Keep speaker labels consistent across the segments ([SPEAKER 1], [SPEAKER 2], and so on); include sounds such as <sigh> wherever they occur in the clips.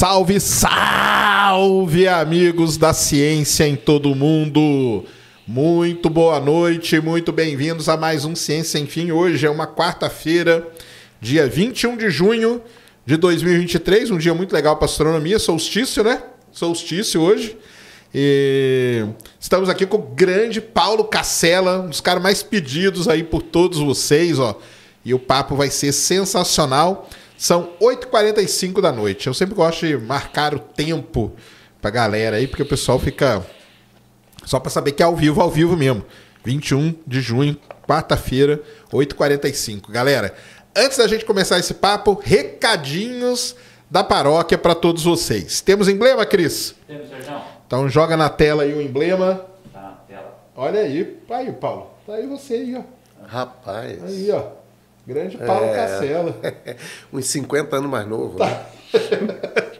[SPEAKER 1] Salve, salve, amigos da ciência em todo mundo! Muito boa noite, muito bem-vindos a mais um Ciência Enfim. Hoje é uma quarta-feira, dia 21 de junho de 2023, um dia muito legal para astronomia, solstício, né? Solstício hoje. E estamos aqui com o grande Paulo Cacela, um dos caras mais pedidos aí por todos vocês, ó. E o papo vai ser sensacional. São 8h45 da noite. Eu sempre gosto de marcar o tempo pra galera aí, porque o pessoal fica. Só pra saber que é ao vivo, ao vivo mesmo. 21 de junho, quarta-feira, 8h45. Galera, antes da gente começar esse papo, recadinhos da paróquia para todos vocês. Temos emblema, Cris? Temos, Sérgio. Então joga na tela aí o emblema. Tá na tela. Olha aí, tá aí, Paulo. Tá aí você aí, ó. Rapaz. Aí, ó. Grande Paulo é... <laughs> Uns 50 anos mais novo. Tá. Né?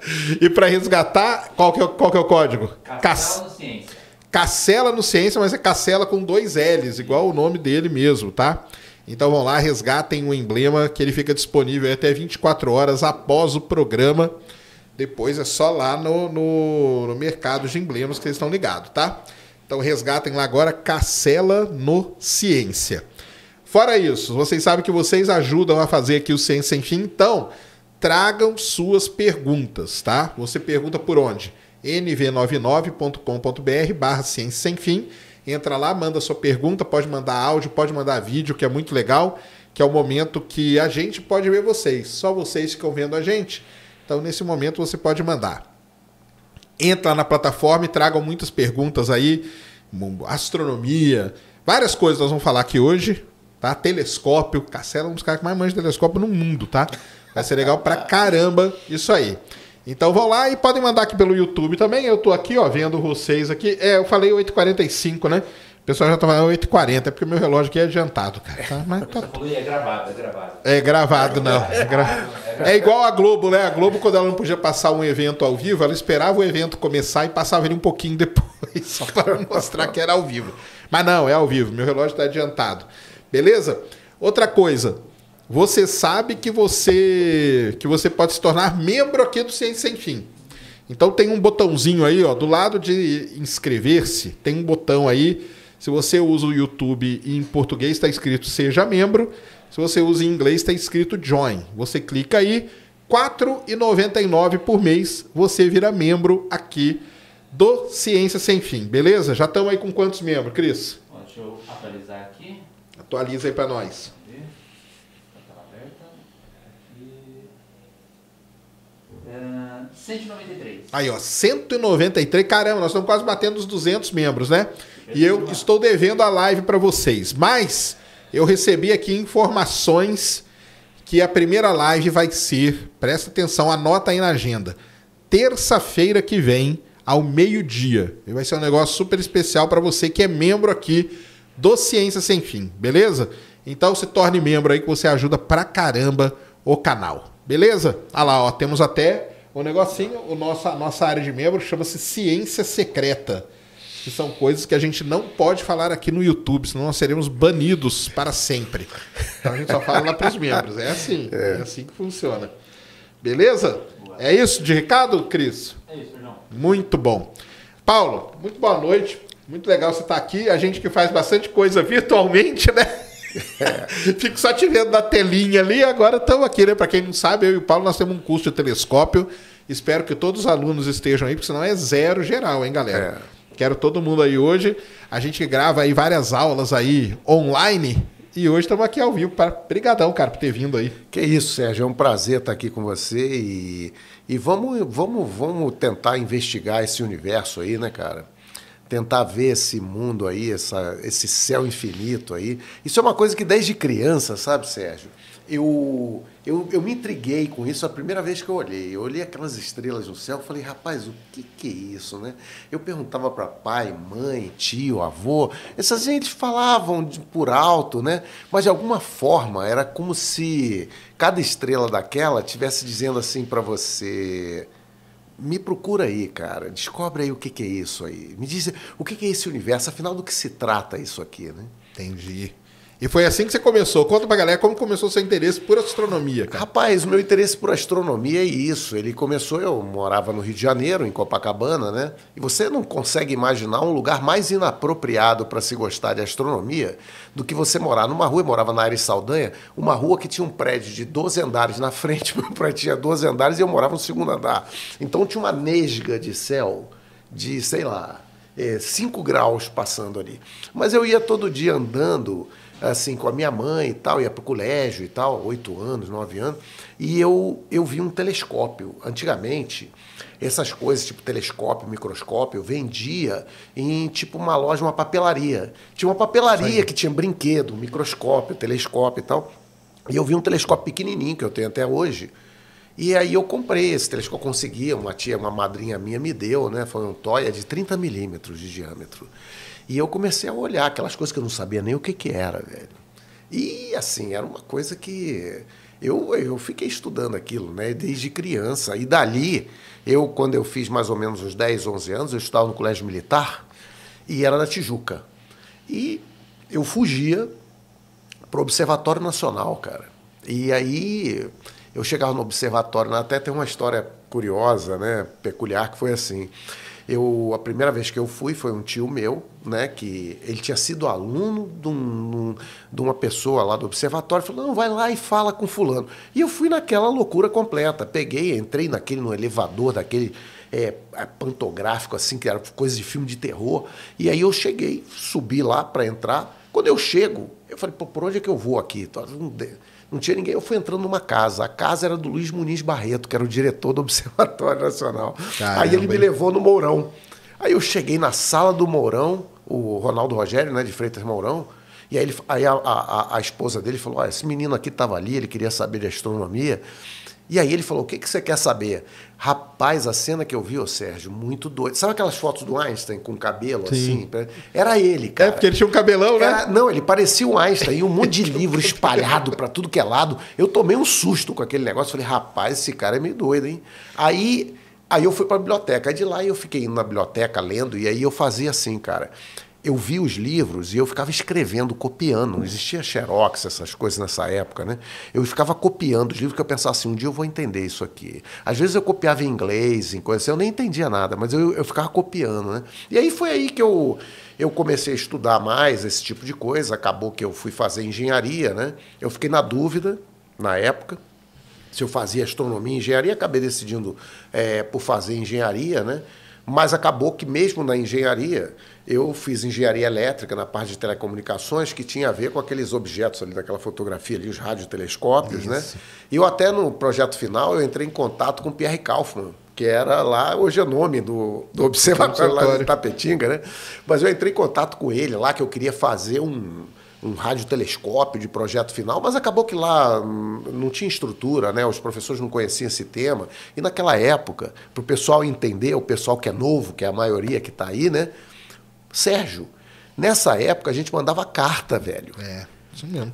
[SPEAKER 1] <laughs> e para resgatar, qual que, é, qual que é o código? Cacela no Ciência. Cacela no Ciência, mas é Cacela com dois L's, igual o nome dele mesmo, tá? Então vão lá, resgatem o emblema, que ele fica disponível até 24 horas após o programa. Depois é só lá no, no, no mercado de emblemas que eles estão ligados, tá? Então resgatem lá agora Cacela no Ciência. Fora isso, vocês sabem que vocês ajudam a fazer aqui o Ciência Sem Fim, então tragam suas perguntas, tá? Você pergunta por onde? nv99.com.br barra ciência sem fim. Entra lá, manda sua pergunta, pode mandar áudio, pode mandar vídeo, que é muito legal, que é o momento que a gente pode ver vocês. Só vocês ficam vendo a gente. Então, nesse momento, você pode mandar. Entra na plataforma e tragam muitas perguntas aí. Astronomia, várias coisas nós vamos falar aqui hoje tá? Telescópio, Cacela é um dos caras que mais manja telescópio no mundo, tá? Vai ser legal pra caramba isso aí. Então vão lá e podem mandar aqui pelo YouTube também. Eu tô aqui, ó, vendo vocês aqui. É, eu falei 8h45, né? O pessoal já tá tava 8h40, é porque meu relógio aqui é adiantado, cara. Tá? Mas tá... é gravado, é gravado. É gravado, não. É, é igual a Globo, né? A Globo, quando ela não podia passar um evento ao vivo, ela esperava o evento começar e passava ele um pouquinho <laughs> depois, só para mostrar que era ao vivo. Mas não, é ao vivo. Meu relógio está adiantado. Beleza? Outra coisa, você sabe que você que você pode se tornar membro aqui do Ciência Sem Fim. Então tem um botãozinho aí, ó, do lado de inscrever-se, tem um botão aí. Se você usa o YouTube em português está escrito seja membro. Se você usa em inglês está escrito join. Você clica aí, R$ 4,99 por mês, você vira membro aqui do Ciência Sem Fim, beleza? Já estamos aí com quantos membros, Cris? Deixa eu atualizar aqui. Atualiza aí para nós.
[SPEAKER 2] Uh, 193.
[SPEAKER 1] Aí, ó, 193. Caramba, nós estamos quase batendo os 200 membros, né? E eu estou devendo a live para vocês. Mas eu recebi aqui informações que a primeira live vai ser, presta atenção, anota aí na agenda. Terça-feira que vem, ao meio-dia. Vai ser um negócio super especial para você que é membro aqui do Ciência Sem Fim, beleza? Então se torne membro aí que você ajuda pra caramba o canal, beleza? Ah lá, ó, temos até o negocinho, o nosso, a nossa área de membro chama-se Ciência Secreta. Que são coisas que a gente não pode falar aqui no YouTube, senão nós seremos banidos para sempre. Então a gente só fala lá para os membros. É assim, é. é assim que funciona. Beleza? É isso de recado, Cris? É isso, irmão. Muito bom. Paulo, muito boa noite. Muito legal você estar tá aqui. A gente que faz bastante coisa virtualmente, né? É. <laughs> Fico só te vendo na telinha ali. Agora estamos aqui, né? Para quem não sabe, eu e o Paulo nós temos um curso de telescópio. Espero que todos os alunos estejam aí, porque senão é zero geral, hein, galera? É. Quero todo mundo aí hoje. A gente grava aí várias aulas aí online. E hoje estamos aqui ao vivo. Pra... cara, por ter vindo aí. Que isso, Sérgio. É um prazer estar aqui com você
[SPEAKER 3] e, e vamos, vamos, vamos tentar investigar esse universo aí, né, cara? tentar ver esse mundo aí, essa, esse céu infinito aí. Isso é uma coisa que desde criança, sabe, Sérgio? Eu, eu, eu me intriguei com isso a primeira vez que eu olhei. Eu olhei aquelas estrelas no céu e falei, rapaz, o que, que é isso, né? Eu perguntava para pai, mãe, tio, avô. Essas gente falavam de, por alto, né? Mas de alguma forma era como se cada estrela daquela tivesse dizendo assim para você me procura aí, cara. Descobre aí o que, que é isso aí. Me
[SPEAKER 1] diz o que, que é esse universo, afinal do que se trata isso aqui, né? Entendi. E foi assim que você começou. Conta pra galera como começou o seu interesse por astronomia, cara. Rapaz, o meu interesse por astronomia é
[SPEAKER 3] isso. Ele começou, eu morava no Rio de Janeiro, em Copacabana, né? E você não consegue imaginar um lugar mais inapropriado para se gostar de astronomia do que você morar numa rua, eu morava na área Saldanha, uma rua que tinha um prédio de 12 andares na frente, <laughs> meu prédio tinha 12 andares e eu morava no segundo andar. Então tinha uma nesga de céu de, sei lá, 5 é, graus passando ali. Mas eu ia todo dia andando assim, com a minha mãe e tal, ia para o colégio e tal, oito anos, nove anos, e eu, eu vi um telescópio. Antigamente, essas coisas, tipo telescópio, microscópio, vendia em tipo uma loja, uma papelaria. Tinha uma papelaria que tinha brinquedo, microscópio, telescópio e tal. E eu vi um telescópio pequenininho que eu tenho até hoje. E aí eu comprei esse telescópio, consegui, uma tia, uma madrinha minha me deu, né? Foi um toia de 30 milímetros de diâmetro. E eu comecei a olhar aquelas coisas que eu não sabia nem o que, que era, velho. E assim, era uma coisa que eu, eu fiquei estudando aquilo, né, desde criança. E dali, eu quando eu fiz mais ou menos uns 10, 11 anos, eu estudava no colégio militar e era na Tijuca. E eu fugia para o Observatório Nacional, cara. E aí eu chegava no observatório, né, até tem uma história curiosa, né, peculiar que foi assim. Eu, a primeira vez que eu fui foi um tio meu, né? Que ele tinha sido aluno de, um, de uma pessoa lá do observatório. Falou, não, vai lá e fala com fulano. E eu fui naquela loucura completa. Peguei, entrei naquele, no elevador daquele é, é pantográfico, assim, que era coisa de filme de terror. E aí eu cheguei, subi lá para entrar. Quando eu chego, eu falei, pô, por onde é que eu vou aqui? não tinha ninguém. Eu fui entrando numa casa. A casa era do Luiz Muniz Barreto, que era o diretor do Observatório Nacional. Caramba. Aí ele me levou no Mourão. Aí eu cheguei na sala do Mourão, o Ronaldo Rogério, né, de Freitas Mourão, e aí, ele, aí a, a, a esposa dele falou: ah, esse menino aqui estava ali, ele queria saber de astronomia. E aí ele falou: O que, que você quer saber? Rapaz, a cena que eu vi, ô Sérgio, muito doido. Sabe aquelas fotos do Einstein com cabelo Sim. assim? Era ele, é, cara. É, porque ele tinha um cabelão, né? Era, não, ele parecia o Einstein e um monte de <laughs> livro espalhado para tudo que é lado. Eu tomei um susto com aquele negócio. Falei: Rapaz, esse cara é meio doido, hein? Aí, aí eu fui para a biblioteca. Aí de lá eu fiquei indo na biblioteca lendo. E aí eu fazia assim, cara eu vi os livros e eu ficava escrevendo, copiando. Não existia xerox, essas coisas nessa época, né? Eu ficava copiando os livros que eu pensava assim, um dia eu vou entender isso aqui. Às vezes eu copiava em inglês, em coisas assim, eu nem entendia nada, mas eu, eu ficava copiando, né? E aí foi aí que eu, eu comecei a estudar mais esse tipo de coisa. Acabou que eu fui fazer engenharia, né? Eu fiquei na dúvida, na época, se eu fazia astronomia, engenharia. Acabei decidindo é, por fazer engenharia, né? Mas acabou que, mesmo na engenharia, eu fiz engenharia elétrica na parte de telecomunicações, que tinha a ver com aqueles objetos ali daquela fotografia ali, os radiotelescópios, né? Isso. né? E eu até no projeto final eu entrei em contato com Pierre Kaufmann, que era lá, hoje é nome do, do observatório, observatório. lá de Tapetinga, né? Mas eu entrei em contato com ele lá, que eu queria fazer um um radiotelescópio de projeto final, mas acabou que lá hum, não tinha estrutura, né? os professores não conheciam esse tema. E naquela época, para o pessoal entender, o pessoal que é novo, que é a maioria que está aí, né? Sérgio, nessa época a gente mandava carta, velho. É.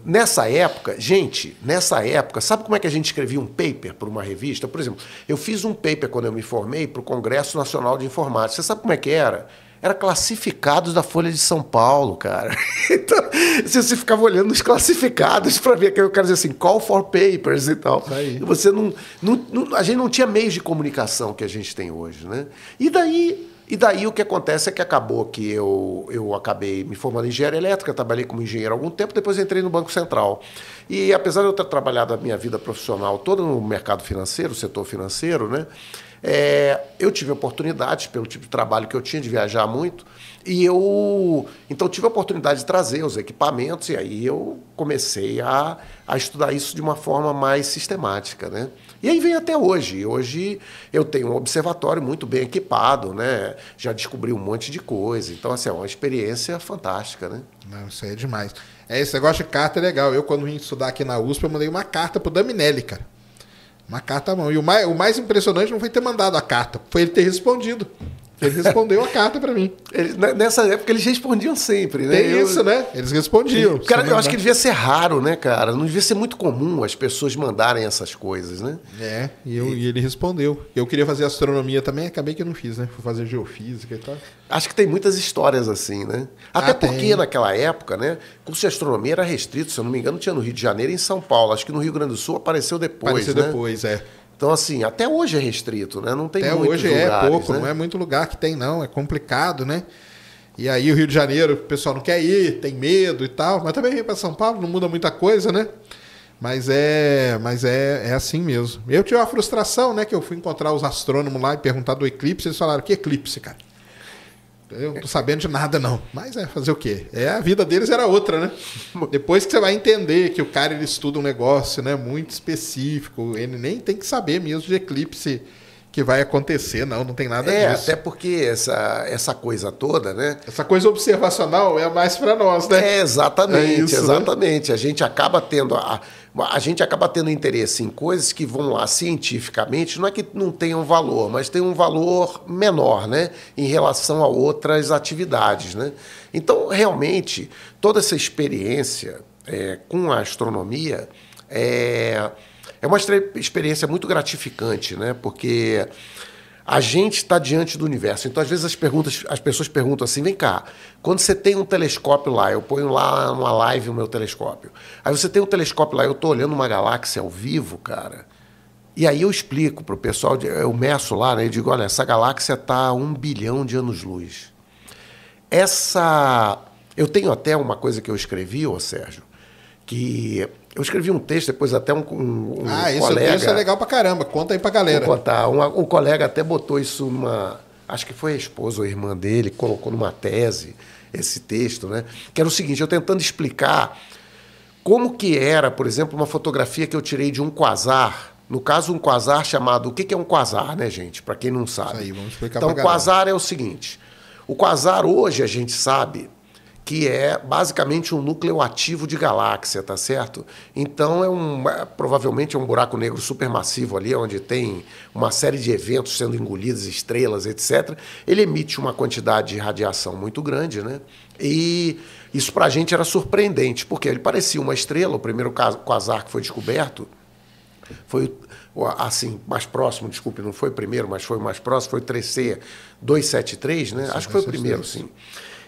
[SPEAKER 3] Nessa época, gente, nessa época, sabe como é que a gente escrevia um paper para uma revista? Por exemplo, eu fiz um paper quando eu me formei para o Congresso Nacional de Informática. Você sabe como é que era? era classificados da Folha de São Paulo, cara. <laughs> Então, você ficava olhando os classificados para ver, que eu quero dizer assim, call for papers e tal. Aí. Você não, não, não, a gente não tinha meios de comunicação que a gente tem hoje, né? E daí e daí o que acontece é que acabou que eu, eu acabei me formando em engenharia elétrica, trabalhei como engenheiro há algum tempo, depois entrei no Banco Central. E apesar de eu ter trabalhado a minha vida profissional toda no mercado financeiro, setor financeiro, né, é, eu tive oportunidades, pelo tipo de trabalho que eu tinha, de viajar muito, e eu. Então, tive a oportunidade de trazer os equipamentos, e aí eu comecei a, a estudar isso de uma forma mais sistemática, né? E aí vem até hoje. Hoje eu tenho um observatório muito bem equipado, né? Já descobri um monte de coisa.
[SPEAKER 1] Então, assim, é uma experiência fantástica, né? Não, isso aí é demais. É, esse negócio de carta é legal. Eu, quando vim estudar aqui na USP, eu mandei uma carta pro Daminelli, cara. Uma carta à mão. E o mais, o mais impressionante não foi ter mandado a carta, foi ele ter respondido. Ele respondeu a carta para mim. Ele, nessa época eles respondiam sempre, né? Tem eu, isso, né? Eles respondiam. Cara, eu acho que devia
[SPEAKER 3] ser raro,
[SPEAKER 1] né, cara? Não devia ser muito
[SPEAKER 3] comum as pessoas mandarem essas coisas, né?
[SPEAKER 1] É, e, eu, e... e ele respondeu. Eu queria fazer astronomia também, acabei que eu não fiz, né? Fui fazer geofísica e tal. Acho que tem muitas
[SPEAKER 3] histórias assim, né? Ah, Até ah, porque tem. naquela época, né? Curso de astronomia era restrito, se eu não me engano, tinha no Rio de Janeiro e em São Paulo. Acho que no Rio Grande do Sul apareceu depois. Apareceu né? depois, é. Então, assim, até
[SPEAKER 1] hoje é restrito, né? Não tem até hoje é lugares, é pouco, né? não é muito lugar que tem, não. É complicado, né? E aí o Rio de Janeiro, o pessoal não quer ir, tem medo e tal. Mas também ir para São Paulo não muda muita coisa, né? Mas é, mas é, é assim mesmo. Eu tive uma frustração, né? Que eu fui encontrar os astrônomos lá e perguntar do eclipse. Eles falaram, que eclipse, cara? Eu não tô sabendo de nada, não. Mas é fazer o quê? É, a vida deles era outra, né? Depois que você vai entender que o cara ele estuda um negócio né, muito específico, ele nem tem que saber mesmo de eclipse que vai acontecer, não, não tem nada é, disso. Até
[SPEAKER 3] porque essa, essa coisa toda,
[SPEAKER 1] né? Essa coisa observacional é mais para nós, né? É, exatamente, é isso, né?
[SPEAKER 3] exatamente. Né? A gente acaba tendo a, a gente acaba tendo interesse em coisas que vão lá cientificamente, não é que não tenham valor, mas tem um valor menor, né, em relação a outras atividades, né? Então, realmente, toda essa experiência é, com a astronomia é é uma experiência muito gratificante, né? Porque a gente está diante do universo. Então, às vezes, as, perguntas, as pessoas perguntam assim: vem cá, quando você tem um telescópio lá, eu ponho lá uma live o meu telescópio. Aí você tem um telescópio lá, eu estou olhando uma galáxia ao vivo, cara. E aí eu explico para o pessoal, eu meço lá, né? Eu digo, olha, essa galáxia está a um bilhão de anos-luz. Essa. Eu tenho até uma coisa que eu escrevi, ô Sérgio, que eu escrevi um texto, depois até um, um ah, esse colega... Ah, texto é legal
[SPEAKER 1] pra caramba. Conta aí pra galera. Vou
[SPEAKER 3] contar. Um, um colega até botou isso numa... Acho que foi a esposa ou a irmã dele, colocou numa tese esse texto, né? Que era o seguinte, eu tentando explicar como que era, por exemplo, uma fotografia que eu tirei de um quasar... No caso, um quasar chamado. O que é um quasar, né, gente? Para quem não sabe. Isso aí, vamos explicar Então, o quasar é o seguinte: o quasar hoje a gente sabe que é basicamente um núcleo ativo de galáxia, tá certo? Então é um é, provavelmente é um buraco negro supermassivo ali, onde tem uma série de eventos sendo engolidos, estrelas, etc. Ele emite uma quantidade de radiação muito grande, né? E isso para a gente era surpreendente, porque ele parecia uma estrela. O primeiro quasar que foi descoberto foi assim, mais próximo, desculpe, não foi o primeiro, mas foi o mais próximo, foi 3C 273, né? Sim, Acho que foi o primeiro, sim.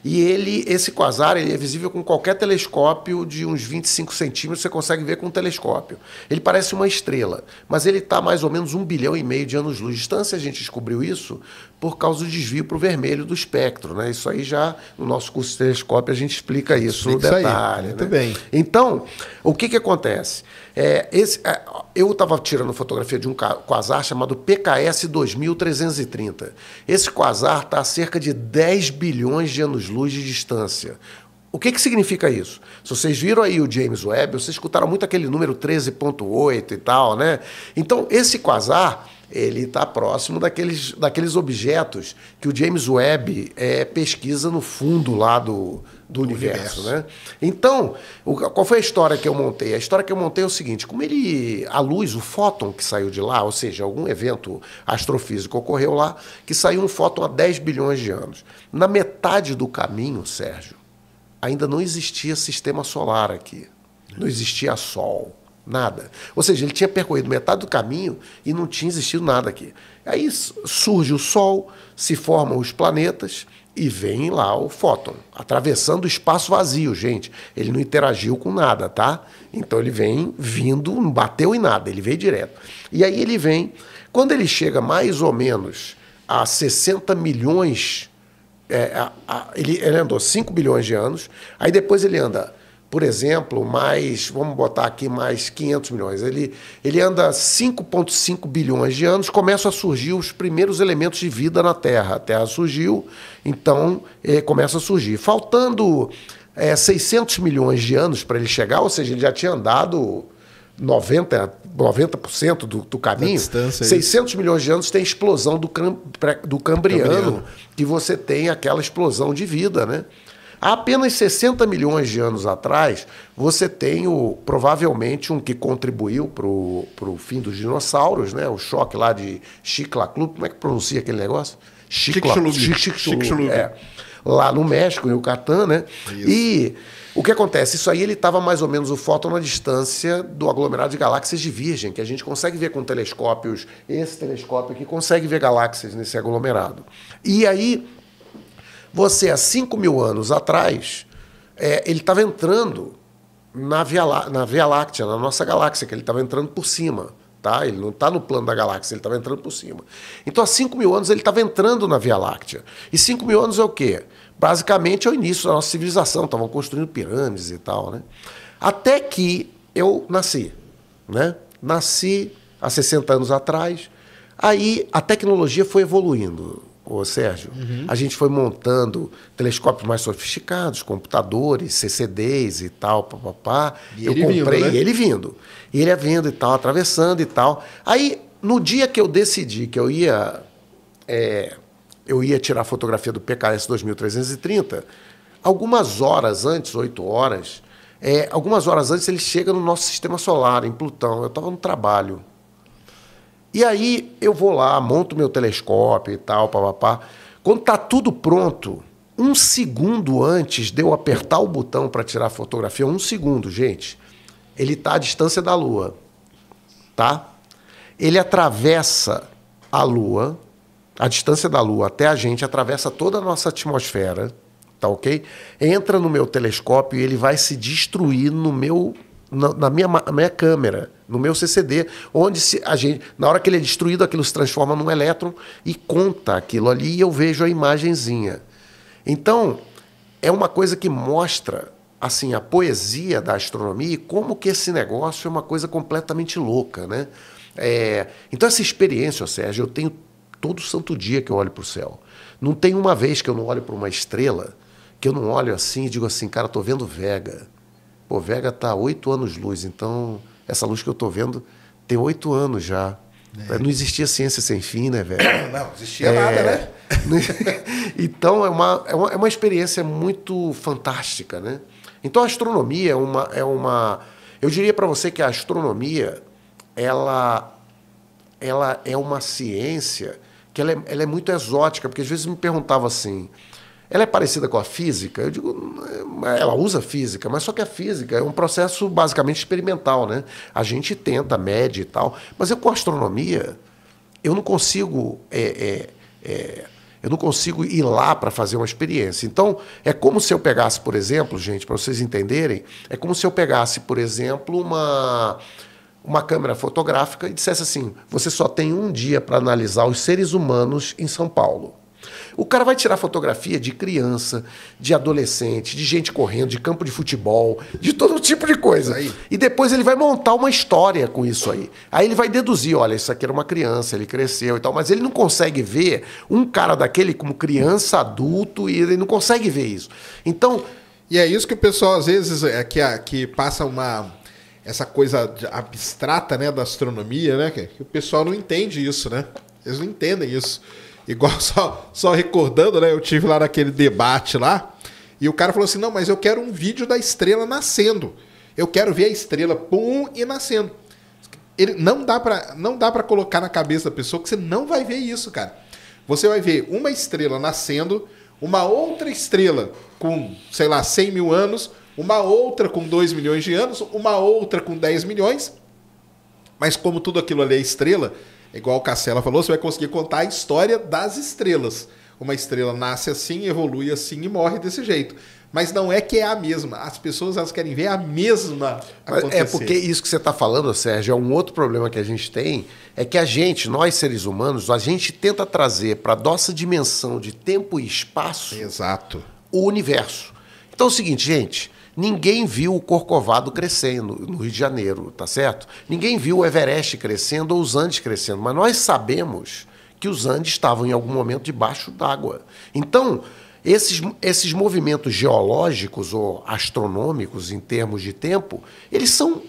[SPEAKER 3] E ele, esse quasar, ele é visível com qualquer telescópio de uns 25 centímetros, você consegue ver com um telescópio. Ele parece uma estrela, mas ele está mais ou menos um bilhão e meio de anos-luz de distância. A gente descobriu isso por causa do desvio para o vermelho do espectro. Né? Isso aí já no nosso curso de telescópio a gente explica isso explica no detalhe. Isso né? bem. Então, o que, que acontece? É, esse, é, eu estava tirando fotografia de um quasar chamado PKS 2330. Esse quasar está a cerca de 10 bilhões de anos-luz de distância. O que, que significa isso? Se vocês viram aí o James Webb, vocês escutaram muito aquele número 13.8 e tal, né? Então, esse quasar ele está próximo daqueles, daqueles objetos que o James Webb é, pesquisa no fundo lá do, do, do universo, universo, Né? Então, o, qual foi a história que eu montei? A história que eu montei é o seguinte: como ele. a luz, o fóton que saiu de lá, ou seja, algum evento astrofísico ocorreu lá, que saiu um fóton há 10 bilhões de anos. Na metade do caminho, Sérgio, ainda não existia sistema solar aqui. Não existia Sol Nada. Ou seja, ele tinha percorrido metade do caminho e não tinha existido nada aqui. Aí surge o Sol, se formam os planetas e vem lá o fóton, atravessando o espaço vazio, gente. Ele não interagiu com nada, tá? Então ele vem vindo, não bateu em nada, ele veio direto. E aí ele vem, quando ele chega mais ou menos a 60 milhões, é, a, a, ele, ele andou 5 bilhões de anos, aí depois ele anda por exemplo, mais, vamos botar aqui mais 500 milhões. Ele, ele anda 5,5 bilhões de anos, começam a surgir os primeiros elementos de vida na Terra. A Terra surgiu, então é, começa a surgir. Faltando 600 é, milhões de anos para ele chegar, ou seja, ele já tinha andado 90%, 90 do, do caminho. 600 milhões de anos tem explosão do, do Cambriano, Cambriano, que você tem aquela explosão de vida, né? apenas 60 milhões de anos atrás, você tem o, provavelmente um que contribuiu para o fim dos dinossauros, né? o choque lá de Chiclaclub. como é que pronuncia aquele negócio? Chicxulub. É, lá no México, em Yucatán, né? E o que acontece? Isso aí ele estava mais ou menos o fóton na distância do aglomerado de galáxias de Virgem, que a gente consegue ver com telescópios. Esse telescópio aqui consegue ver galáxias nesse aglomerado. E aí você, há 5 mil anos atrás, é, ele estava entrando na Via, na Via Láctea, na nossa galáxia, que ele estava entrando por cima. Tá? Ele não está no plano da galáxia, ele estava entrando por cima. Então, há 5 mil anos, ele estava entrando na Via Láctea. E 5 mil anos é o quê? Basicamente, é o início da nossa civilização. Estavam construindo pirâmides e tal. Né? Até que eu nasci. Né? Nasci há 60 anos atrás. Aí a tecnologia foi evoluindo ô Sérgio, uhum. a gente foi montando telescópios mais sofisticados, computadores, CCDs e tal, papapá. Eu comprei vindo, né? ele vindo. Ele é vindo e tal, atravessando e tal. Aí, no dia que eu decidi que eu ia. É, eu ia tirar a fotografia do PKS 2330, algumas horas antes, oito horas, é, algumas horas antes ele chega no nosso sistema solar, em Plutão. Eu estava no trabalho. E aí eu vou lá, monto meu telescópio e tal, papapá. Quando tá tudo pronto, um segundo antes de eu apertar o botão para tirar a fotografia, um segundo, gente, ele tá à distância da Lua, tá? Ele atravessa a Lua, a distância da Lua até a gente, atravessa toda a nossa atmosfera, tá ok? Entra no meu telescópio e ele vai se destruir no meu na, na, minha, na minha câmera, no meu CCD, onde se a gente, na hora que ele é destruído, aquilo se transforma num elétron e conta aquilo ali e eu vejo a imagenzinha. Então, é uma coisa que mostra assim a poesia da astronomia e como que esse negócio é uma coisa completamente louca, né? É, então essa experiência, ó, Sérgio, eu tenho todo santo dia que eu olho para o céu. Não tem uma vez que eu não olho para uma estrela, que eu não olho assim e digo assim, cara, tô vendo Vega Pô, Vega está oito anos luz, então essa luz que eu estou vendo tem oito anos já. É. Não existia ciência sem fim, né, velho? <coughs> Não, existia é... nada, né? <laughs> então é uma, é, uma, é uma experiência muito fantástica, né? Então a astronomia é uma. É uma eu diria para você que a astronomia ela, ela é uma ciência que ela é, ela é muito exótica, porque às vezes me perguntava assim, ela é parecida com a física? Eu digo, é, ela usa física, mas só que a física é um processo basicamente experimental, né? A gente tenta, mede e tal. Mas eu com a astronomia, eu não consigo. É, é, é, eu não consigo ir lá para fazer uma experiência. Então, é como se eu pegasse, por exemplo, gente, para vocês entenderem, é como se eu pegasse, por exemplo, uma, uma câmera fotográfica e dissesse assim: você só tem um dia para analisar os seres humanos em São Paulo. O cara vai tirar fotografia de criança, de adolescente, de gente correndo, de campo de futebol, de todo tipo de coisa. Aí. E depois ele vai montar uma história com isso aí. Aí ele vai deduzir, olha, isso aqui era uma criança, ele cresceu e tal, mas ele não consegue ver um cara daquele como criança, adulto, e ele não consegue
[SPEAKER 1] ver isso. Então. E é isso que o pessoal, às vezes, é que, que passa uma essa coisa abstrata né, da astronomia, né? Que o pessoal não entende isso, né? Eles não entendem isso. Igual <laughs> só, só recordando, né? Eu tive lá naquele debate lá, e o cara falou assim: não, mas eu quero um vídeo da estrela nascendo. Eu quero ver a estrela, pum, e nascendo. Ele não dá para não dá para colocar na cabeça da pessoa que você não vai ver isso, cara. Você vai ver uma estrela nascendo, uma outra estrela com, sei lá, 100 mil anos, uma outra com 2 milhões de anos, uma outra com 10 milhões. Mas como tudo aquilo ali é estrela, é igual o Cassela falou, você vai conseguir contar a história das estrelas. Uma estrela nasce assim, evolui assim e morre desse jeito. Mas não é que é a mesma. As pessoas elas querem ver a mesma é acontecer. É porque
[SPEAKER 3] isso que você está falando, Sérgio, é um outro problema que a gente tem, é que a gente, nós seres humanos, a gente tenta trazer para a nossa dimensão de tempo e espaço Exato. o universo. Então é o seguinte, gente, Ninguém viu o Corcovado crescendo no Rio de Janeiro, tá certo? Ninguém viu o Everest crescendo ou os Andes crescendo, mas nós sabemos que os Andes estavam em algum momento debaixo d'água. Então, esses, esses movimentos geológicos ou astronômicos em termos de tempo, eles são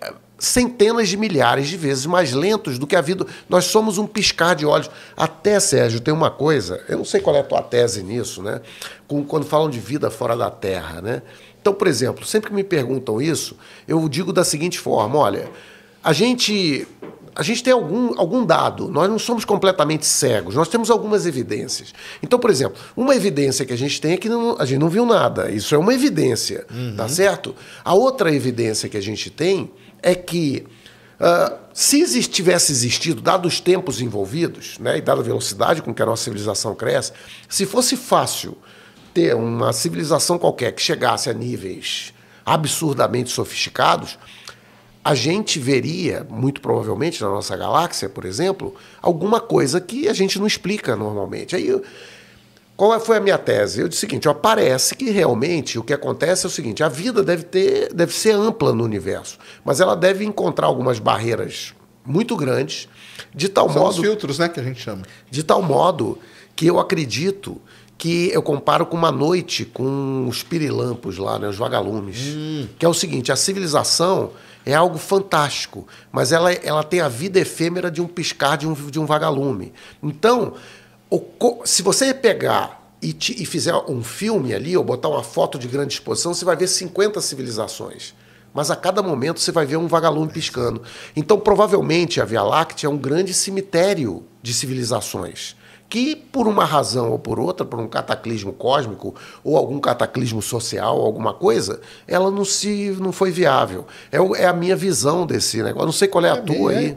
[SPEAKER 3] eh, centenas de milhares de vezes mais lentos do que a vida. Nós somos um piscar de olhos. Até, Sérgio, tem uma coisa, eu não sei qual é a tua tese nisso, né? Com, quando falam de vida fora da Terra, né? Então, por exemplo, sempre que me perguntam isso, eu digo da seguinte forma: olha, a gente a gente tem algum, algum dado, nós não somos completamente cegos, nós temos algumas evidências. Então, por exemplo, uma evidência que a gente tem é que não, a gente não viu nada, isso é uma evidência, uhum. tá certo? A outra evidência que a gente tem é que uh, se tivesse existido, dados os tempos envolvidos, né, e dada a velocidade com que a nossa civilização cresce, se fosse fácil ter uma civilização qualquer que chegasse a níveis absurdamente sofisticados, a gente veria, muito provavelmente, na nossa galáxia, por exemplo, alguma coisa que a gente não explica normalmente. Aí, qual é, foi a minha tese? Eu disse o seguinte: ó, parece que realmente o que acontece é o seguinte: a vida deve, ter, deve ser ampla no universo, mas ela deve encontrar algumas barreiras muito grandes, de tal São modo. Os filtros, né, que a gente chama. De tal modo que eu acredito que eu comparo com uma noite com os pirilampos lá, né, os vagalumes. Hum. Que é o seguinte, a civilização é algo fantástico, mas ela, ela tem a vida efêmera de um piscar de um, de um vagalume. Então, o, se você pegar e, te, e fizer um filme ali, ou botar uma foto de grande exposição, você vai ver 50 civilizações mas a cada momento você vai ver um vagalume é. piscando. Então, provavelmente, a Via Láctea é um grande cemitério de civilizações que, por uma razão ou por outra, por um cataclismo cósmico ou algum cataclismo social, alguma coisa, ela não se não foi viável. É, é
[SPEAKER 1] a minha visão desse negócio. não sei qual é a é tua aí.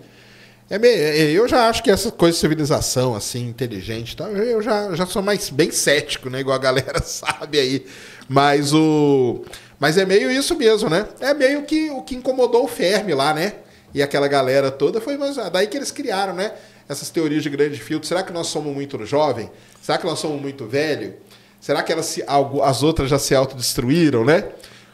[SPEAKER 1] É, é meio, é, eu já acho que essas coisas de civilização, assim, inteligente tal, eu já, já sou mais bem cético, né? Igual a galera <laughs> sabe aí. Mas o. Mas é meio isso mesmo, né? É meio que o que incomodou o Fermi lá, né? E aquela galera toda foi Mas, Daí que eles criaram, né? essas teorias de grande filtro. Será que nós somos muito jovem? Será que nós somos muito velho? Será que elas se, algo, as outras já se autodestruíram, né?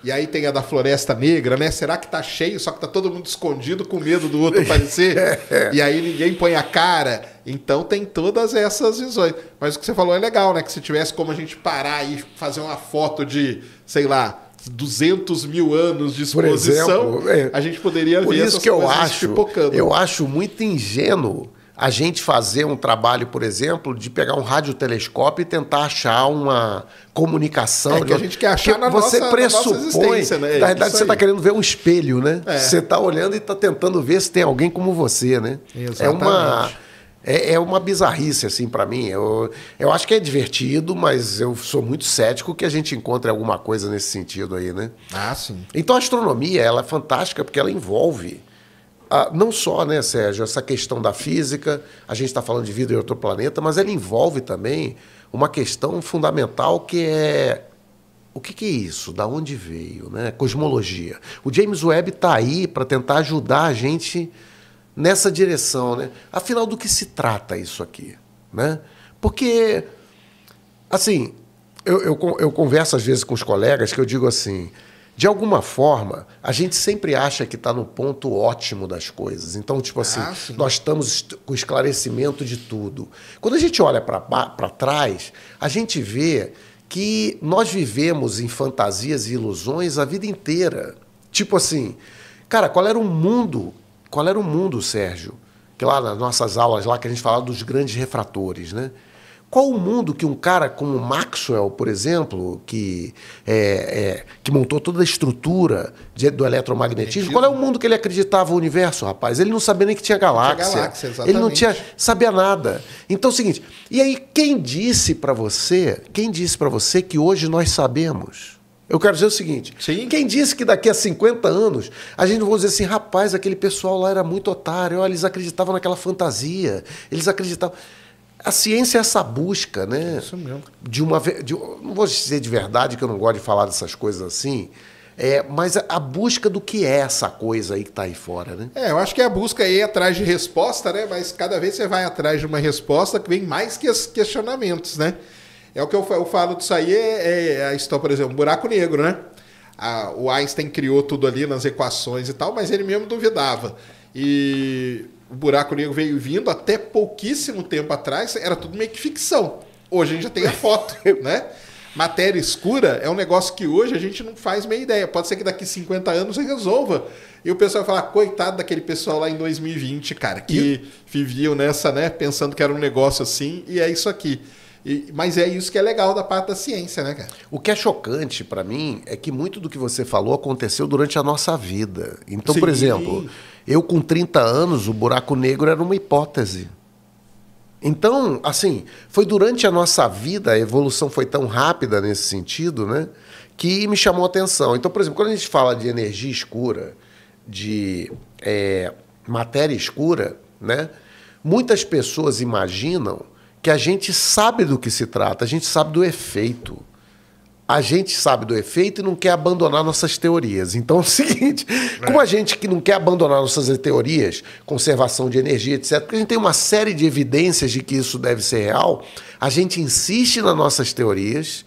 [SPEAKER 1] E aí tem a da Floresta Negra, né? Será que tá cheio, só que tá todo mundo escondido com medo do outro aparecer? <laughs> e aí ninguém põe a cara. Então tem todas essas visões. Mas o que você falou é legal, né? Que se tivesse como a gente parar e fazer uma foto de, sei lá, 200 mil anos de exposição, exemplo, é. a gente poderia por ver isso essas que eu acho, Eu
[SPEAKER 3] acho muito ingênuo a gente fazer um trabalho, por exemplo, de pegar um radiotelescópio e tentar achar uma comunicação. É que a gente quer achar na você nossa, pressupõe, na, né? na verdade, você está querendo ver um espelho, né? É. Você está olhando e está tentando ver se tem alguém como você, né?
[SPEAKER 1] Exatamente. É uma
[SPEAKER 3] é, é uma bizarrice, assim, para mim. Eu, eu acho que é divertido, mas eu sou muito cético que a gente encontre alguma coisa nesse sentido aí, né? Ah, sim. Então a astronomia, ela é fantástica porque ela envolve ah, não só, né, Sérgio, essa questão da física, a gente está falando de vida em outro planeta, mas ela envolve também uma questão fundamental que é o que, que é isso? Da onde veio? Né? Cosmologia. O James Webb está aí para tentar ajudar a gente nessa direção. Né? Afinal, do que se trata isso aqui? Né? Porque, assim, eu, eu, eu converso às vezes com os colegas que eu digo assim de alguma forma, a gente sempre acha que está no ponto ótimo das coisas. Então, tipo ah, assim, ah, nós estamos com esclarecimento de tudo. Quando a gente olha para trás, a gente vê que nós vivemos em fantasias e ilusões a vida inteira. Tipo assim, cara, qual era o mundo? Qual era o mundo, Sérgio? Que lá nas nossas aulas lá que a gente falava dos grandes refratores, né? Qual o mundo que um cara como Maxwell, por exemplo, que, é, é, que montou toda a estrutura de, do eletromagnetismo, qual é o mundo que ele acreditava o universo, rapaz? Ele não sabia nem que tinha galáxia. Tinha galáxia ele não tinha sabia nada. Então, é o seguinte. E aí, quem disse para você? Quem disse para você que hoje nós sabemos? Eu quero dizer o seguinte: Sim. quem disse que daqui a 50 anos a gente vai dizer assim, rapaz, aquele pessoal lá era muito otário, eles acreditavam naquela fantasia, eles acreditavam. A ciência é essa busca, né? Isso mesmo. De uma, de, não vou dizer de verdade que eu não gosto de falar dessas coisas assim, é, mas a, a busca do que é essa coisa aí que está aí fora, né?
[SPEAKER 1] É, eu acho que é a busca aí é atrás de resposta, né? Mas cada vez você vai atrás de uma resposta que vem mais que questionamentos, né? É o que eu, eu falo disso aí, é, é, é a história, por exemplo, buraco negro, né? A, o Einstein criou tudo ali nas equações e tal, mas ele mesmo duvidava. E o buraco negro veio vindo até pouquíssimo tempo atrás, era tudo meio que ficção. Hoje a gente já tem a foto, <laughs> né? Matéria escura é um negócio que hoje a gente não faz meia ideia. Pode ser que daqui 50 anos você resolva. E o pessoal vai falar, coitado daquele pessoal lá em 2020, cara, que e... viviam nessa, né? Pensando que era um negócio assim, e é isso aqui. E, mas é isso que é legal da parte da ciência, né, cara?
[SPEAKER 3] O que é chocante para mim é que muito do que você falou aconteceu durante a nossa vida. Então, Sim. por exemplo, eu, com 30 anos, o buraco negro era uma hipótese. Então, assim, foi durante a nossa vida, a evolução foi tão rápida nesse sentido, né? Que me chamou a atenção. Então, por exemplo, quando a gente fala de energia escura, de é, matéria escura, né? Muitas pessoas imaginam que a gente sabe do que se trata, a gente sabe do efeito a gente sabe do efeito e não quer abandonar nossas teorias. Então é o seguinte, é. como a gente que não quer abandonar nossas teorias, conservação de energia, etc., porque a gente tem uma série de evidências de que isso deve ser real, a gente insiste nas nossas teorias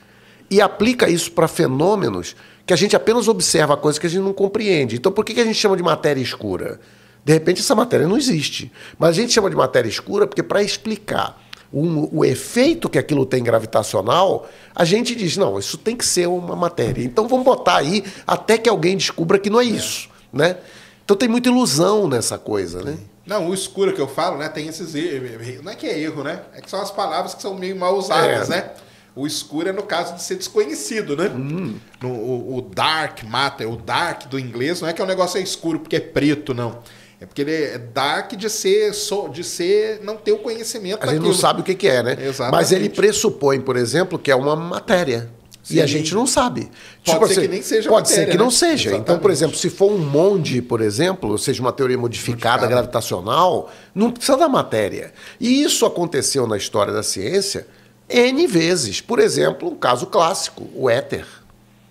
[SPEAKER 3] e aplica isso para fenômenos que a gente apenas observa coisas que a gente não compreende. Então por que a gente chama de matéria escura? De repente essa matéria não existe. Mas a gente chama de matéria escura porque para explicar um, o efeito que aquilo tem gravitacional, a gente diz, não, isso tem que ser uma matéria. Então vamos botar aí até que alguém descubra que não é isso, é. né? Então tem muita ilusão nessa coisa, né?
[SPEAKER 1] Não, o escuro que eu falo, né, tem esses erros. Não é que é erro, né? É que são as palavras que são meio mal usadas, é. né? O escuro é no caso de ser desconhecido, né? Hum. No, o, o dark matter, o dark do inglês, não é que o negócio é escuro porque é preto, não. É porque ele é dark de ser, de ser não ter o conhecimento. A gente não sabe o que, que é, né? Exatamente. Mas ele
[SPEAKER 3] pressupõe, por exemplo, que é uma matéria. Sim. E a gente não sabe. Pode tipo, ser assim, que nem seja Pode matéria, ser que né? não seja. Exatamente. Então, por exemplo, se for um monde, por exemplo, ou seja, uma teoria modificada, modificada, gravitacional, não precisa da matéria. E isso aconteceu na história da ciência N vezes. Por exemplo, um caso clássico, o éter.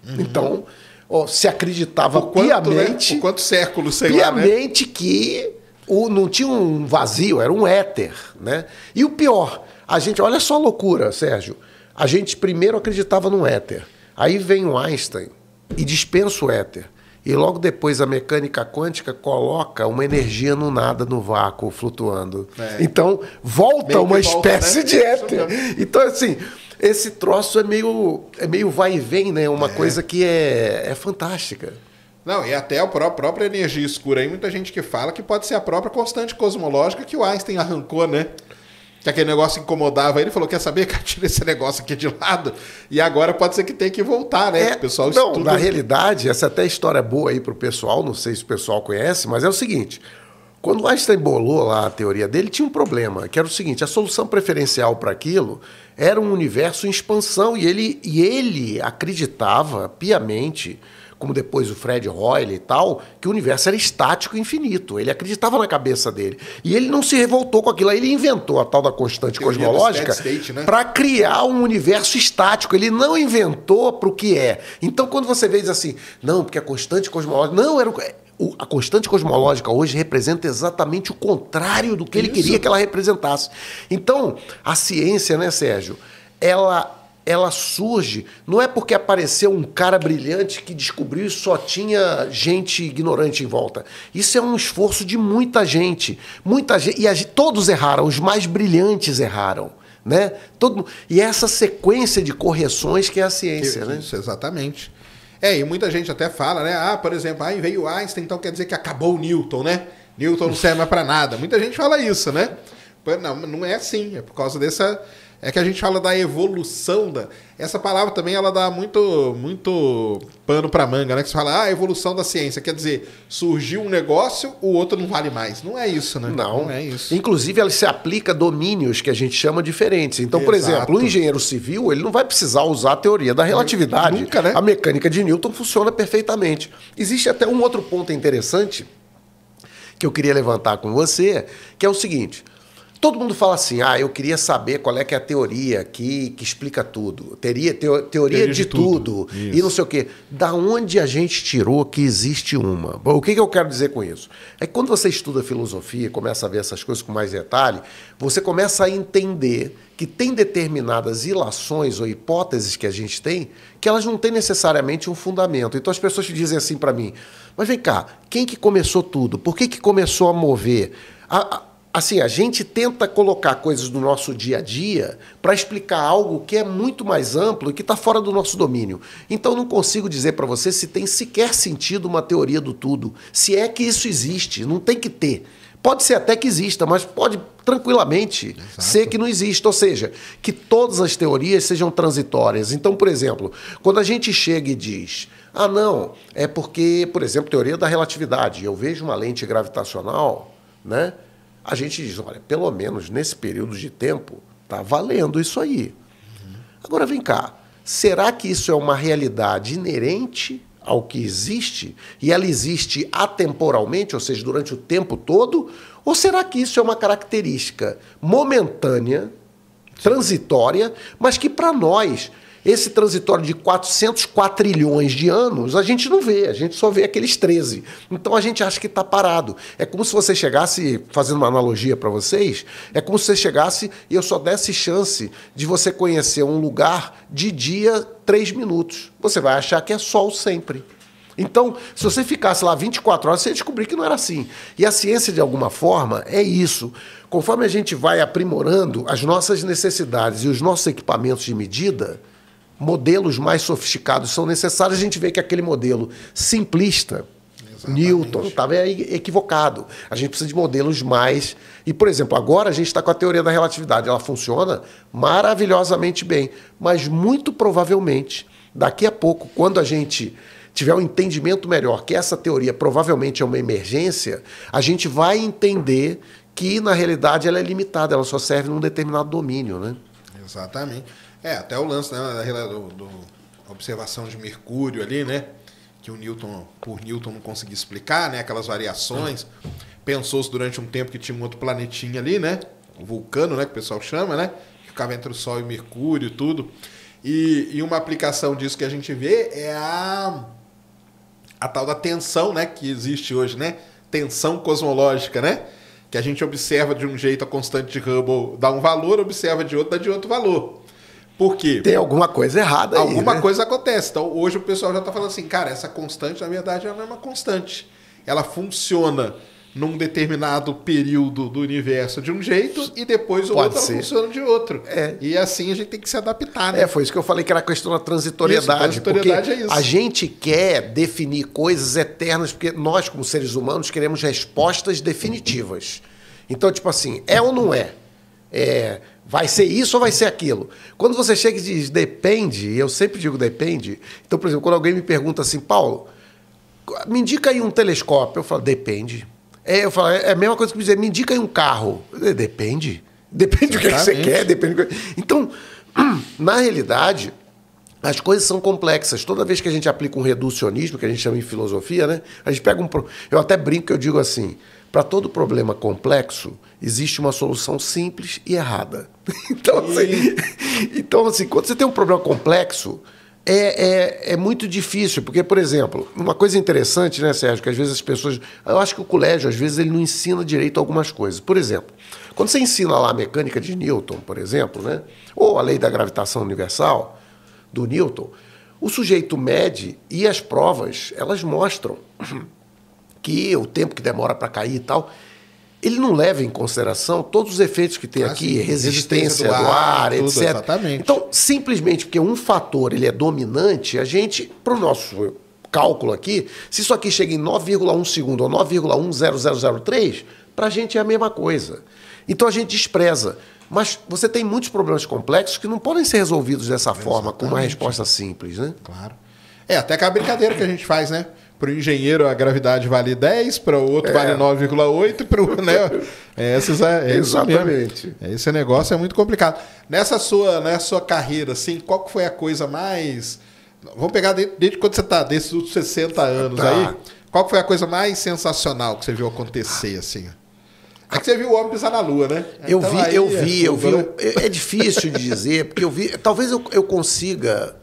[SPEAKER 3] Uhum. Então, se acreditava por quanto, né? piamente. Né? Por quantos sei piamente lá, né? que o, não tinha um vazio, era um éter. Né? E o pior, a gente. Olha só a loucura, Sérgio. A gente primeiro acreditava num éter. Aí vem o Einstein e dispensa o éter. E logo depois a mecânica quântica coloca uma energia no nada, no vácuo, flutuando. É. Então, volta Meio uma volta, né? espécie né? de éter. Então, assim, esse troço é meio, é meio vai e vem, né? Uma é. coisa
[SPEAKER 1] que é,
[SPEAKER 3] é fantástica. Não, e até
[SPEAKER 1] a própria energia escura aí, muita gente que fala que pode ser a própria constante cosmológica que o Einstein arrancou, né? Que aquele negócio incomodava ele, falou: quer saber? Cara, tira esse negócio aqui de lado. E agora pode ser que tenha que voltar, né? É, o pessoal não, estuda... Na
[SPEAKER 3] realidade, essa é até história boa aí para o pessoal, não sei se o pessoal conhece, mas é o seguinte: quando Einstein bolou lá a teoria dele, tinha um problema, que era o seguinte: a solução preferencial para aquilo era um universo em expansão, e ele, e ele acreditava piamente, como depois o Fred Hoyle e tal, que o universo era estático e infinito. Ele acreditava na cabeça dele. E ele não se revoltou com aquilo, ele inventou a tal da constante cosmológica né? para criar um universo estático. Ele não inventou para o que é. Então, quando você vê diz assim, não, porque a constante cosmológica. Não, era a constante cosmológica hoje representa exatamente o contrário do que ele queria que ela representasse. Então, a ciência, né, Sérgio, ela ela surge, não é porque apareceu um cara brilhante que descobriu e só tinha gente ignorante em volta. Isso é um esforço de muita gente. Muita gente, e a, todos erraram, os mais brilhantes
[SPEAKER 1] erraram. Né? Todo, e essa sequência de correções que é a ciência. Isso, né? Isso, exatamente. É, e muita gente até fala, né? Ah, por exemplo, aí ah, veio Einstein, então quer dizer que acabou o Newton, né? Newton não serve mais para nada. Muita gente fala isso, né? Não, não é assim. É por causa dessa, é que a gente fala da evolução da. Essa palavra também ela dá muito, muito pano para manga, né? Que você fala, ah, evolução da ciência. Quer dizer, surgiu um negócio, o outro não vale mais. Não é isso, né? Não. não é isso. Inclusive, ela se aplica a domínios
[SPEAKER 3] que a gente chama diferentes. Então, Exato. por exemplo, o engenheiro civil, ele não vai precisar usar a teoria da relatividade. Nunca, né? A mecânica de Newton funciona perfeitamente. Existe até um outro ponto interessante que eu queria levantar com você, que é o seguinte. Todo mundo fala assim, ah, eu queria saber qual é que é a teoria que, que explica tudo. teria teo, teoria, teoria de, de, tudo, tudo. e não sei o quê. Da onde a gente tirou que existe uma? Bom, o que, que eu quero dizer com isso? É que quando você estuda filosofia, começa a ver essas coisas com mais detalhe, você começa a entender que tem determinadas ilações ou hipóteses que a gente tem que elas não têm necessariamente um fundamento. Então as pessoas dizem assim para mim, mas vem cá, quem que começou tudo? Por que, que começou a mover? A, a, assim, a gente tenta colocar coisas do nosso dia a dia para explicar algo que é muito mais amplo e que está fora do nosso domínio. Então, não consigo dizer para você se tem sequer sentido uma teoria do tudo, se é que isso existe, não tem que ter. Pode ser até que exista, mas pode tranquilamente Exato. ser que não exista. Ou seja, que todas as teorias sejam transitórias. Então, por exemplo, quando a gente chega e diz, ah, não, é porque, por exemplo, teoria da relatividade, eu vejo uma lente gravitacional, né? a gente diz, olha, pelo menos nesse período de tempo, está valendo isso aí. Agora vem cá, será que isso é uma realidade inerente ao que existe? E ela existe atemporalmente, ou seja, durante o tempo todo? Ou será que isso é uma característica momentânea, transitória, mas que para nós esse transitório de 400 quatrilhões de anos, a gente não vê, a gente só vê aqueles 13. Então a gente acha que está parado. É como se você chegasse, fazendo uma analogia para vocês, é como se você chegasse e eu só desse chance de você conhecer um lugar de dia três minutos. Você vai achar que é sol sempre. Então, se você ficasse lá 24 horas, você ia descobrir que não era assim. E a ciência, de alguma forma, é isso. Conforme a gente vai aprimorando as nossas necessidades e os nossos equipamentos de medida, modelos mais sofisticados são necessários, a gente vê que aquele modelo simplista, Exatamente. Newton, estava tá, é equivocado. A gente precisa de modelos mais. E, por exemplo, agora a gente está com a teoria da relatividade. Ela funciona maravilhosamente bem, mas muito provavelmente, daqui a pouco, quando a gente tiver um entendimento melhor que essa teoria provavelmente é uma emergência, a gente vai entender que, na realidade, ela é limitada, ela só serve num determinado domínio. Né?
[SPEAKER 1] Exatamente. É, até o lance, né? Da do, do, observação de Mercúrio ali, né? Que o Newton, por Newton, não conseguia explicar, né? Aquelas variações. Pensou-se durante um tempo que tinha um outro planetinha ali, né? O vulcano, né? Que o pessoal chama, né? Que ficava entre o Sol e Mercúrio e tudo. E, e uma aplicação disso que a gente vê é a, a tal da tensão, né? Que existe hoje, né? Tensão cosmológica, né? Que a gente observa de um jeito a constante de Hubble dá um valor, observa de outro dá de outro valor. Por quê? Tem alguma coisa errada alguma aí. Alguma né? coisa acontece. Então, hoje o pessoal já está falando assim, cara, essa constante, na verdade, ela não é uma constante. Ela funciona num determinado período do universo de um jeito e depois o Pode outro ser. funciona de outro. É. E assim a gente tem que se adaptar, né? É, foi isso que eu falei que era a questão da transitoriedade. Isso, transitoriedade porque é isso. A
[SPEAKER 3] gente quer definir coisas eternas, porque nós, como seres humanos, queremos respostas definitivas. Então, tipo assim, é ou não é? É Vai ser isso ou vai ser aquilo? Quando você chega e diz depende, eu sempre digo depende. Então, por exemplo, quando alguém me pergunta assim, Paulo, me indica aí um telescópio. Eu falo, depende. É, eu falo, é a mesma coisa que me dizer, me indica aí um carro. depende. Depende Exatamente. do que, você quer, depende. Do que... Então, <clears throat> na realidade, as coisas são complexas. Toda vez que a gente aplica um reducionismo, que a gente chama em filosofia, né? A gente pega um. Eu até brinco que eu digo assim: para todo problema complexo, existe uma solução simples e errada. <laughs> Então, assim, então, assim quando você tem um problema complexo, é, é, é, muito difícil, porque, por exemplo, uma coisa interessante, né, Sérgio, que às vezes as pessoas. Eu acho que o colégio, às vezes, ele não ensina direito algumas coisas. Por exemplo, quando você ensina lá a mecânica de Newton, por exemplo, né, ou a lei da gravitação universal do Newton, o sujeito mede e as provas, elas mostram <clears throat> que o tempo que demora para cair e tal ele não leva em consideração todos os efeitos que tem ah, aqui, sim, resistência, do ar, do ar tudo, etc. Exatamente. Então, simplesmente porque um fator ele é dominante, a gente, para o nosso cálculo aqui, se isso aqui chega em 9,1 segundo ou 9,10003, para a gente é a mesma coisa. Então a gente despreza. Mas você tem muitos problemas complexos que não podem ser resolvidos dessa forma, com uma resposta simples, né?
[SPEAKER 1] Claro. É, até com a brincadeira que a gente faz, né? para o engenheiro a gravidade vale 10, para o outro é. vale 9,8, para <laughs> né? é, esses é, é Exatamente. É, esse negócio é muito complicado. Nessa sua, nessa sua carreira, assim, qual foi a coisa mais. Vamos pegar desde, desde quando você está, desses últimos 60 anos tá. aí. Qual foi a coisa mais sensacional que você viu acontecer, assim? É que você viu o homem pisar na lua, né? Eu então, vi, eu vi, é eu vi.
[SPEAKER 3] É, é difícil de dizer, porque eu vi. Talvez eu, eu consiga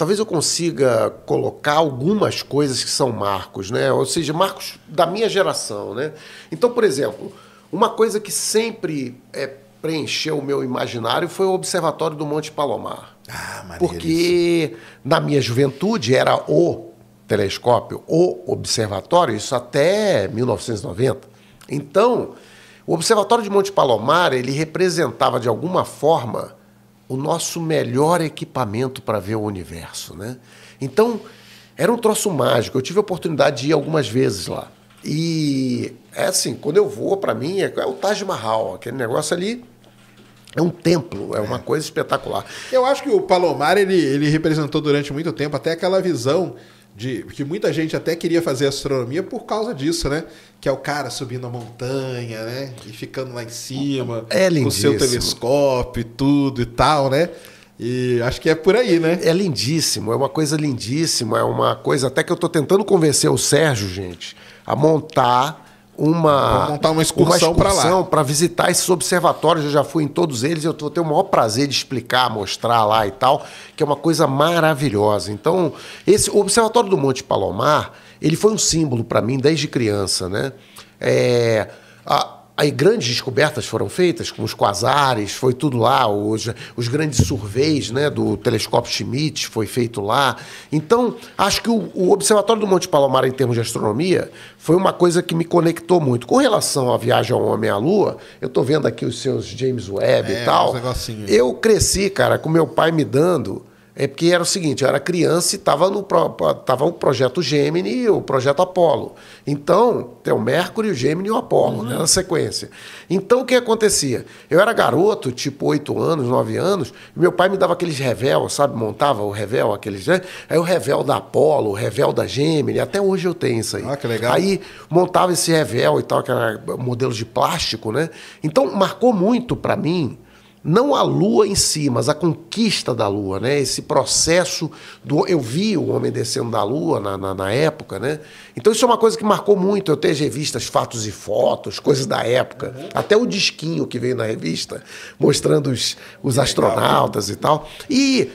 [SPEAKER 3] talvez eu consiga colocar algumas coisas que são marcos, né? Ou seja, marcos da minha geração, né? Então, por exemplo, uma coisa que sempre é, preencheu o meu imaginário foi o Observatório do Monte Palomar. Ah, Porque isso. na minha juventude era o telescópio, o observatório, isso até 1990. Então, o Observatório de Monte Palomar, ele representava de alguma forma o nosso melhor equipamento para ver o universo, né? Então, era um troço mágico. Eu tive a oportunidade de ir algumas vezes lá. E é assim, quando eu vou, para mim, é, é o Taj Mahal, aquele negócio ali é um templo, é uma é. coisa espetacular.
[SPEAKER 1] Eu acho que o Palomar ele, ele representou durante muito tempo até aquela visão de que muita gente até queria fazer astronomia por causa disso, né? Que é o cara subindo a montanha, né? E ficando lá em cima, é lindíssimo. com o seu telescópio e tudo e tal, né? E acho que é por aí, né? É lindíssimo, é uma coisa
[SPEAKER 3] lindíssima, é uma coisa até que eu estou tentando convencer o Sérgio, gente, a montar uma montar uma excursão para lá, para visitar esses observatórios. Eu já fui em todos eles, eu vou ter o maior prazer de explicar, mostrar lá e tal, que é uma coisa maravilhosa. Então, esse o observatório do Monte Palomar, ele foi um símbolo para mim desde criança, né? É, a, Aí grandes descobertas foram feitas, como os quasares, foi tudo lá, os, os grandes surveys né, do telescópio Schmidt foi feito lá. Então, acho que o, o, Observatório do Monte Palomar, em termos de astronomia, foi uma coisa que me conectou muito. Com relação à viagem ao homem à Lua, eu estou vendo aqui os seus James Webb é, e tal. Eu cresci, cara, com meu pai me dando é porque era o seguinte, eu era criança e estava no tava o projeto Gemini e o projeto Apolo. Então, tem o Mercury, o Gemini e o Apolo, uhum. né, na sequência. Então, o que acontecia? Eu era garoto, tipo 8 anos, 9 anos, meu pai me dava aqueles revel, sabe? Montava o revel, aqueles, né? Aí o revel da Apolo, o revel da Gemini, até hoje eu tenho isso aí. Ah, que legal. Aí montava esse revel e tal, que era modelo de plástico, né? Então, marcou muito para mim não a lua em si, mas a conquista da lua, né? Esse processo do eu vi o homem descendo da lua na, na, na época, né? Então isso é uma coisa que marcou muito. Eu tenho as revistas Fatos e Fotos, coisas da época, uhum. até o disquinho que veio na revista mostrando os, os astronautas e tal. E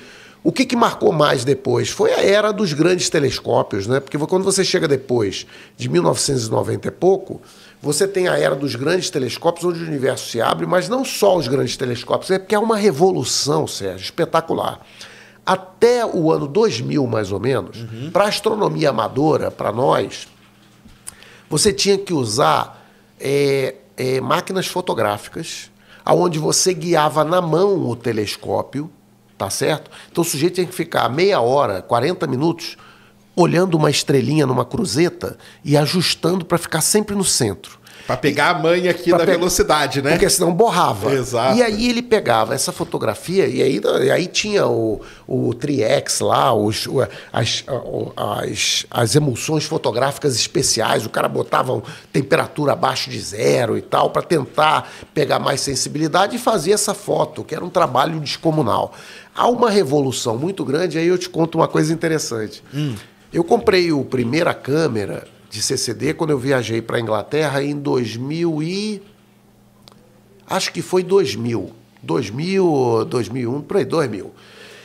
[SPEAKER 3] o que, que marcou mais depois foi a era dos grandes telescópios, né? Porque quando você chega depois de 1990 e pouco, você tem a era dos grandes telescópios, onde o universo se abre, mas não só os grandes telescópios, é porque é uma revolução, Sérgio, espetacular. Até o ano 2000, mais ou menos, uhum. para a astronomia amadora, para nós, você tinha que usar é, é, máquinas fotográficas, aonde você guiava na mão o telescópio, tá certo? Então o sujeito tinha que ficar meia hora, 40 minutos olhando uma estrelinha numa cruzeta e ajustando para ficar sempre
[SPEAKER 1] no centro. Para pegar a mãe aqui da velocidade, né? Porque senão borrava.
[SPEAKER 3] Exato. E aí ele pegava essa fotografia e aí, e aí tinha o, o Triex lá, os, as, as, as emulsões fotográficas especiais. O cara botava temperatura abaixo de zero e tal, para tentar pegar mais sensibilidade e fazer essa foto, que era um trabalho descomunal. Há uma revolução muito grande, aí eu te conto uma coisa interessante. Hum. Eu comprei a primeira câmera de CCD quando eu viajei para a Inglaterra em 2000 e... Acho que foi 2000. 2000, 2001, por aí, 2000.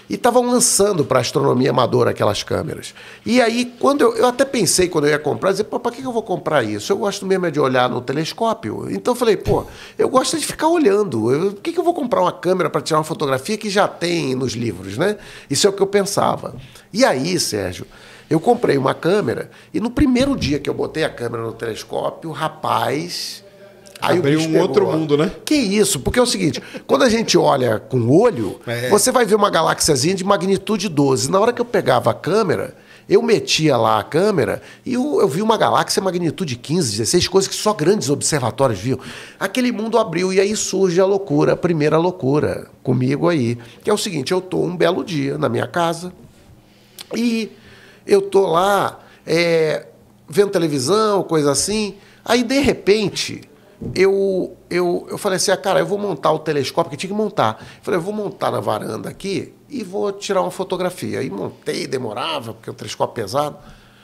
[SPEAKER 3] E estavam lançando para astronomia amadora aquelas câmeras. E aí, quando eu, eu até pensei quando eu ia comprar, dizer, pô, para que eu vou comprar isso? Eu gosto mesmo é de olhar no telescópio. Então eu falei, pô, eu gosto é de ficar olhando. Por que, que eu vou comprar uma câmera para tirar uma fotografia que já tem nos livros, né? Isso é o que eu pensava. E aí, Sérgio, eu comprei uma câmera e no primeiro dia que eu botei a câmera no telescópio, o rapaz. Aí Abriu um pegou, outro mundo, né? Que isso, porque é o seguinte: quando a gente olha com o olho, é. você vai ver uma galáxiazinha de magnitude 12. Na hora que eu pegava a câmera, eu metia lá a câmera e eu, eu, vi uma galáxia magnitude 15, 16, coisas que só grandes observatórios viam. Aquele mundo abriu e aí surge a loucura, a primeira loucura comigo aí. Que é o seguinte: eu estou um belo dia na minha casa e eu tô lá é, vendo televisão, coisa assim. Aí, de repente, eu, eu, eu falei assim, ah, cara, eu vou montar o telescópio, que tinha que montar. Eu falei, eu vou montar na varanda aqui e vou tirar uma fotografia. Aí montei, demorava, porque o telescópio pesado.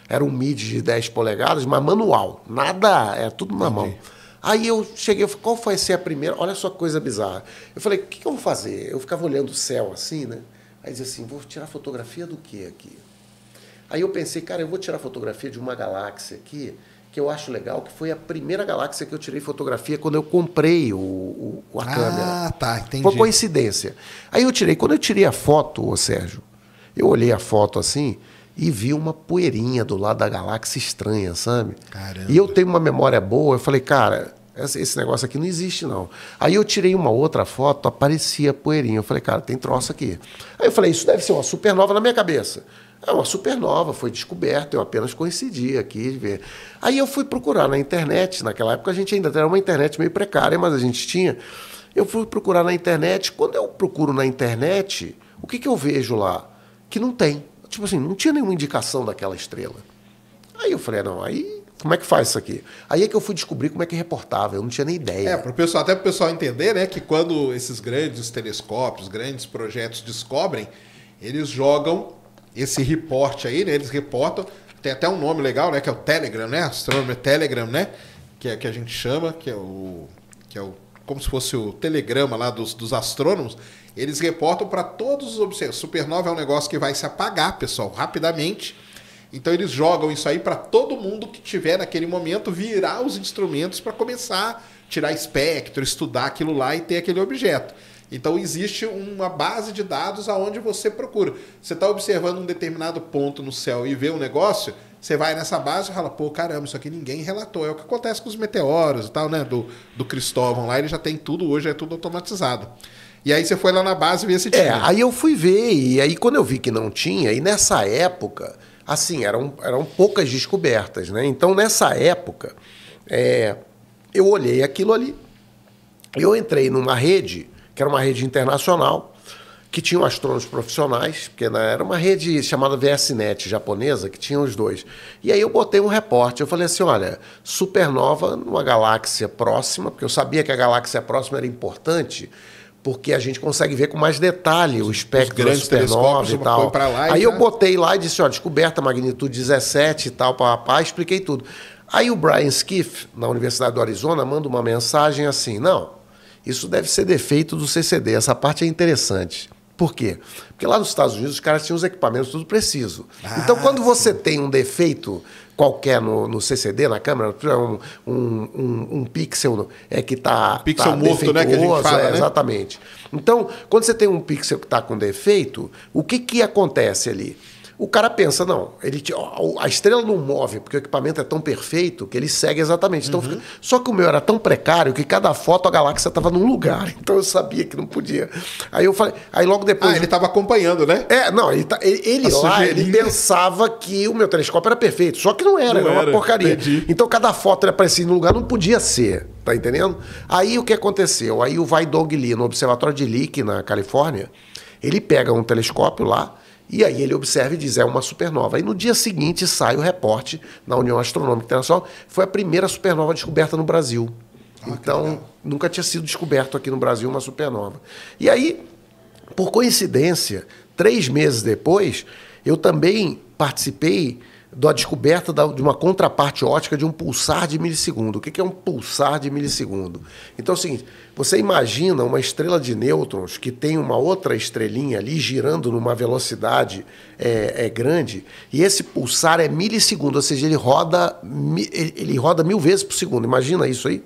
[SPEAKER 3] Era um mid de 10 polegadas, mas manual. Nada, era tudo na mão. Aí eu cheguei, eu falei, qual foi ser a primeira? Olha só coisa bizarra. Eu falei, o que, que eu vou fazer? Eu ficava olhando o céu assim, né? Aí dizia assim, vou tirar fotografia do que aqui? Aí eu pensei, cara, eu vou tirar fotografia de uma galáxia aqui, que eu acho legal, que foi a primeira galáxia que eu tirei fotografia quando eu comprei o, o a ah, câmera. Ah, tá, entendi. Foi coincidência. Aí eu tirei, quando eu tirei a foto, ô Sérgio, eu olhei a foto assim e vi uma poeirinha do lado da galáxia estranha, sabe? Caramba. E eu tenho uma memória boa, eu falei, cara, esse negócio aqui não existe, não. Aí eu tirei uma outra foto, aparecia poeirinha. Eu falei, cara, tem troço aqui. Aí eu falei, isso deve ser uma supernova na minha cabeça. É uma supernova, foi descoberta, eu apenas coincidi aqui de ver. Aí eu fui procurar na internet, naquela época a gente ainda era uma internet meio precária, mas a gente tinha. Eu fui procurar na internet, quando eu procuro na internet, o que, que eu vejo lá? Que não tem. Tipo assim, não tinha nenhuma indicação daquela estrela. Aí eu falei, ah, não, aí como é que faz isso aqui? Aí é que eu fui
[SPEAKER 1] descobrir como é que é reportava, eu não tinha nem ideia. É, pro pessoal, até para o pessoal entender, né, que quando esses grandes telescópios, grandes projetos descobrem, eles jogam esse reporte aí, né? Eles reportam, tem até um nome legal, né? Que é o Telegram, né? Astronomer é Telegram, né? Que, é, que a gente chama, que é o. Que é o como se fosse o telegrama lá dos, dos astrônomos, eles reportam para todos os observadores. Supernova é um negócio que vai se apagar, pessoal, rapidamente. Então eles jogam isso aí para todo mundo que tiver naquele momento virar os instrumentos para começar a tirar espectro, estudar aquilo lá e ter aquele objeto. Então existe uma base de dados aonde você procura. Você está observando um determinado ponto no céu e vê um negócio, você vai nessa base e fala, pô, caramba, isso aqui ninguém relatou. É o que acontece com os meteoros e tal, né? Do, do Cristóvão lá, ele já tem tudo hoje, é tudo automatizado. E aí você foi lá na base e viu esse é, tipo. É, aí eu fui ver, e aí quando eu vi que não tinha, e nessa época,
[SPEAKER 3] assim, eram, eram poucas descobertas, né? Então, nessa época, é, eu olhei aquilo ali. Eu entrei numa rede que era uma rede internacional, que tinha astrônomos profissionais, porque né, era uma rede chamada VSNet japonesa, que tinha os dois. E aí eu botei um repórter, eu falei assim, olha, supernova numa galáxia próxima, porque eu sabia que a galáxia próxima era importante, porque a gente consegue ver com mais detalhe o espectro da supernova e tal. Lá, aí eu botei lá e disse, ó, descoberta magnitude 17 e tal, papá, expliquei tudo. Aí o Brian Skiff, na Universidade do Arizona, manda uma mensagem assim, não, isso deve ser defeito do CCD. Essa parte é interessante. Por quê? Porque lá nos Estados Unidos os caras tinham os equipamentos tudo preciso. Ah, então, quando você tem um defeito qualquer no, no CCD, na câmera, um, um, um, um pixel é, que está. Um pixel tá morto, né? Que a gente fala, é, né? Exatamente. Então, quando você tem um pixel que está com defeito, o que, que acontece ali? O cara pensa, não, ele a estrela não move, porque o equipamento é tão perfeito que ele segue exatamente. Então, uhum. fica, só que o meu era tão precário que cada foto a galáxia estava num lugar. <laughs> Então eu sabia que não podia. Aí eu falei. Aí logo depois. Ah, ele estava acompanhando, né? É, não, ele, tá, ele, ele lá ele pensava que o meu telescópio era perfeito. Só que não era, não era, era uma porcaria. Entendi. Então cada foto ele aparecia num lugar, não podia ser. Tá entendendo? Aí o que aconteceu? Aí o Vai Dong Lee, no Observatório de Lick, na Califórnia, ele pega um telescópio lá e aí ele observa e diz: é uma supernova. E no dia seguinte sai o reporte na União Astronômica Internacional. Foi a primeira supernova descoberta no Brasil. Ah, então, nunca tinha sido descoberto aqui no Brasil uma supernova. E aí, por coincidência, três meses depois, eu também participei da descoberta de uma contraparte ótica de um pulsar de milissegundo. O que é um pulsar de milissegundo? Então é o seguinte: você imagina uma estrela de nêutrons que tem uma outra estrelinha ali girando numa velocidade é, é grande, e esse pulsar é milissegundo, ou seja, ele roda, ele roda mil vezes por segundo. Imagina isso aí.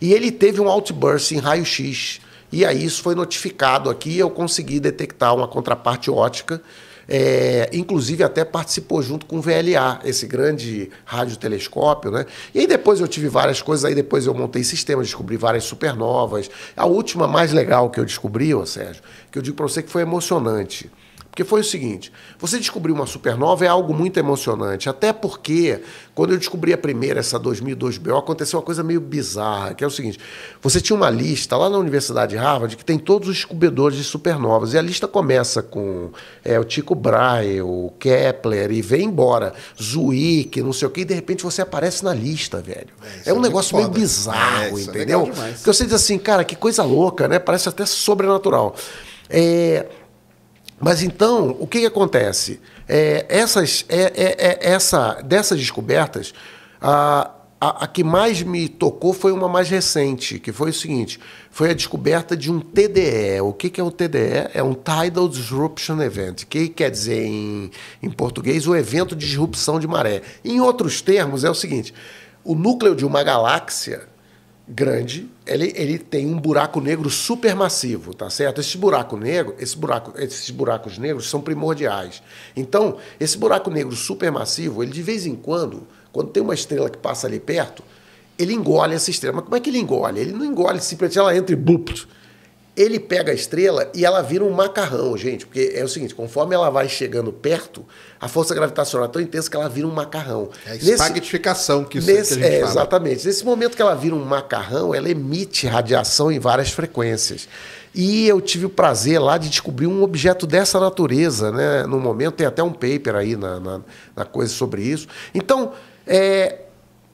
[SPEAKER 3] E ele teve um outburst em raio-x. E aí isso foi notificado aqui, eu consegui detectar uma contraparte ótica é, inclusive até participou junto com o VLA, esse grande radiotelescópio. Né? E aí depois eu tive várias coisas, aí depois eu montei sistemas, descobri várias supernovas. A última mais legal que eu descobri, ô Sérgio, que eu digo para você que foi emocionante porque foi o seguinte: você descobrir uma supernova é algo muito emocionante. Até porque, quando eu descobri a primeira, essa 2002 BO, aconteceu uma coisa meio bizarra, que é o seguinte: você tinha uma lista lá na Universidade de Harvard que tem todos os descobridores de supernovas. E a lista começa com é, o Tico Brahe, o Kepler, e vem embora. Zwick, não sei o quê, e de repente você aparece na lista, velho. É, é um é negócio meio bizarro, é, é entendeu? É Porque você diz assim, cara, que coisa louca, né? Parece até sobrenatural. É. Mas então, o que, que acontece? É, essas, é, é, é, essa, dessas descobertas, a, a, a, que mais me tocou foi uma mais recente, que foi o seguinte: foi a descoberta de um TDE. O que, que é o TDE? É um Tidal Disruption Event, que quer dizer em, em português o evento de disrupção de maré. Em outros termos, é o seguinte: o núcleo de uma galáxia grande, ele, ele tem um buraco negro supermassivo, tá certo? Esse buraco negro, esse buraco, esses buracos negros são primordiais. Então, esse buraco negro supermassivo, ele de vez em quando, quando tem uma estrela que passa ali perto, ele engole essa estrela. Mas como é que ele engole? Ele não engole simplesmente ela entra e bup, ele pega a estrela e ela vira um macarrão, gente. Porque é o seguinte, conforme ela vai chegando perto, a força gravitacional é tão intensa que ela vira um macarrão. É a espaguetificação que, isso, nesse, que a gente é, fala. Exatamente. Nesse momento que ela vira um macarrão, ela emite radiação em várias frequências. E eu tive o prazer lá de descobrir um objeto dessa natureza, né? No momento tem até um paper aí na, na, na coisa sobre isso. Então, é,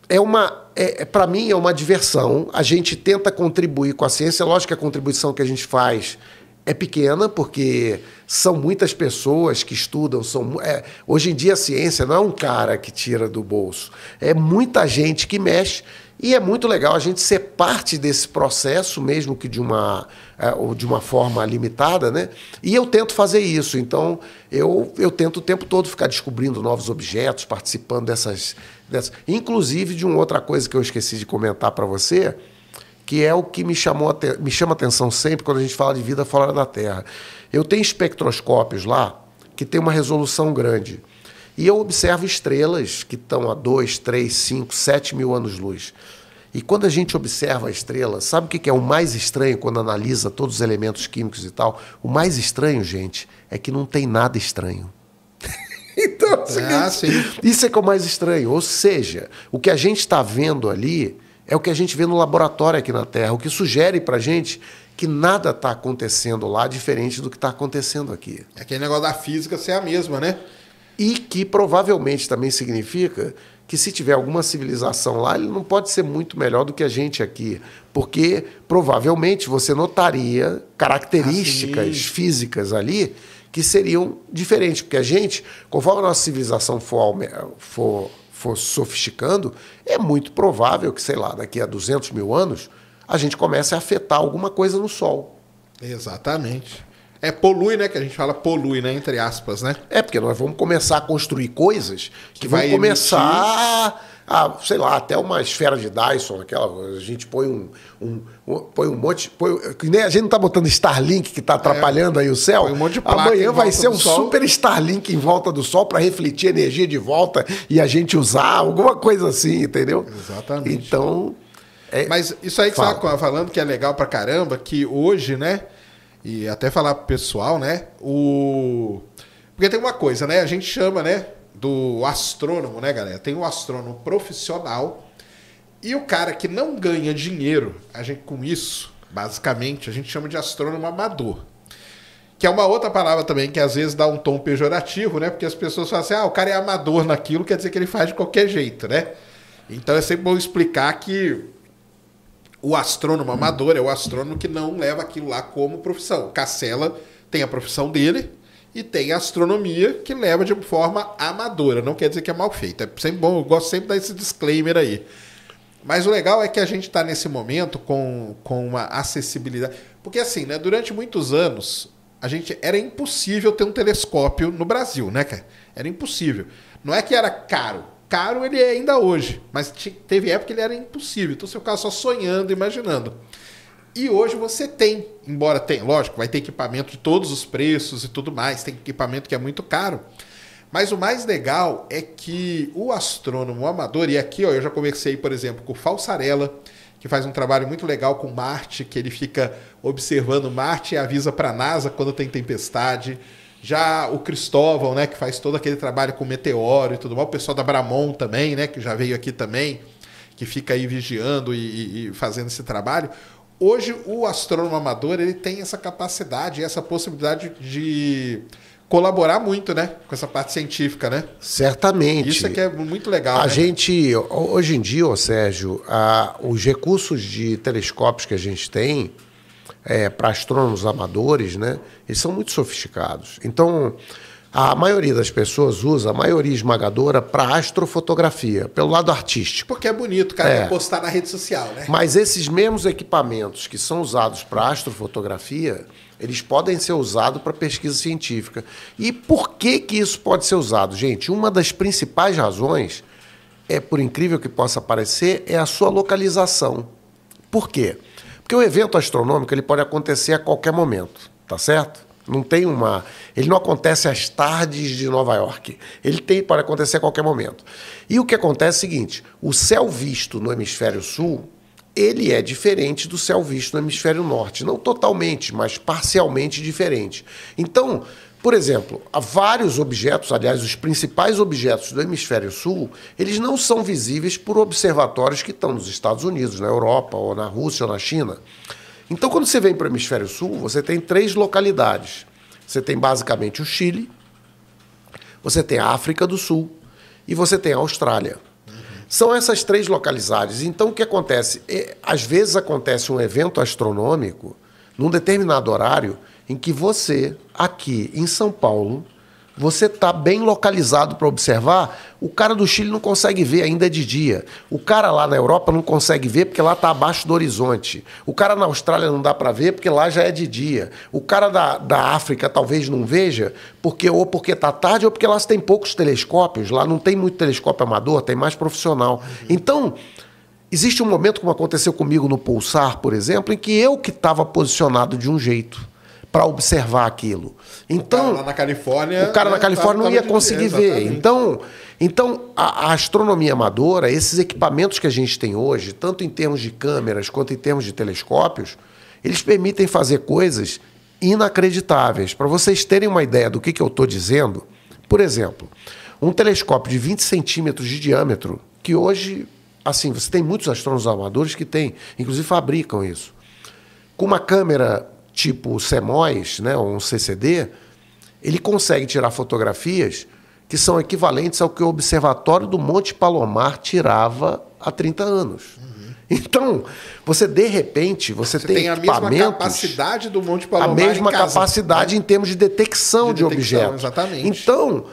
[SPEAKER 3] é uma é, é para mim é uma diversão. A gente tenta contribuir com a ciência. Lógico que a contribuição que a gente faz é pequena, porque são muitas pessoas que estudam. São, é, hoje em dia a ciência não é um cara que tira do bolso. É muita gente que mexe e é muito legal a gente ser parte desse processo, mesmo que de uma, é, de uma forma limitada, né? E eu tento fazer isso. Então, eu, eu tento o tempo todo ficar descobrindo novos objetos, participando dessas. dessas. Inclusive de uma outra coisa que eu esqueci de comentar para você, que é o que me, chamou, me chama atenção sempre quando a gente fala de vida fora da Terra. Eu tenho espectroscópios lá que tem uma resolução grande. E eu observo estrelas que estão a 2, 3, 5, 7 mil anos-luz. E quando a gente observa a estrela, sabe o que é o mais estranho quando analisa todos os elementos químicos e tal? O mais estranho, gente, é que não tem nada estranho.
[SPEAKER 1] <laughs> então, é,
[SPEAKER 3] ah, seguinte, assim, isso é que é o mais estranho. Ou seja, o que a gente está vendo ali é o que a gente vê no laboratório aqui na Terra, o que sugere para gente que nada está acontecendo lá diferente do que está acontecendo aqui.
[SPEAKER 1] É aquele negócio da física ser a mesma, né? e que
[SPEAKER 3] provavelmente também significa que se tiver alguma civilização lá, ele não pode ser muito melhor do que a gente aqui, porque provavelmente você notaria características assim. físicas ali que seriam diferentes, porque a gente, conforme a nossa civilização for, for, for sofisticando, é muito provável que, sei lá, daqui a 200 mil anos, a gente comece a afetar alguma coisa no Sol. Exatamente. É, polui, né? Que a gente fala polui, né? Entre aspas, né? É, porque nós vamos começar a construir coisas que, que vão começar a, sei lá, até uma esfera de Dyson, aquela. A gente põe um. um, põe um monte. Põe, a gente não tá botando Starlink que está é. atrapalhando é, aí o céu. Põe um monte de placa Amanhã vai ser um sol. super Starlink em volta do Sol para refletir energia de volta e a gente usar, alguma coisa assim, entendeu? Exatamente. Então.
[SPEAKER 1] É, Mas isso aí que fala. você estava tá falando que é legal pra caramba, que hoje, né? E até falar pro pessoal, né? O. Porque tem uma coisa, né? A gente chama, né? Do astrônomo, né, galera? Tem o um astrônomo profissional e o cara que não ganha dinheiro, a gente com isso, basicamente, a gente chama de astrônomo amador. Que é uma outra palavra também que às vezes dá um tom pejorativo, né? Porque as pessoas falam assim: ah, o cara é amador naquilo, quer dizer que ele faz de qualquer jeito, né? Então é sempre bom explicar que o astrônomo amador é o astrônomo que não leva aquilo lá como profissão. Cacela tem a profissão dele e tem a astronomia que leva de forma amadora. Não quer dizer que é mal feita. É sempre bom, eu gosto sempre de dar esse disclaimer aí. Mas o legal é que a gente está nesse momento com, com uma acessibilidade. Porque assim, né, durante muitos anos, a gente era impossível ter um telescópio no Brasil, né, cara? Era impossível. Não é que era caro, caro ele é ainda hoje, mas teve época que ele era impossível. Então você ficava só sonhando, imaginando. E hoje você tem, embora tenha, lógico, vai ter equipamento de todos os preços e tudo mais, tem equipamento que é muito caro. Mas o mais legal é que o astrônomo amador, e aqui ó, eu já conversei, por exemplo, com o Falsarella, que faz um trabalho muito legal com Marte, que ele fica observando Marte e avisa para a NASA quando tem tempestade. Já o Cristóvão, né, que faz todo aquele trabalho com meteoro e tudo mais, o pessoal da Bramon também, né, que já veio aqui também, que fica aí vigiando e, e fazendo esse trabalho. Hoje o astrônomo amador ele tem essa capacidade, essa possibilidade de colaborar muito, né, com essa parte científica, né? Certamente. Isso é que é muito legal. A né?
[SPEAKER 3] gente hoje em dia, ô Sérgio, a, os recursos de telescópios que a gente tem, é, para astrônomos amadores, né? Eles são muito sofisticados. Então, a maioria das pessoas usa a maioria esmagadora para astrofotografia, pelo lado artístico.
[SPEAKER 1] Porque é bonito, cara, é. postar na rede social, né?
[SPEAKER 3] Mas esses mesmos equipamentos que são usados para astrofotografia, eles podem ser usados para pesquisa científica. E por que que isso pode ser usado? Gente, uma das principais razões é, por incrível que possa parecer, é a sua localização. Por quê? Porque o evento astronômico ele pode acontecer a qualquer momento, tá certo? Não tem uma. Ele não acontece às tardes de Nova York. Ele tem, pode acontecer a qualquer momento. E o que acontece é o seguinte: o céu visto no hemisfério sul ele é diferente do céu visto no hemisfério norte. Não totalmente, mas parcialmente diferente. Então, por exemplo, há vários objetos, aliás, os principais objetos do hemisfério sul, eles não são visíveis por observatórios que estão nos Estados Unidos, na Europa, ou na Rússia, ou na China. Então, quando você vem para o hemisfério sul, você tem três localidades. Você tem basicamente o Chile, você tem a África do Sul e você tem a Austrália. São essas três localidades. Então, o que acontece? É, às vezes acontece um evento astronômico num determinado horário em que você, aqui em São Paulo, você está bem localizado para observar. O cara do Chile não consegue ver ainda é de dia. O cara lá na Europa não consegue ver porque lá está abaixo do horizonte. O cara na Austrália não dá para ver porque lá já é de dia. O cara da, da África talvez não veja porque ou porque está tarde ou porque lá tem poucos telescópios. Lá não tem muito telescópio amador, tem mais profissional. Uhum. Então, existe um momento, como aconteceu comigo no Pulsar, por exemplo, em que eu que estava posicionado de um jeito para observar aquilo.
[SPEAKER 1] Então, o cara na Califórnia, o cara na né, Califórnia não tá ia conseguir ver. Exatamente.
[SPEAKER 3] Então, então a, a, astronomia amadora, esses equipamentos que a gente tem hoje, tanto em termos de câmeras quanto em termos de telescópios, eles permitem fazer coisas inacreditáveis. Para vocês terem uma ideia do que, que eu estou dizendo, por exemplo, um telescópio de 20 centímetros de diâmetro, que hoje, assim, você tem muitos astrônomos amadores que têm, inclusive fabricam isso. Com uma câmera tipo o né, ou um CCD, ele consegue tirar fotografias que são equivalentes ao que o Observatório do Monte Palomar tirava há 30 anos. Uhum. Então, você de repente, você, você tem, tem a mesma capacidade
[SPEAKER 1] do Monte Palomar, a mesma em
[SPEAKER 3] capacidade né? em termos de detecção de, de detecção, objetos. Exatamente. Então,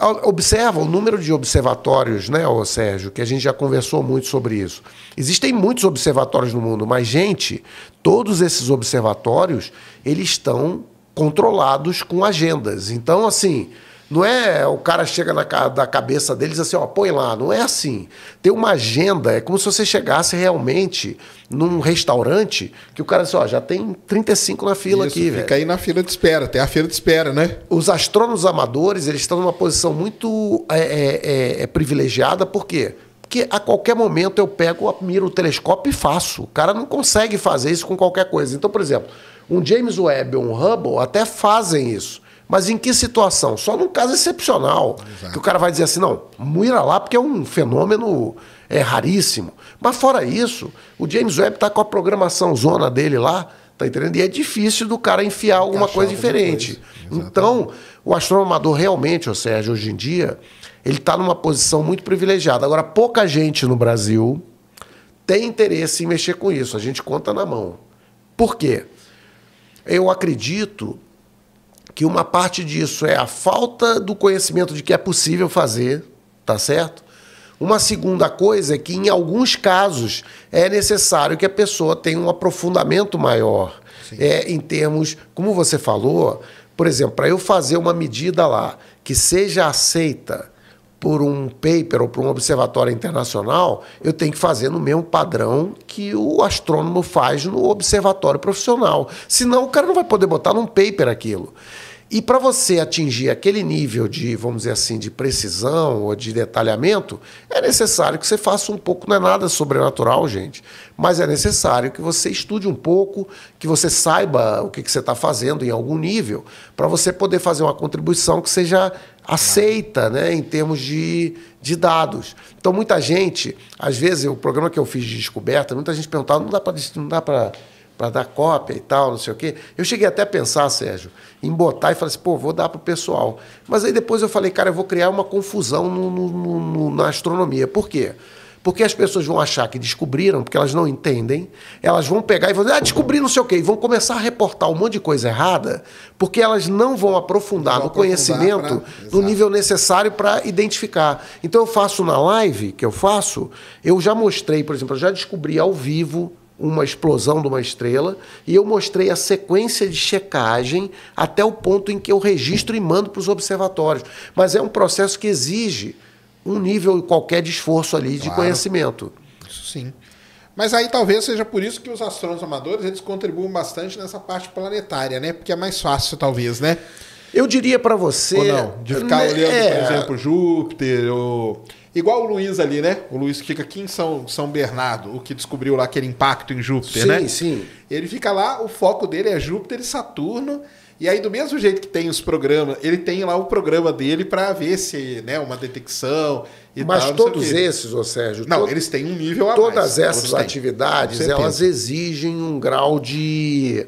[SPEAKER 3] Observa o número de observatórios, né, ô Sérgio, que a gente já conversou muito sobre isso. Existem muitos observatórios no mundo, mas, gente, todos esses observatórios, eles estão controlados com agendas. Então, assim, não é o cara chega na da cabeça deles assim, ó, põe lá. Não é assim. Tem uma agenda, é como se você chegasse realmente num restaurante que o cara diz, ó, já tem 35 na fila Isso, aqui, fica velho. Fica aí na fila de espera, tem a fila de espera, né? Os astrônomos amadores, eles estão numa posição muito é, é, é, é privilegiada, por quê? Porque a qualquer momento eu pego, miro o telescópio e faço. O cara não consegue fazer isso com qualquer coisa. Então, por exemplo, um James Webb ou um Hubble até fazem isso. Mas em que situação? Só num caso excepcional. Exato. Que o cara vai dizer assim, não, Muira lá porque é um fenômeno é, raríssimo. Mas fora isso, o James Webb está com a programação zona dele lá, tá entendendo? E é difícil do cara enfiar alguma coisa diferente. Coisa. Então, o astrônomo realmente, ou Sérgio, hoje em dia, ele está numa posição muito privilegiada. Agora, pouca gente no Brasil tem interesse em mexer com isso. A gente conta na mão. Por quê? Eu acredito que uma parte disso é a falta do conhecimento de que é possível fazer, tá certo? Uma segunda coisa é que, em alguns casos, é necessário que a pessoa tenha um aprofundamento maior. É, em termos, como você falou, por exemplo, para eu fazer uma medida lá que seja aceita por um paper ou por um observatório internacional, eu tenho que fazer no mesmo padrão que o astrônomo faz no observatório profissional. Senão o cara não vai poder botar num paper aquilo. E para você atingir aquele nível de, vamos dizer assim, de precisão ou de detalhamento, é necessário que você faça um pouco, não é nada sobrenatural, gente, mas é necessário que você estude um pouco, que você saiba o que, que você está fazendo em algum nível, para você poder fazer uma contribuição que seja aceita né, em termos de, de dados. Então, muita gente, às vezes, o programa que eu fiz de descoberta, muita gente perguntava, não dá para para dar cópia e tal, não sei o quê. Eu cheguei até a pensar, Sérgio, em botar e falei assim, pô, vou dar para o pessoal. Mas aí depois eu falei, cara, eu vou criar uma confusão no, no, no, na astronomia. Por quê? Porque as pessoas vão achar que descobriram, porque elas não entendem, elas vão pegar e vão dizer, ah, descobri não sei o quê, e vão começar a reportar um monte de coisa errada, porque elas não vão aprofundar vão no conhecimento pra... no nível necessário para identificar. Então eu faço na live que eu faço, eu já mostrei, por exemplo, eu já descobri ao vivo uma explosão de uma estrela e eu mostrei a sequência de checagem até o ponto em que eu registro e mando para os observatórios. Mas é um processo que exige
[SPEAKER 1] um nível qualquer de
[SPEAKER 3] esforço ali claro. de conhecimento.
[SPEAKER 1] Isso sim. Mas aí talvez seja por isso que os astrônomos amadores eles contribuem bastante nessa parte planetária, né? Porque é mais fácil, talvez, né? Eu diria para você. Ou não, de ficar né, olhando, é... por exemplo, Júpiter ou. Igual o Luiz ali, né? O Luiz fica aqui em São, São Bernardo, o que descobriu lá aquele impacto em Júpiter, sim, né? Sim, sim. Ele fica lá, o foco dele é Júpiter e Saturno. E aí, do mesmo jeito que tem os programas, ele tem lá o programa dele para ver se, né, uma detecção e Mas tal, todos esses, ô Sérgio. Não, todo, eles têm um nível a Todas mais, essas atividades, elas
[SPEAKER 3] exigem um grau de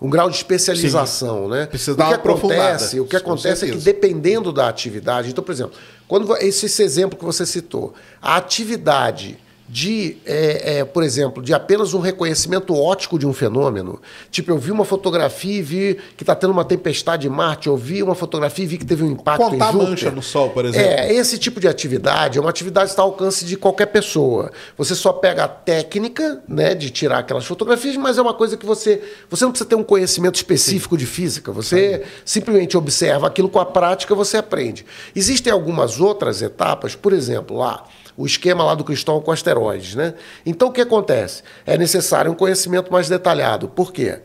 [SPEAKER 3] um grau de especialização, Sim. né? Precisa dar o que acontece, o que acontece é que dependendo da atividade, então, por exemplo, quando esse, esse exemplo que você citou, a atividade de, é, é, por exemplo, de apenas um reconhecimento ótico de um fenômeno. Tipo, eu vi uma fotografia e vi que está tendo uma tempestade em Marte, eu vi uma fotografia e vi que teve um impacto Contar em Júpiter. mancha no Sol, por exemplo. É, esse tipo de atividade é uma atividade que está ao alcance de qualquer pessoa. Você só pega a técnica né, de tirar aquelas fotografias, mas é uma coisa que você... Você não precisa ter um conhecimento específico Sim. de física. Você Sim. simplesmente observa aquilo com a prática, você aprende. Existem algumas outras etapas, por exemplo, lá o esquema lá do cristão com asteroides. Né? Então, o que acontece? É necessário um conhecimento mais detalhado. Por quê?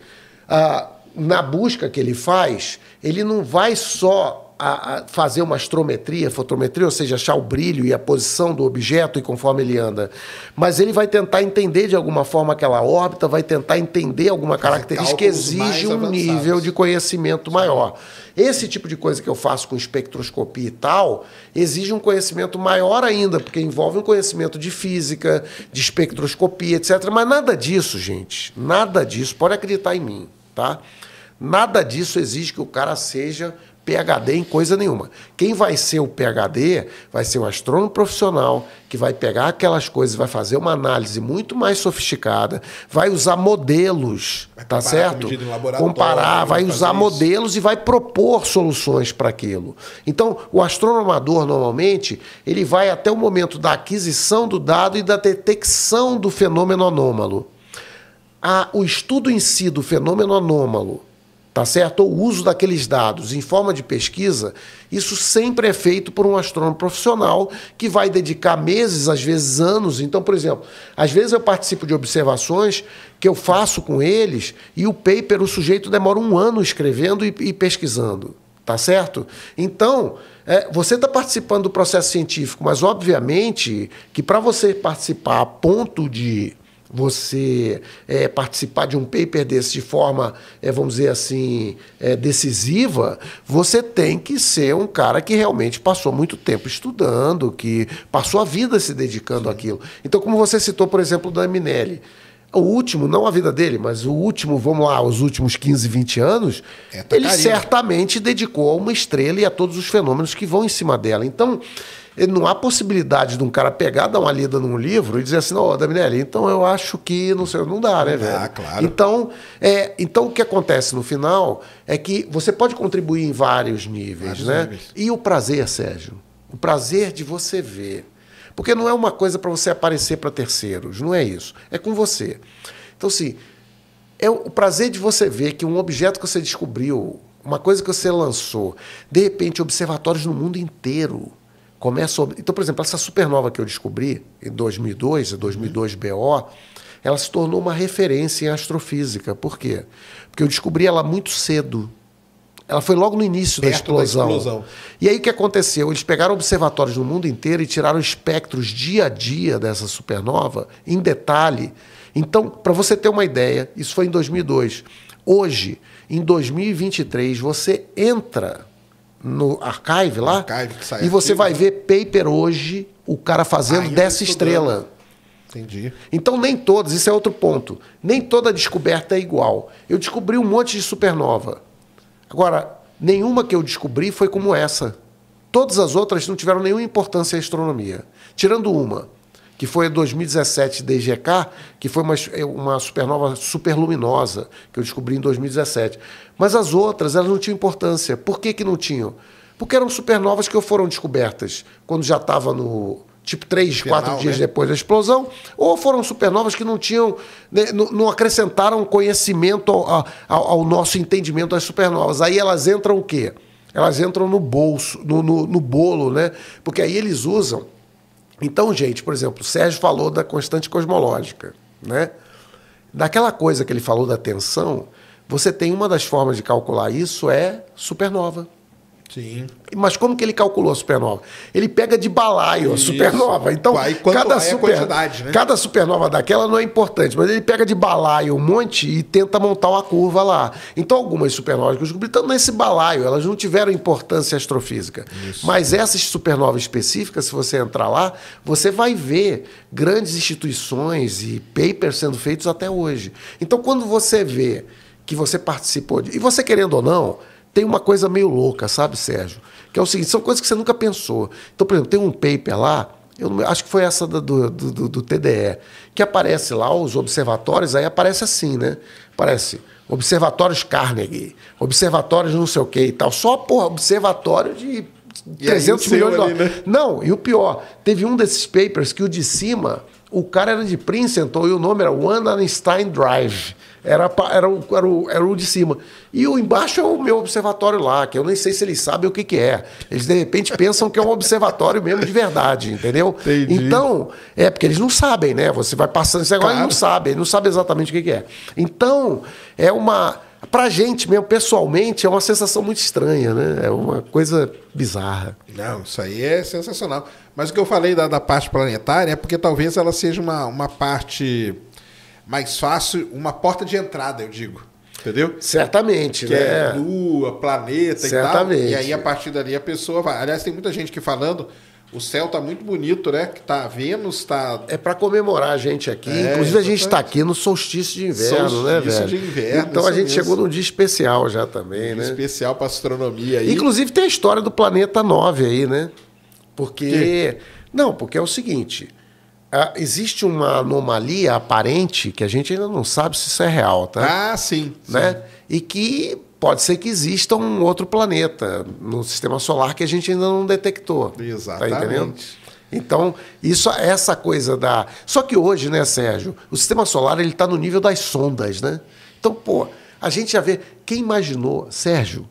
[SPEAKER 3] Ah, na busca que ele faz, ele não vai só a, fazer uma astrometria, fotometria, ou seja, achar o brilho e a posição do objeto e conforme ele anda. Mas ele vai tentar entender de alguma forma aquela órbita, vai tentar entender alguma característica que exige um avançados. nível de conhecimento maior. Esse tipo de coisa que eu faço com espectroscopia e tal exige um conhecimento maior ainda, porque envolve um conhecimento de física, de espectroscopia, etc. Mas nada disso, gente, nada disso, pode acreditar em mim, tá? Nada disso exige que o cara seja PhD em coisa nenhuma. Quem vai ser o PhD vai ser um astrônomo profissional que vai pegar aquelas coisas, vai fazer uma análise muito mais sofisticada, vai usar modelos, vai tá certo?
[SPEAKER 1] Comparar, vai, usar modelos
[SPEAKER 3] e vai propor soluções para aquilo. Então, o astronomador normalmente, ele vai até o momento da aquisição do dado e da detecção do fenômeno anômalo. A, ah, o estudo em si do fenômeno anômalo tá certo? Ou o uso daqueles dados em forma de pesquisa, isso sempre é feito por um astrônomo profissional que vai dedicar meses, às vezes anos. Então, por exemplo, às vezes eu participo de observações que eu faço com eles e o paper, o sujeito demora um ano escrevendo e, e pesquisando, tá certo? Então, é, você está participando do processo científico, mas obviamente que para você participar a ponto de você é, participar de um paper desse de forma, é, vamos dizer assim, é, decisiva, você tem que ser um cara que realmente passou muito tempo estudando, que passou a vida se dedicando Sim. àquilo. Então, como você citou, por exemplo, da Minelli. O último, não a vida dele, mas o último, vamos lá, os últimos 15, 20 anos, é ele certamente dedicou a uma estrela e a todos os fenômenos que vão em cima dela. Então, ele, não há possibilidade de um cara pegar, dar uma lida num livro e dizer assim, não, Daminelli, então eu acho que não sei, não dá, né, ah, velho? Ah, claro. Então, é, então o que acontece no final é que você pode contribuir em vários níveis, vários né? Níveis. E o prazer, Sérgio, o prazer de você ver. Porque não é uma coisa para você aparecer para terceiros, não é isso. É com você. Então, assim, é o prazer de você ver que um objeto que você descobriu, uma coisa que você lançou, de repente, observatórios no mundo inteiro Começa, então, por exemplo, essa supernova que eu descobri em 2002, 2002 BO, ela se tornou uma referência em astrofísica. Por quê? Porque eu descobri ela muito cedo. Ela foi logo no início da explosão. da explosão. E aí o que aconteceu? Eles pegaram observatórios no mundo inteiro e tiraram espectros dia a dia dessa supernova, em detalhe. Então, para você ter uma ideia, isso foi em 2002. Hoje, em 2023, você entra no archive lá. Archive que sai e você aqui, vai né? ver paper hoje, o cara fazendo dessa estrela. Entendi. Então, nem todas, isso é outro ponto. Nem toda descoberta é igual. Eu descobri um monte de supernova. Agora, nenhuma que eu descobri foi como essa. Todas as outras não tiveram nenhuma importância à astronomia, tirando uma que foi a 2017 DGK, que foi uma, eh, uma supernova superluminosa, que eu descobri em 2017. Mas as outras, elas não tinham importância. Por que, que não tinham? Porque eram supernovas que foram descobertas quando já estava no, tipo três, quatro dias né? depois da explosão, ou foram supernovas que não tinham, né, não acrescentaram conhecimento ao, ao, ao, nosso entendimento das supernovas. Aí elas entram o quê? Elas entram no bolso, no, no, no bolo, né? Porque aí eles usam então, gente, por exemplo, o Sérgio falou da constante cosmológica, né? Daquela coisa que ele falou da tensão, você tem uma das formas de calcular isso é supernova. Sim. Mas como que ele calculou a supernova? Ele pega de balaio a supernova. Então, Aí, cada, é super, né? cada supernova daquela não é importante, mas ele pega de balaio um monte e tenta montar uma curva lá. Então, algumas supernovas que eu descobri estão nesse balaio, elas não tiveram importância astrofísica. Isso. Mas essas supernovas específicas, se você entrar lá, você vai ver grandes instituições e papers sendo feitos até hoje. Então, quando você vê que você participou de. E você querendo ou não, tem uma coisa meio louca, sabe, Sérgio? Que é o seguinte, são coisas que você nunca pensou. Então, por exemplo, tem um paper lá, eu acho que foi essa do, do, do, do, TDE, que aparece lá, os observatórios, aí aparece assim, né? Aparece observatórios Carnegie, observatórios não sei o que e tal. Só, porra, observatório de e 300 milhões de né? dólares. Né? Não, e o pior, teve um desses papers que o de cima, o cara era de Princeton e o nome era One Einstein Drive era, era, o, era, o, era o de cima. E o embaixo é o meu observatório lá, que eu nem sei se eles sabem o que, que é. Eles, de repente, pensam que é um observatório mesmo de verdade, entendeu? Entendi. Então, é porque eles não sabem, né? Você vai passando esse negócio claro. e não sabe, não sabe exatamente o que, que é. Então, é uma. Pra gente mesmo, pessoalmente, é uma
[SPEAKER 1] sensação muito estranha, né? É uma coisa bizarra. Não, isso aí é sensacional. Mas o que eu falei da, da parte planetária é porque talvez ela seja uma, uma parte mais fácil, uma porta de entrada, eu digo. Entendeu? Certamente, que é né? É lua, planeta Certamente. e tal. E aí, a partir dali, a pessoa vai. Aliás, tem muita gente que falando. O céu tá muito bonito, né? Que tá Vênus, tá. É para comemorar a gente aqui. É, Inclusive, a gente
[SPEAKER 3] está aqui no solstício de inverno, solstício né, velho? Solstício de inverno. Então a é gente mesmo. chegou num dia especial já também, um né? Especial
[SPEAKER 1] para astronomia aí.
[SPEAKER 3] Inclusive tem a história do planeta 9 aí, né? Porque. Que? Não, porque é o seguinte: é, existe uma anomalia aparente que a gente ainda não sabe se isso é real, tá? Ah, sim. Né? Sim. E que pode ser que exista um outro planeta no sistema solar que a gente ainda não detectou. Tá Exatamente. Tá entendendo? Então, isso, essa coisa da. Só que hoje, né, Sérgio, o sistema solar ele está no nível das sondas, né? Então, pô, a gente já vê. Quem imaginou, Sérgio,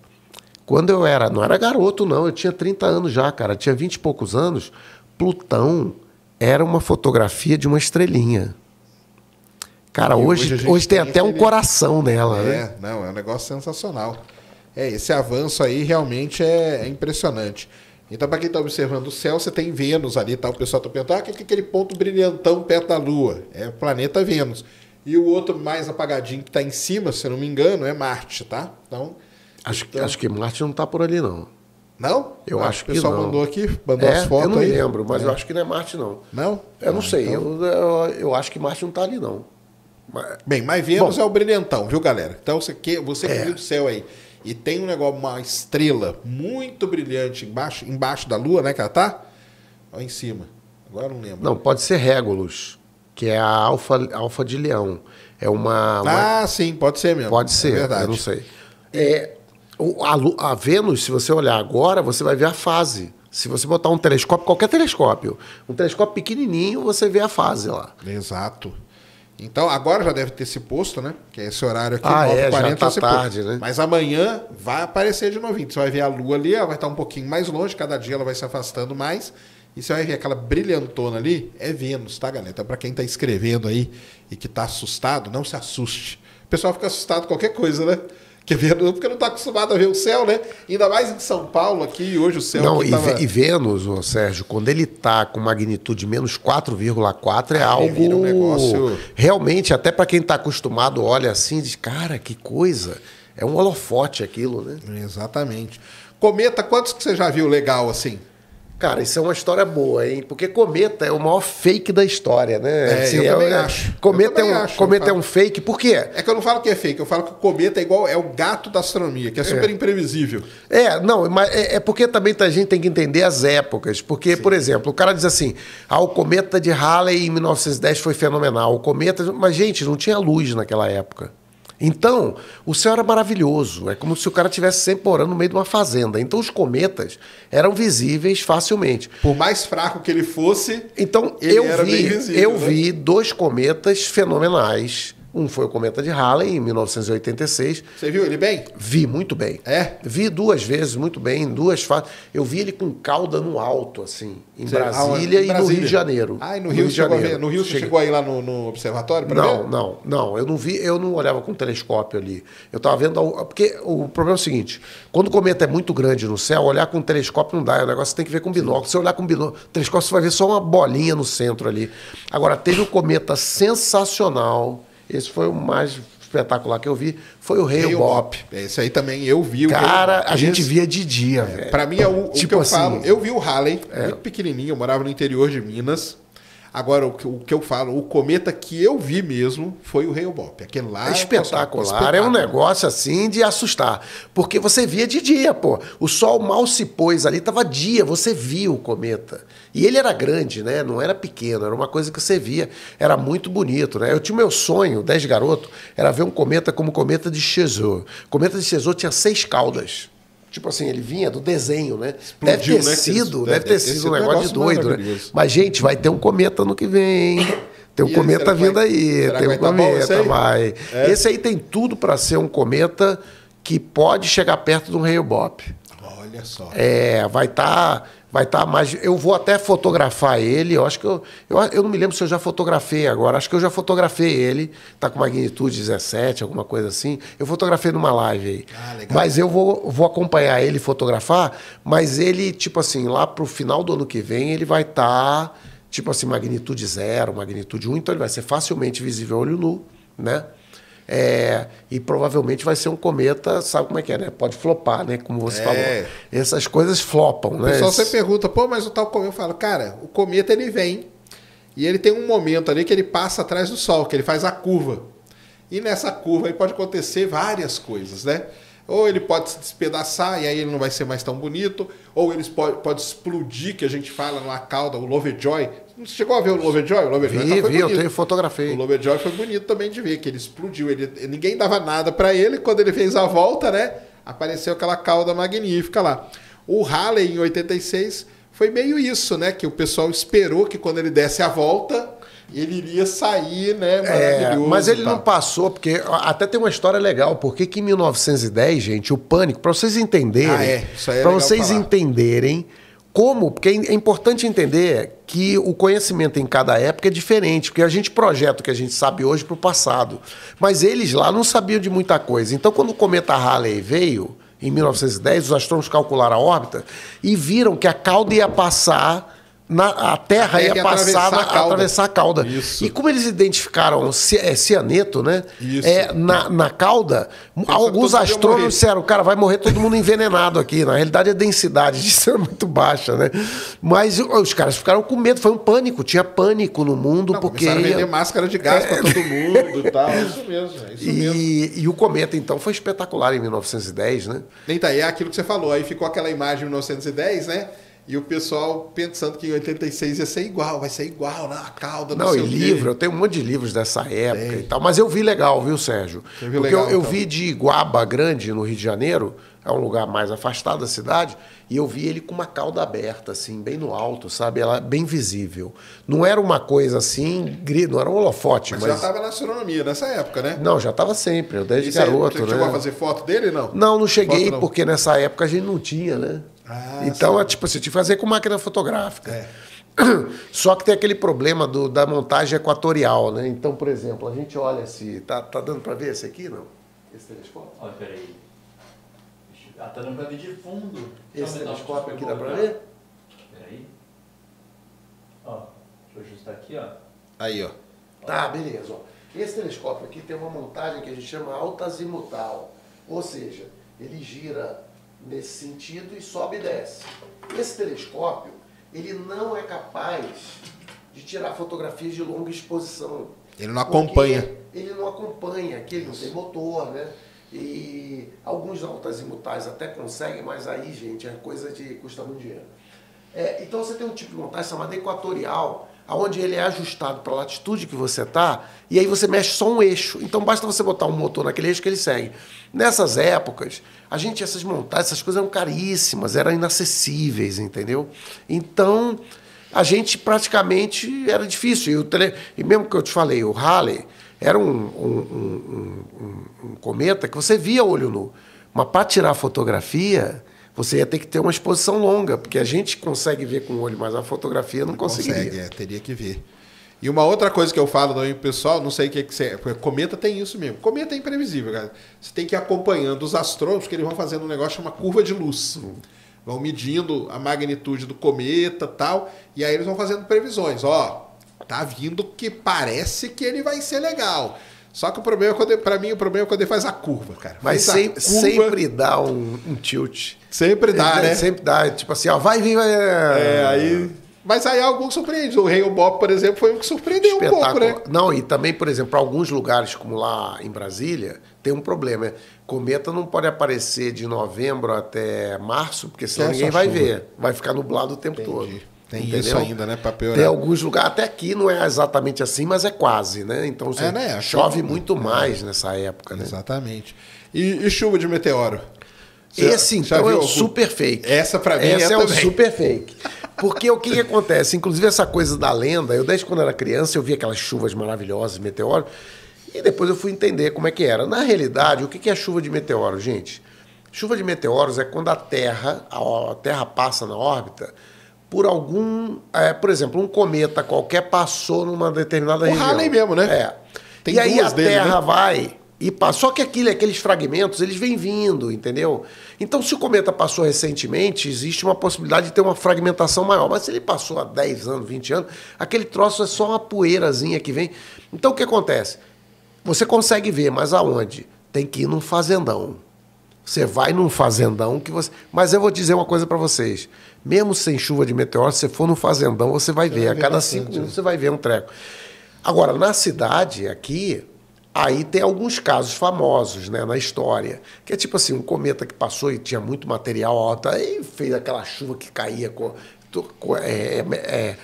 [SPEAKER 3] quando eu era. Não era garoto, não, eu tinha 30 anos já, cara, tinha 20 e poucos anos. Plutão era uma fotografia de uma estrelinha. Cara, e hoje, hoje, hoje tem, tem até um coração nela. Né? É, né?
[SPEAKER 1] não, é um negócio sensacional. É, esse avanço aí realmente é, é impressionante. Então, para quem está observando o céu, você tem Vênus ali, tá? O pessoal está perguntando, ah, que, que aquele ponto brilhantão perto da Lua? É o planeta Vênus. E o outro mais apagadinho que está em cima, se eu não me engano, é Marte, tá? Então, acho,
[SPEAKER 3] então... acho que Marte não está por ali, não.
[SPEAKER 1] Não? Eu acho, que o pessoal mandou aqui, mandou é, as fotos aí. Eu não aí. lembro, mas é. eu acho que
[SPEAKER 3] não é Marte, não.
[SPEAKER 1] Não? Eu não ah, sei. Então... Eu, eu, eu, acho que Marte não está ali, não. Mas... Bem, mas Vênus Bom, é o brilhantão, viu, galera? Então, você que você é. viu do céu aí e tem um negócio, uma estrela muito brilhante embaixo, embaixo da Lua, né, que ela tá? Ou em cima? Agora não lembro. Não,
[SPEAKER 3] pode ser Regulus, que é a alfa, alfa de leão. É uma, uma... Ah, sim, pode ser mesmo. Pode é ser, é verdade. eu não sei. É, a, a Vênus, se você olhar agora, você vai ver a fase. Se você botar um telescópio, qualquer
[SPEAKER 1] telescópio, um telescópio pequenininho, você vê a fase lá. Exato. Então, agora já deve ter se posto, né? Que é esse horário aqui, ah, 9 é, tá tarde, posto. né? Mas amanhã vai aparecer de novo. Você vai ver a lua ali, ela vai estar tá um pouquinho mais longe, cada dia ela vai se afastando mais. E você vai ver aquela brilhantona ali, é Vênus, tá, galera? Então, para quem tá escrevendo aí e que tá assustado, não se assuste. O pessoal fica assustado com qualquer coisa, né? que Vênus, porque não está acostumado a ver o céu, né? Ainda mais em São Paulo, aqui hoje o céu. Não, e, tava... e
[SPEAKER 3] Vênus, ô, Sérgio, quando ele está com magnitude menos 4,4 é ah, algo. Um negócio... Realmente, até para quem está acostumado, olha assim, diz, cara, que coisa. É um holofote aquilo, né? Exatamente. Cometa, quantos que você já viu legal assim? Cara, isso é uma história boa,
[SPEAKER 1] hein? Porque Cometa é o maior fake da história, né? É, assim, eu é, também é, acho. Cometa, também é, um, acho, cometa é um fake, por quê? É que eu não falo que é fake, eu falo que o Cometa é igual, é o gato da astronomia, que é super é.
[SPEAKER 3] imprevisível. É, não, mas é, é porque também tá, a gente tem que entender as épocas. Porque, Sim. por exemplo, o cara diz assim, ah, o Cometa de Halley em 1910 foi fenomenal, o Cometa... Mas, gente, não tinha luz naquela época. Então, o céu era maravilhoso. É como se o cara tivesse sempre morando no meio de uma fazenda. Então, os cometas eram visíveis facilmente. Por mais fraco
[SPEAKER 1] que ele fosse, então ele eu era vi, visível, eu né? vi
[SPEAKER 3] dois cometas fenomenais um foi o Cometa de Halley, em 1986.
[SPEAKER 1] Você viu ele bem?
[SPEAKER 3] Vi muito bem. É? Vi duas vezes, muito bem, em duas fases. Eu vi ele com cauda no alto, assim, em, Brasília, Brasília, e no Rio de Janeiro. Ah, e no Rio, no Rio Janeiro. No Rio você Cheguei. chegou aí lá no, no
[SPEAKER 1] observatório
[SPEAKER 3] não, ver? Não, não, Eu não vi, eu não olhava com telescópio ali. Eu estava vendo. Porque o problema é o seguinte: quando o cometa é muito grande no céu, olhar com telescópio não dá. É um negócio que tem que ver com binóculo. Sim. Se olhar com binóculo, telescópio, você vai ver só uma bolinha no centro ali. Agora, teve um cometa sensacional
[SPEAKER 1] esse foi o mais espetacular que eu vi foi o Rei hey, Bop. É, esse aí também eu vi. Cara, a gente
[SPEAKER 3] via de dia, é, velho. Pra mim é o, tipo o que eu assim, falo.
[SPEAKER 1] Eu vi o Halley, é. muito pequenininho, eu morava no interior de Minas. Agora, o que, o que eu falo, o cometa que eu vi mesmo foi o rei Railbop. Aquele lá. É espetacular. espetacular. É
[SPEAKER 3] um negócio assim de assustar. Porque você via de dia, pô. O sol mal se pôs ali, tava dia, você via o cometa. E ele era grande, né? Não era pequeno, era uma coisa que você via. Era muito bonito, né? Eu tinha o meu sonho, 10 garoto, era ver um cometa como o cometa de Chesou. cometa de Chesou tinha seis caudas. Tipo assim, ele vinha do desenho, né? Explodiu, deve ter né, sido, deve, deve ter sido um negócio, negócio de doido, né? Mas, gente, vai ter um cometa no que vem, Tem um e cometa vindo vai, aí, tem um tá cometa, vai. É. Esse aí tem tudo para ser um cometa que pode chegar perto de um Rei Bop. Olha só. É, vai estar. Tá vai estar tá mais. Eu vou até fotografar ele. Eu acho que eu, eu, eu não me lembro se eu já fotografei agora. Acho que eu já fotografei ele. Está com magnitude 17, alguma coisa assim. Eu fotografei numa live aí. Ah, Mas eu vou, vou acompanhar ele fotografar. Mas ele, tipo assim, lá para o final do ano que vem, ele vai estar, tá, tipo assim, magnitude zero magnitude 1. Então ele vai ser facilmente visível olho nu, né? É, e provavelmente vai ser um cometa, sabe como é que é, né? Pode flopar, né? Como você é. falou. Essas coisas flopam, o né? O pessoal sempre
[SPEAKER 1] pergunta, pô, mas o tal cometa. Eu falo, cara, o cometa ele vem e ele tem um momento ali que ele passa atrás do Sol, que ele faz a curva. E nessa curva aí pode acontecer várias coisas, né? Ou ele pode se despedaçar e aí ele não vai ser mais tão bonito, ou ele pode, pode explodir, que a gente fala numa cauda, o Lovejoy. Você chegou a ver o Lovejoy? O Lovejoy vi, tá vi, bonito. eu tenho fotografei. O Lovejoy foi bonito também de ver, que ele explodiu. Ele, ninguém dava nada para ele, quando ele fez a volta, né? Apareceu aquela cauda magnífica lá. O Halley, em 86, foi meio isso, né? Que o pessoal esperou que quando ele desse a volta, ele iria sair, né? É, maravilhoso. É, mas ele não
[SPEAKER 3] passou, porque até tem uma história legal. Porque que em 1910, gente, o pânico, para vocês entenderem, ah, é. é para vocês falar. entenderem como, porque é, é importante entender que o conhecimento em cada época é diferente, porque a gente projeta o que a gente sabe hoje para o passado. Mas eles lá não sabiam de muita coisa. Então, quando o cometa Halley veio, em 1910, os astrônomos calcularam a órbita e viram que a cauda ia passar na, a terra ia passar, atravessar, na, a cauda. atravessar a cauda. Isso. E como eles identificaram é cianeto, né? Isso. É, na, na cauda, Pensa alguns astrônomos disseram, cara, vai morrer todo mundo envenenado aqui. Na realidade, a densidade <laughs> disso era é muito baixa, né? Mas os caras ficaram com medo, foi um pânico, tinha pânico no mundo, Não, porque. Começaram ia... vender
[SPEAKER 1] máscara de gás para é. todo mundo e tal. isso mesmo, é isso e, mesmo. E o cometa, então, foi espetacular em 1910, né? Eita, e é aquilo que você falou, aí ficou aquela imagem em 1910, né? E o pessoal pensando que em 86 ia ser igual, vai ser igual, na né? cauda, não, não e livro,
[SPEAKER 3] eu tenho um monte de livros dessa época e tal, mas eu vi legal, viu, Sérgio? Eu vi Porque legal, eu, eu então. vi de Iguaba Grande, no Rio de Janeiro, é um lugar mais afastado da cidade, e eu vi ele com uma cauda aberta, assim, bem no alto, sabe? Ela é bem visível. Não era uma coisa assim, não era um holofote, mas. mas... já estava
[SPEAKER 1] na astronomia nessa época, né? Não,
[SPEAKER 3] já estava sempre, eu
[SPEAKER 1] desde Isso garoto. Você né? chegou a fazer foto dele, não? Não, não cheguei, foto, não. porque
[SPEAKER 3] nessa época a gente não tinha, né? Ah, então, é, tipo assim, tinha que fazer com máquina fotográfica. É. <clears throat> Só que tem aquele problema do, da montagem equatorial, né? Então, por exemplo, a gente olha se. Tá, tá dando para ver esse
[SPEAKER 2] aqui, não? Esse telescópio? Olha, peraí. Ah, tá dando para ver de fundo.
[SPEAKER 3] esse telescópio aqui dá para
[SPEAKER 1] ver?
[SPEAKER 2] Peraí.
[SPEAKER 3] Ó, deixa eu ajustar aqui, ó.
[SPEAKER 1] Aí, ó. Tá,
[SPEAKER 3] beleza. Ó. Esse telescópio aqui tem uma montagem que a gente chama altazimutal. Ou seja, ele gira nesse sentido e sobe e desce. Esse telescópio ele não é capaz de tirar fotografias de longa exposição.
[SPEAKER 1] Ele não acompanha.
[SPEAKER 3] Ele não acompanha, que ele não tem motor, né? E alguns altas imutais até conseguem, mas aí, gente, é coisa de custa muito dinheiro. É, então você tem um tipo de montagem chamada equatorial, aonde ele é ajustado para a latitude que você está, e aí você mexe só um eixo. Então basta você botar um motor naquele eixo que ele segue. Nessas épocas, a gente, essas montagens, essas coisas eram caríssimas, eram inacessíveis, entendeu? Então, a gente praticamente era difícil. E, o tele... e mesmo que eu te falei, o Halley era um, um, um, um cometa que você via olho nu. Mas para tirar fotografia, você ia ter que ter uma exposição longa, porque a gente consegue ver com o olho, mas a fotografia não, não
[SPEAKER 1] conseguiria. Consegue, é, teria que ver. E uma outra coisa que eu falo também pro pessoal, não sei o que, que você. Cometa tem isso mesmo. Cometa é imprevisível, cara. Você tem que ir acompanhando os astrônomos, que eles vão fazendo um negócio chamado curva de luz. Vão medindo a magnitude do cometa tal. E aí eles vão fazendo previsões. Ó, tá vindo que parece que ele vai ser legal. Só que o problema é quando, pra mim, o problema é quando ele faz a curva, cara. Mas sem, curva, sempre
[SPEAKER 3] dá um, um,
[SPEAKER 1] tilt. Sempre dá, né? Sempre dá. Tipo assim, ó, vai vir, vai. É, aí. Mas aí alguns surpreendem. O Rei Bob, por exemplo, foi o que surpreendeu um pouco, né?
[SPEAKER 3] Não, e também, por exemplo, para alguns lugares, como lá em Brasília, tem um problema. É, cometa não pode aparecer de novembro até março, porque senão é ninguém vai ver. Vai ficar nublado o tempo Entendi. todo. Tem Entendeu? isso ainda, né? Papel Tem alguns lugares, até aqui não é exatamente assim, mas é quase, né? Então assim, é, né? chove muito é. mais é. nessa época, né? Exatamente. E, e chuva de meteoro? Você Esse já, então já é o super fake. Essa pra mim Essa é, é o super fake. <laughs> Porque o que, que, acontece? Inclusive, essa coisa da lenda, eu desde quando era criança, eu via aquelas chuvas maravilhosas, meteoros, e depois eu fui entender como é que era. Na realidade, o que, que é chuva de meteoro, gente? Chuva de meteoros é quando a Terra, a Terra passa na órbita por algum, é, por exemplo, um cometa qualquer passou numa determinada o região. O mesmo, né? É.
[SPEAKER 1] Tem e aí a dele, Terra né?
[SPEAKER 3] vai e só que aquilo, aqueles fragmentos, eles vêm vindo, entendeu? Então, se o cometa passou recentemente, existe uma possibilidade de ter uma fragmentação maior. Mas se ele passou há 10 anos, 20 anos, aquele troço é só uma poeirazinha que vem. Então, o que acontece? Você consegue ver, mas aonde? Tem que ir num fazendão. Você vai num fazendão que você. Mas eu vou dizer uma coisa para vocês. Mesmo sem chuva de meteoro, se você for num fazendão, você vai você ver. Vai a cada 5 cinco né? minutos você vai ver um treco. Agora, na cidade, aqui, Aí tem alguns casos famosos né, na história, que é tipo assim, um cometa que passou e tinha muito material alto, e fez aquela chuva que caía com, com é, é, é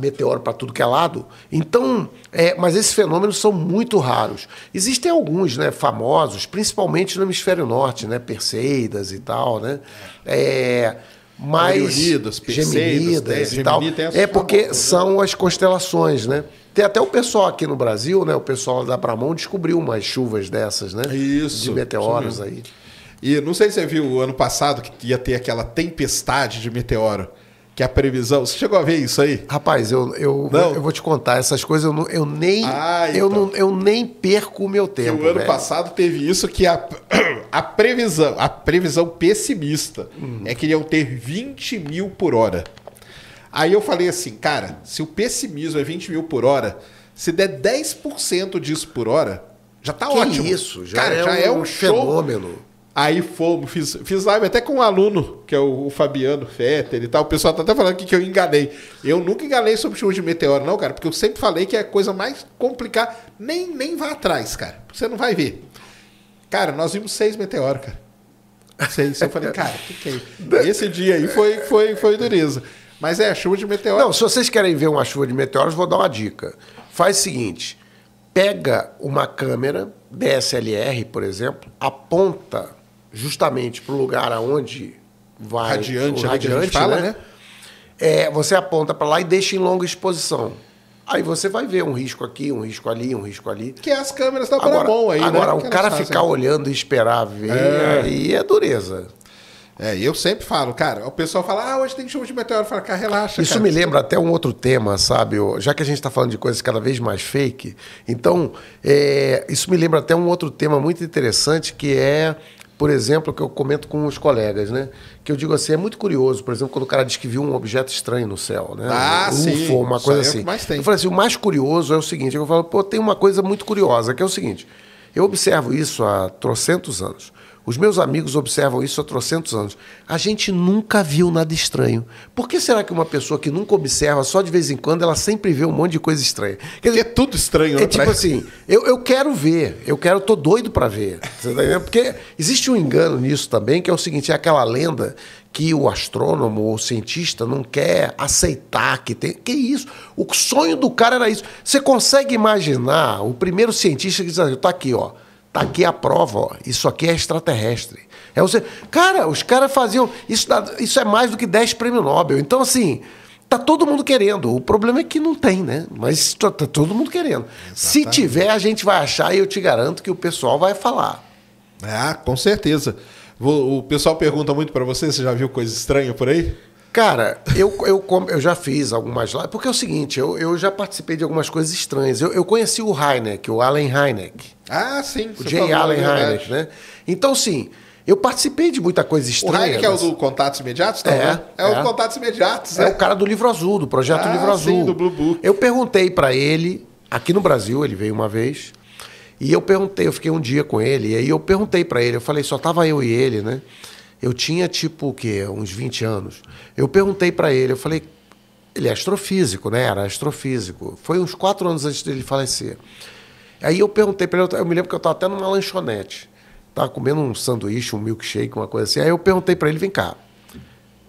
[SPEAKER 3] meteoro para tudo que é lado. Então, é, mas esses fenômenos são muito raros. Existem alguns, né, famosos, principalmente no hemisfério norte, né, Perseidas e tal, né? É, mas Perseidas, Geminidas, e tal. é porque né? são as constelações, né? Tem até o pessoal aqui no Brasil, né? O pessoal da Bramon
[SPEAKER 1] descobriu umas chuvas dessas, né? Isso. De meteoros aí. E não sei se você viu o ano passado que ia ter aquela tempestade de meteoro. Que é a previsão. Você chegou a ver isso aí? Rapaz, eu, eu, não. eu vou te contar. Essas coisas eu, não, eu nem. Ah, então. eu, não, então. eu nem perco o meu tempo. E o ano velho. passado teve isso que a, <clears throat> a previsão, a previsão pessimista hum. é que iam ter 20 mil por hora. Aí eu falei assim, cara, se o pessimismo é 20 mil por hora, se der 10% disso por hora, já tá que ótimo. isso, já cara, é já um, é um fenômeno. Show. Aí fomos, fiz, fiz live até com um aluno, que é o, o Fabiano Fetter e tal. O pessoal tá até falando aqui que eu enganei. Eu nunca enganei sobre chuva de meteoro, não, cara, porque eu sempre falei que é a coisa mais complicada. Nem, nem vá atrás, cara. Você não vai ver. Cara, nós vimos seis meteoros, cara. Seis. eu falei, cara, o que, que é isso? <laughs> Esse dia aí foi, foi, foi dureza. Mas é, chuva de meteoros. Não, se
[SPEAKER 3] vocês querem ver uma chuva de meteoros, vou dar uma dica. Faz o seguinte: pega uma câmera DSLR, por exemplo, aponta justamente para o lugar aonde vai radiante, o é radiante, fala, né? né? É, você aponta para lá e deixa em longa exposição. Aí você vai ver um risco aqui, um risco ali, um risco ali.
[SPEAKER 1] Que as câmeras estão para bom aí, né? Agora, né? o cara ficar olhando
[SPEAKER 3] e esperar ver, é. aí é dureza.
[SPEAKER 1] É, eu sempre falo, cara, o pessoal fala, ah, hoje tem chuva de meteoro. Fala, cara, relaxa. Isso cara. me lembra
[SPEAKER 3] até um outro tema, sabe? Já que a gente está falando de coisas cada vez mais fake, então, é, isso me lembra até um outro tema muito interessante que é, por exemplo, que eu comento com os colegas, né? Que eu digo assim, é muito curioso, por exemplo, quando o cara diz que viu um objeto estranho no céu, né? Ah, sim. UFO, uma coisa é assim. É eu falo assim, o mais curioso é o seguinte: eu falo, pô, tem uma coisa muito curiosa, que é o seguinte. Eu observo isso há trocentos anos. Os meus amigos observam isso há trocentos anos. A gente nunca viu nada estranho. Por que será que uma pessoa que nunca observa, só de vez em quando, ela sempre vê um monte de coisa estranha? Quer dizer, é tudo estranho, É né, tipo assim, eu, eu quero ver, eu quero, Estou tô doido para ver. Tá Porque existe um engano nisso também, que é o seguinte, é aquela lenda que o astrônomo ou cientista não quer aceitar que tem. Que isso? O sonho do cara era isso. Você consegue imaginar o primeiro cientista que diz, assim, tá aqui, ó Tá aqui a prova, ó. Isso aqui é extraterrestre. É você, cara, os caras faziam isso, isso é mais do que 10 prêmios Nobel. Então assim, tá todo mundo querendo. O problema é que não tem, né? Mas tá, tá todo mundo querendo. Exatamente. Se tiver, a gente vai achar e
[SPEAKER 1] eu te garanto que o pessoal vai falar. Ah, com certeza. O pessoal pergunta muito para você, você já viu coisa estranha por aí? Cara, eu, eu, eu já fiz algumas
[SPEAKER 3] lives, porque é o seguinte, eu, eu já participei de algumas coisas estranhas. Eu, eu conheci o Heineck, o Allen Heineck.
[SPEAKER 1] Ah, sim. O J. Allen é Heineck,
[SPEAKER 3] né? Então, sim, eu participei de muita coisa estranha. O Heineck mas... é o
[SPEAKER 1] do Contatos Imediatos? Tá, é, né? é, é, o Contatos Imediatos. É. é. o
[SPEAKER 3] cara do Livro Azul, do Projeto ah, Livro Azul. Sim, do Blue Book. Eu perguntei para ele, aqui no Brasil, ele veio uma vez, e eu perguntei, eu fiquei um dia com ele, e aí eu perguntei para ele, eu falei, só tava eu e ele, né? Eu tinha tipo o quê? Uns 20 anos. Eu perguntei para ele, eu falei, ele é astrofísico, né? Era astrofísico. Foi uns quatro anos antes dele falecer. Aí eu perguntei para ele, eu me lembro que eu estava até numa lanchonete, estava comendo um sanduíche, um milkshake, uma coisa assim. Aí eu perguntei para ele, vem cá,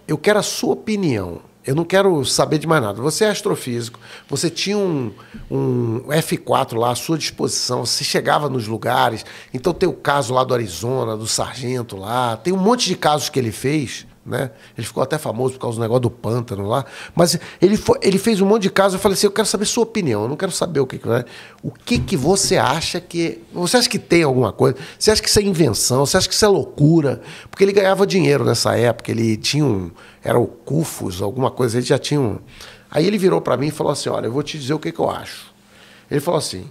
[SPEAKER 3] eu quero a sua opinião eu não quero saber de mais nada. Você é astrofísico, você tinha um, um F4 lá à sua disposição, você chegava nos lugares. Então tem o caso lá do Arizona, do sargento lá, tem um monte de casos que ele fez né? Ele ficou até famoso por causa do negócio do pântano lá. Mas ele, foi, ele fez um monte de casos. Eu falei assim: eu quero saber sua opinião, eu não quero saber o que, que é. O que, que você acha que. Você acha que tem alguma coisa? Você acha que isso é invenção? Você acha que isso é loucura? Porque ele ganhava dinheiro nessa época, ele tinha um. Era o Cufos, alguma coisa, ele já tinha um. Aí ele virou para mim e falou assim: olha, eu vou te dizer o que, que eu acho. Ele falou assim: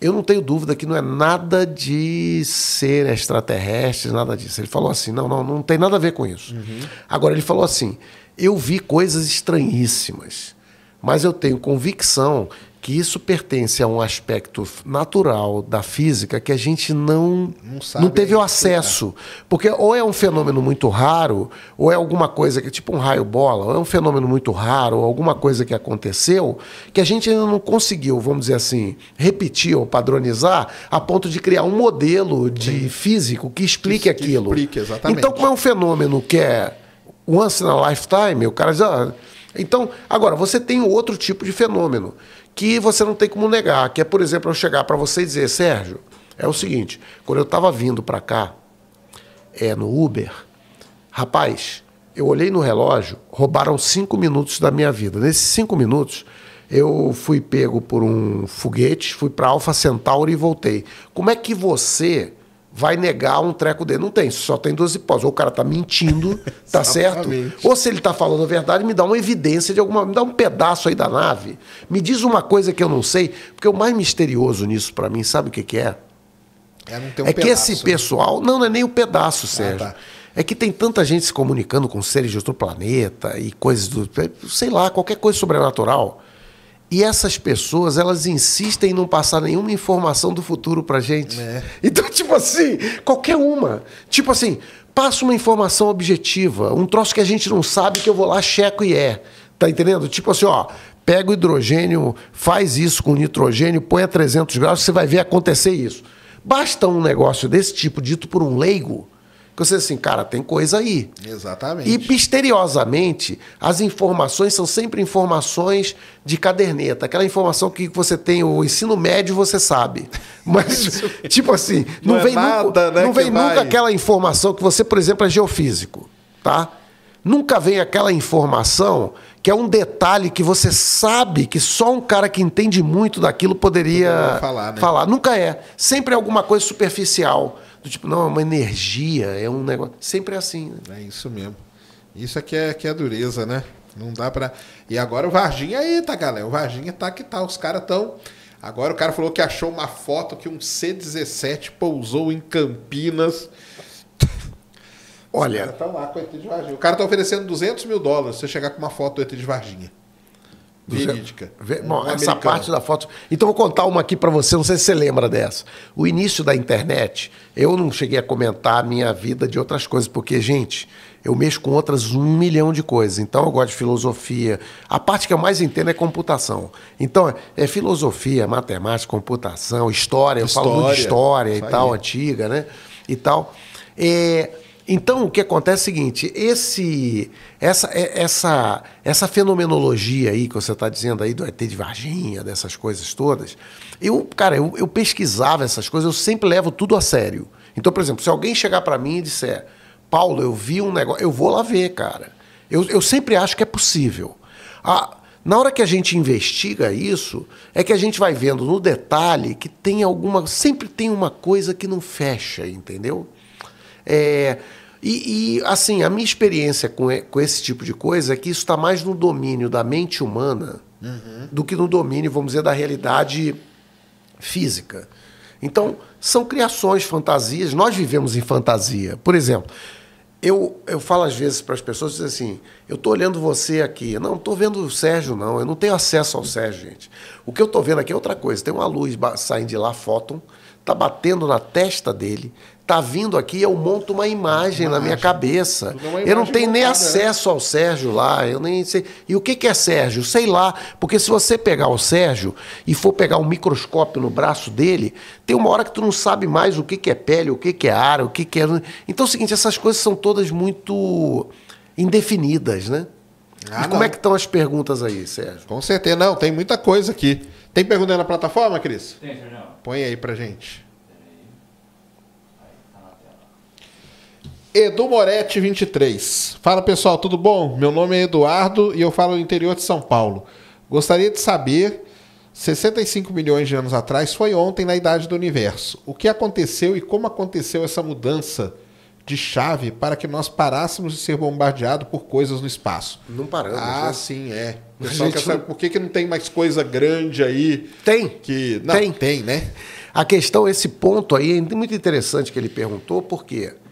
[SPEAKER 3] eu não tenho dúvida que não é nada de ser extraterrestre, nada disso. Ele falou assim: não, não, não tem nada a ver com isso. Uhum. Agora, ele falou assim: eu vi coisas estranhíssimas, mas eu tenho convicção que isso pertence a um aspecto natural da física que a gente não não, não teve o acesso. Porque ou é um fenômeno muito raro, ou é alguma coisa que tipo um raio bola, ou é um fenômeno muito raro, ou alguma coisa que aconteceu que a gente ainda não conseguiu, vamos dizer assim, repetir ou padronizar a ponto de criar um modelo de Sim. físico que explique que, aquilo. Que explique, exatamente. Então, como é um fenômeno que é once in a lifetime, o cara diz, ah, então, agora, você tem outro tipo de fenômeno, que você não tem como negar, que é, por exemplo, eu chegar para você e dizer, Sérgio, é o seguinte, quando eu estava vindo para cá, é no Uber, rapaz, eu olhei no relógio, roubaram cinco minutos da minha vida. Nesses cinco minutos, eu fui pego por um foguete, fui para Alpha Centauri e voltei. Como é que você vai negar um treco dele. Não tem, só tem duas hipóteses. Ou o cara tá mentindo, <laughs> tá certo? Ou se ele tá falando a verdade, me dá uma evidência de alguma. Me dá um pedaço aí da nave. Me diz uma coisa que eu não sei, porque o mais misterioso nisso para mim, sabe o que, que é?
[SPEAKER 1] É, um é pedaço, que esse né?
[SPEAKER 3] pessoal. Né? Não, não é nem o um pedaço, ah, Sérgio. Ah, tá. É que tem tanta gente se comunicando com seres de outro planeta e coisas do. sei lá, qualquer coisa sobrenatural e essas pessoas, elas insistem em não passar nenhuma informação do futuro pra gente. É. Então, tipo assim, qualquer uma. Tipo assim, passa uma informação objetiva, um troço que a gente não sabe que eu vou lá, checo e é. Tá entendendo? Tipo assim, ó, pega o hidrogênio, faz isso com nitrogênio, põe a 300 graus, você vai ver acontecer isso. Basta um negócio desse tipo, dito por um leigo, que você assim, cara, tem coisa aí.
[SPEAKER 1] Exatamente. E
[SPEAKER 3] misteriosamente, as informações são sempre informações de caderneta, aquela informação que você tem o ensino médio, você sabe. <laughs> Mas tipo assim, não, não é vem nada, nunca, né, não vem nunca aquela informação que você, por exemplo, é geofísico, tá? Nunca vem aquela informação que é um detalhe que você sabe que só um cara que entende muito daquilo poderia falar, né? falar. Nunca é.
[SPEAKER 1] Sempre é alguma coisa superficial do tipo, não, é uma energia, é um negócio. Sempre é assim. Né? É isso mesmo. Isso aqui é, que é dureza, né? Não dá pra. E agora o Varginha aí, tá, galera? O Varginha tá que tá. Os caras tão. Agora o cara falou que achou uma foto que um C-17 pousou em Campinas. Olha. O cara tá lá com o ET de Varginha. O cara tá oferecendo 200 mil dólares se você chegar com uma foto do ET de Varginha.
[SPEAKER 3] Verídica. Ve... É bom, um essa americano. parte da foto. Então vou contar uma aqui para você, não sei se você lembra dessa. O início da internet, eu não cheguei a comentar a minha vida de outras coisas, porque, gente, eu mexo com outras um milhão de coisas. Então eu gosto de filosofia. A parte que eu mais entendo é computação. Então é filosofia, matemática, computação, história. história. Eu falo muito de história Isso e tal, aí. antiga, né? E tal. É, então, o que acontece é o seguinte: esse, essa, é, essa, essa fenomenologia aí que você está dizendo aí do ET de Varginha, dessas coisas todas, eu, cara, eu, eu pesquisava essas coisas, eu sempre levo tudo a sério. Então, por exemplo, se alguém chegar para mim e disser, Paulo, eu vi um negócio, eu vou lá ver, cara. Eu, eu sempre acho que é possível. na hora que a gente investiga isso, é que a gente vai vendo no detalhe que tem alguma. Sempre tem uma coisa que não fecha, entendeu? É, e, e, assim, a minha experiência com, com esse tipo de coisa é que isso está mais no domínio da mente humana uhum. do que no domínio, vamos dizer, da realidade física. Então, são criações, fantasias. Nós vivemos em fantasia. Por exemplo, eu, eu falo às vezes para as pessoas assim: eu estou olhando você aqui. Não, não estou vendo o Sérgio, não. Eu não tenho acesso ao Sérgio, gente. O que eu estou vendo aqui é outra coisa. Tem uma luz saindo de lá, fóton, está batendo na testa dele, tá vindo aqui, eu monto uma imagem, na minha cabeça. É eu não tenho nem né? acesso ao Sérgio lá, eu nem sei. E o que, que é Sérgio? Sei lá, porque se você pegar o Sérgio e for pegar um microscópio no braço dele, tem uma hora que tu não sabe mais o que, que é pele, o que, que é ar, o que, que é. Então é o seguinte, essas coisas são todas
[SPEAKER 1] muito indefinidas, né? Ah, e como é não. é que estão as perguntas aí, Sérgio? Com certeza, não, tem muita coisa aqui. Tem pergunta aí na plataforma, Cris? Tem, Sérgio. Põe aí pra gente. Edu Moretti 23. Fala pessoal, tudo bom? Meu nome é Eduardo e eu falo do interior de São Paulo. Gostaria de saber, 65 milhões de anos atrás foi ontem na idade do universo. O que aconteceu e como aconteceu essa mudança de chave para que nós parássemos de ser bombardeados por coisas no espaço? Não paramos. Ah, né? sim, é. O pessoal quer saber por que, que não tem mais coisa grande aí. Tem. Que... Não, tem. tem, né? A questão, esse
[SPEAKER 3] ponto aí é muito interessante que ele perguntou, por quê? Porque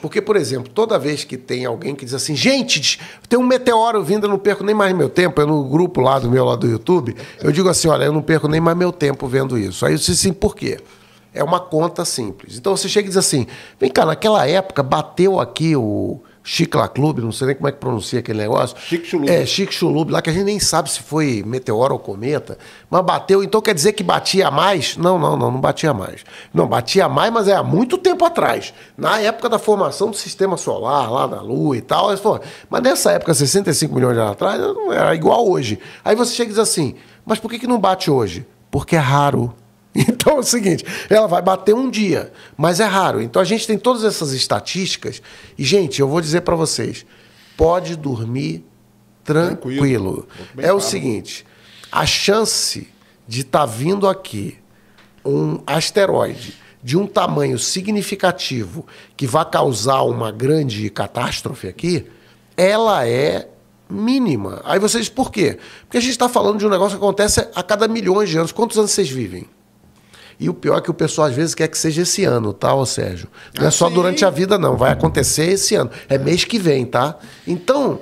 [SPEAKER 3] porque, por exemplo, toda vez que tem alguém que diz assim, gente, tem um meteoro vindo, eu não perco nem mais meu tempo, eu é no grupo lá do meu, lá do YouTube, eu digo assim, olha, eu não perco nem mais meu tempo vendo isso. Aí eu disse assim, por quê? É uma conta simples. Então você chega e diz assim, vem cá, naquela época bateu aqui o Chicla Clube, não sei nem como é que pronuncia aquele negócio. Chic Chulub. É, Chic Chulub, lá que a gente nem sabe se foi meteoro ou cometa, mas bateu. Então quer dizer que batia mais? Não, não, não, não batia mais. Não, batia mais, mas é há muito tempo atrás. Na época da formação do sistema solar, lá da Lua e tal. Mas nessa época, 65 milhões de anos atrás, não era igual hoje. Aí você chega e diz assim, mas por que, que não bate hoje? Porque é raro. <laughs> Então é o seguinte, ela vai bater um dia, mas é raro. Então a gente tem todas essas estatísticas. E, gente, eu vou dizer para vocês: pode dormir tranquilo. tranquilo. É o seguinte: a chance de estar tá vindo aqui um asteroide de um tamanho significativo que vai causar uma grande catástrofe aqui, ela é mínima. Aí vocês, por quê? Porque a gente está falando de um negócio que acontece a cada milhões de anos. Quantos anos vocês vivem? E o pior é que o pessoal às vezes quer que seja esse ano, tá, ô Sérgio? Não é ah, só Sim. durante a vida, não. Vai acontecer esse ano. É mês que vem, tá? Então,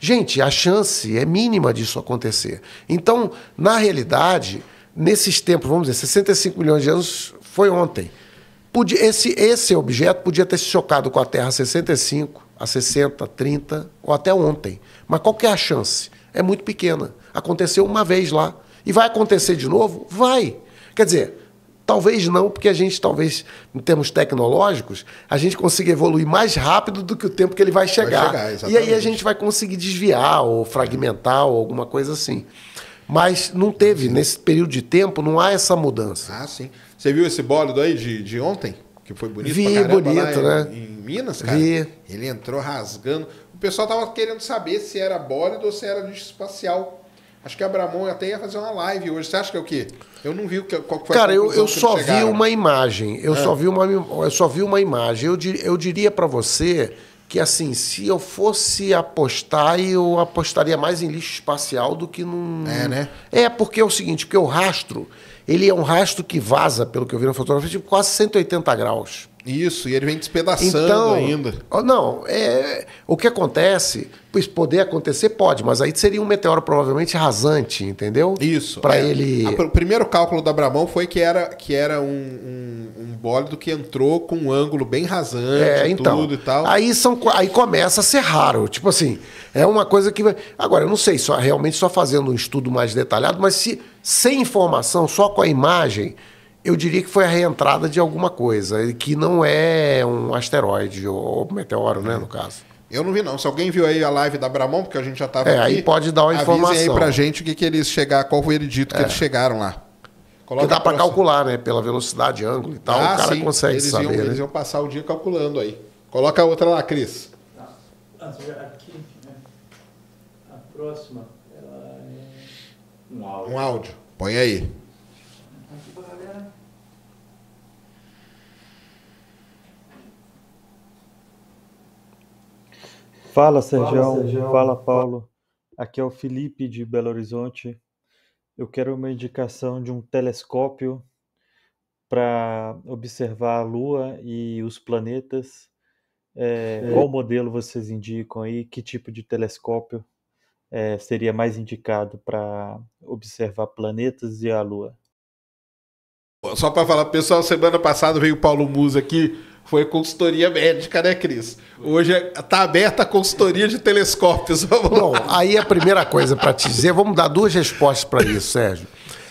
[SPEAKER 3] gente, a chance é mínima disso acontecer. Então, na realidade, nesses tempos, vamos dizer, 65 milhões de anos foi ontem. Podia, esse, esse objeto podia ter se chocado com a Terra a 65, a 60, 30 ou até ontem. Mas qual que é a chance? É muito pequena. Aconteceu uma vez lá. E vai acontecer de novo? Vai. Quer dizer, Talvez não, porque a gente, talvez, em termos tecnológicos, a gente consiga evoluir mais rápido do que o tempo que ele vai chegar. Vai chegar e aí a gente vai conseguir desviar ou fragmentar ou alguma coisa assim. Mas não teve, nesse período de tempo, não há essa mudança.
[SPEAKER 2] Ah,
[SPEAKER 1] sim.
[SPEAKER 3] Você viu esse bólido
[SPEAKER 1] aí de, de ontem? Que foi bonito Vi, pra caramba, bonito, né? Em, em, Minas, cara. Vi. Ele entrou rasgando. O pessoal tava querendo saber se era bólido ou se era lixo espacial. Acho que a Abramon até ia fazer uma live hoje. Você acha que é o quê? Eu não vi qual foi Cara, a eu, eu só vi uma
[SPEAKER 3] imagem. Eu, é. só vi uma, eu só vi uma imagem. Eu, dir, eu diria para você que, assim, se eu fosse apostar, eu apostaria mais em lixo espacial do que num... É, né? É, porque é o seguinte, porque o rastro, ele é um rastro que vaza, pelo que eu vi na fotografia, de quase 180 graus. Isso, e ele vem despedaçando então, ainda. Não, é, o que acontece, pois poder acontecer, pode, mas aí seria um meteoro provavelmente rasante,
[SPEAKER 1] entendeu? Isso. Para é, ele. A, o primeiro cálculo da Bramão foi que era, que era um, um, um bólido que entrou com um ângulo bem rasante, é, então, tudo e tal. Aí, são, aí
[SPEAKER 3] começa a ser raro. Tipo assim, é uma coisa que. Agora, eu não sei, só, realmente só fazendo um estudo mais detalhado, mas se sem informação, só com a imagem eu diria que foi a reentrada de alguma coisa, que não é um asteroide ou meteoro, né, é. no caso.
[SPEAKER 1] Eu não vi, não. Se alguém viu aí a live da Bramon, porque a gente já estava é, aqui... aí pode dar uma informação. aí a gente o que, que eles chegaram, qual foi o edito é. que eles chegaram lá. Coloca que dá para calcular, né? Pela velocidade, ângulo e tal, ah, o cara sim. consegue eles saber. Iam, né? Eles iam passar o dia calculando aí. Coloca a outra lá, Cris.
[SPEAKER 2] Aqui, né? A próxima, ela é
[SPEAKER 1] um áudio. Um áudio. Põe aí.
[SPEAKER 2] Fala, Sergião. Fala, Fala, Paulo. Aqui é o Felipe de Belo Horizonte. Eu quero uma indicação de um telescópio para observar a Lua e os planetas. É, é. Qual modelo vocês indicam aí? Que tipo de telescópio é, seria mais indicado para
[SPEAKER 1] observar planetas e a Lua? Só para falar, pessoal, semana passada veio o Paulo Musa aqui foi consultoria médica, né, Cris? Hoje está é, aberta a consultoria de telescópios. <laughs> Vamos Bom, lá. aí a primeira coisa para te dizer, vamos dar duas
[SPEAKER 3] respostas para isso, Sérgio.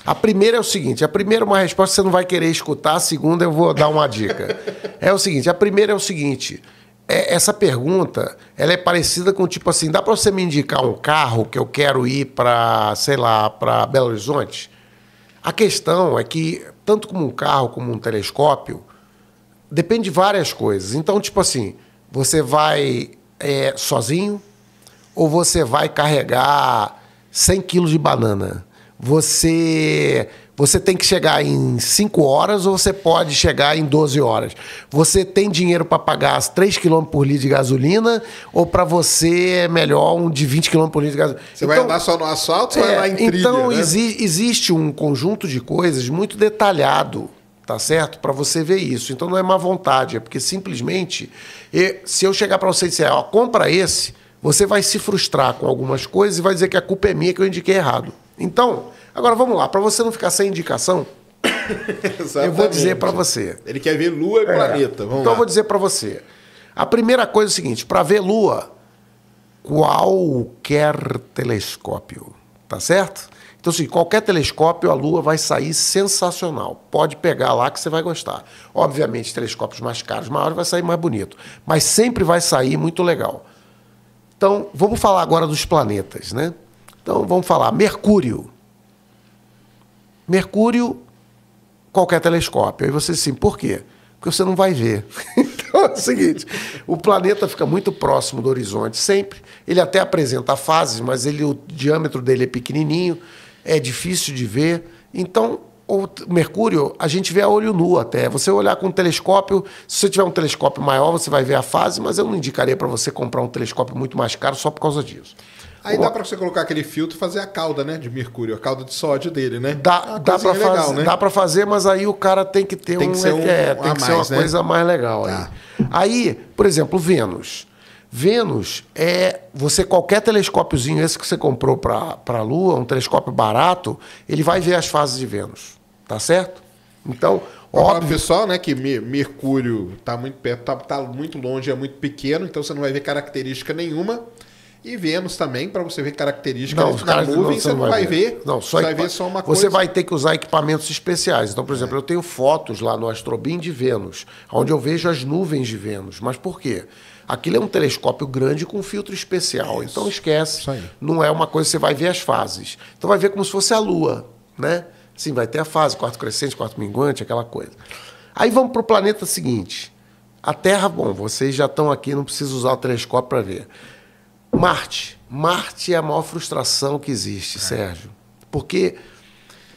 [SPEAKER 3] A primeira é o seguinte: a primeira é uma resposta que você não vai querer escutar, a segunda eu vou dar uma dica. É o seguinte: a primeira é o seguinte. É, essa pergunta ela é parecida com tipo assim: dá para você me indicar um carro que eu quero ir para, sei lá, para Belo Horizonte? A questão é que, tanto como um carro como um telescópio, depende de várias coisas. Então, tipo assim, você vai é, sozinho ou você vai carregar 100 quilos de banana? Você você tem que chegar em 5 horas ou você pode chegar em 12 horas. Você tem dinheiro para pagar as 3 km por litro de gasolina ou para você é melhor um de 20 km por litro de gasolina? Você então, vai andar
[SPEAKER 1] só no asfalto ou é, vai andar em trilha? Então né? exi
[SPEAKER 3] existe um conjunto de coisas muito detalhado tá certo? Para você ver isso. Então não é má vontade, é porque simplesmente se eu chegar para você e disser, ó, compra esse, você vai se frustrar com algumas coisas e vai dizer que a culpa é minha que eu indiquei errado. Então, agora vamos lá, para você não ficar sem indicação, <laughs> eu vou dizer para você.
[SPEAKER 1] Ele quer ver lua e é. planeta. Vamos então lá. eu vou dizer
[SPEAKER 3] para você. A primeira coisa é o seguinte, para ver lua, qualquer telescópio, tá certo? Então, assim, qualquer telescópio, a Lua vai sair sensacional. Pode pegar lá que você vai gostar. Obviamente, telescópios mais caros, maiores, vai sair mais bonito. Mas sempre vai sair muito legal. Então, vamos falar agora dos planetas, né? Então, vamos falar Mercúrio. Mercúrio, qualquer telescópio. Aí você diz assim, por quê? Porque você não vai ver. <laughs> então é o seguinte: o planeta fica muito próximo do horizonte sempre. Ele até apresenta fases, mas ele, o diâmetro dele é pequenininho é difícil de ver. Então, o Mercúrio, a gente vê a olho nu até. Você olhar com um telescópio, se você tiver um telescópio maior, você vai ver a fase, mas eu não indicaria para você comprar um telescópio muito mais caro só por causa disso.
[SPEAKER 1] Aí dá para você colocar aquele filtro e fazer a cauda, né, de mercúrio, a cauda de sódio dele, né? Dá, dá para fazer, né? dá para fazer, mas aí o cara tem que ter tem um, é, é, que ser um, é, tem que mais, ser uma né? coisa mais
[SPEAKER 3] legal tá. aí. Aí, por exemplo, Vênus. Vênus é você qualquer telescópiozinho esse que você comprou para a Lua, um telescópio
[SPEAKER 1] barato, ele vai ver as fases de Vênus, tá certo? Então, óbvio, pessoal, né, que Mercúrio está muito perto, tá, tá, muito longe, é muito pequeno, então você não vai ver característica nenhuma. E Vênus também, para você ver características não, na nuvem, não, você não vai ver. ver. Não, só você vai ver só uma coisa. Você vai
[SPEAKER 3] ter que usar equipamentos especiais. Então, por é. exemplo, é. eu tenho fotos lá no astrobin de Vênus, onde eu vejo as nuvens de Vênus. Mas por quê? Aquilo é um telescópio grande com filtro especial. Isso. Então esquece. Não é uma coisa, você vai ver as fases. Então vai ver como se fosse a Lua, né? Sim, vai ter a fase, quarto crescente, quarto minguante, aquela coisa. Aí vamos para o planeta seguinte. A Terra, bom, vocês já estão aqui, não precisa usar o telescópio para ver. Marte. Marte é a maior frustração que existe, é. Sérgio. Porque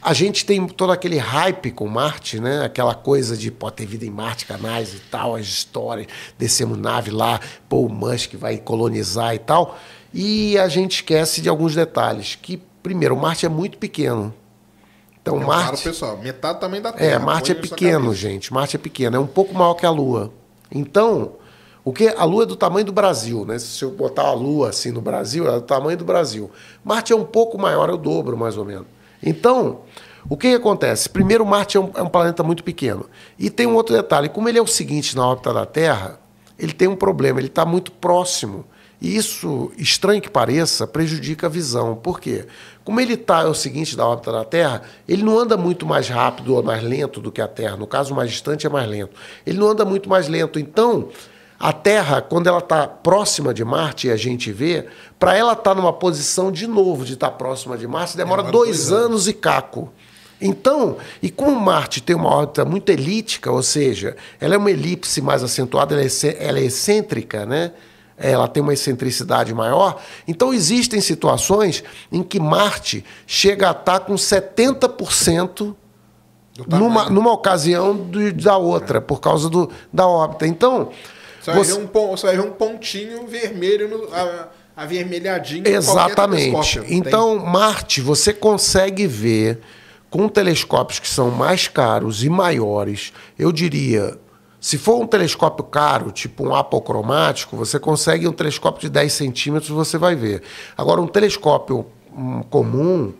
[SPEAKER 3] a gente tem todo aquele hype com Marte, né? Aquela coisa de pode ter vida em Marte, canais e tal, as histórias, descemos nave lá, pô, o Musk vai colonizar e tal. E a gente esquece de alguns detalhes. Que, primeiro, Marte é muito pequeno.
[SPEAKER 1] Então, é, Marte. Claro, pessoal, metade também da é, Terra. É, Marte é pequeno,
[SPEAKER 3] gente. Marte é pequeno. É um pouco maior que a Lua. Então, o que a Lua é do tamanho do Brasil, né? Se eu botar a Lua assim no Brasil, ela é do tamanho do Brasil. Marte é um pouco maior, é o dobro, mais ou menos. Então, o que, que acontece? Primeiro, Marte é um, é um, planeta muito pequeno. E tem um outro detalhe: como ele é o seguinte na órbita da Terra, ele tem um problema, ele está muito próximo. E isso, estranho que pareça, prejudica a visão. Por quê? Como ele está, é o seguinte, da órbita da Terra, ele não anda muito mais rápido ou mais lento do que a Terra. No caso, mais distante é mais lento. Ele não anda muito mais lento. Então, a Terra, quando ela está próxima de Marte e a gente vê, para ela estar tá numa posição de novo de estar tá próxima de Marte, demora, demora dois, dois anos. anos e caco. Então, e como Marte tem uma órbita muito elíptica, ou seja, ela é uma elipse mais acentuada, ela é, ela é excêntrica, né? ela tem uma excentricidade maior. Então, existem situações em que Marte chega a estar tá com 70% numa, numa ocasião do, da outra, por causa do, da órbita. Então, só você... um,
[SPEAKER 1] pon... só um pontinho vermelho no. A, avermelhadinho. Exatamente. Então, Tem...
[SPEAKER 3] Marte, você consegue ver com telescópios que são mais caros e maiores, eu diria, se for um telescópio caro, tipo um apocromático, você consegue um telescópio de 10 centímetros, você vai ver. Agora, um telescópio hum, comum,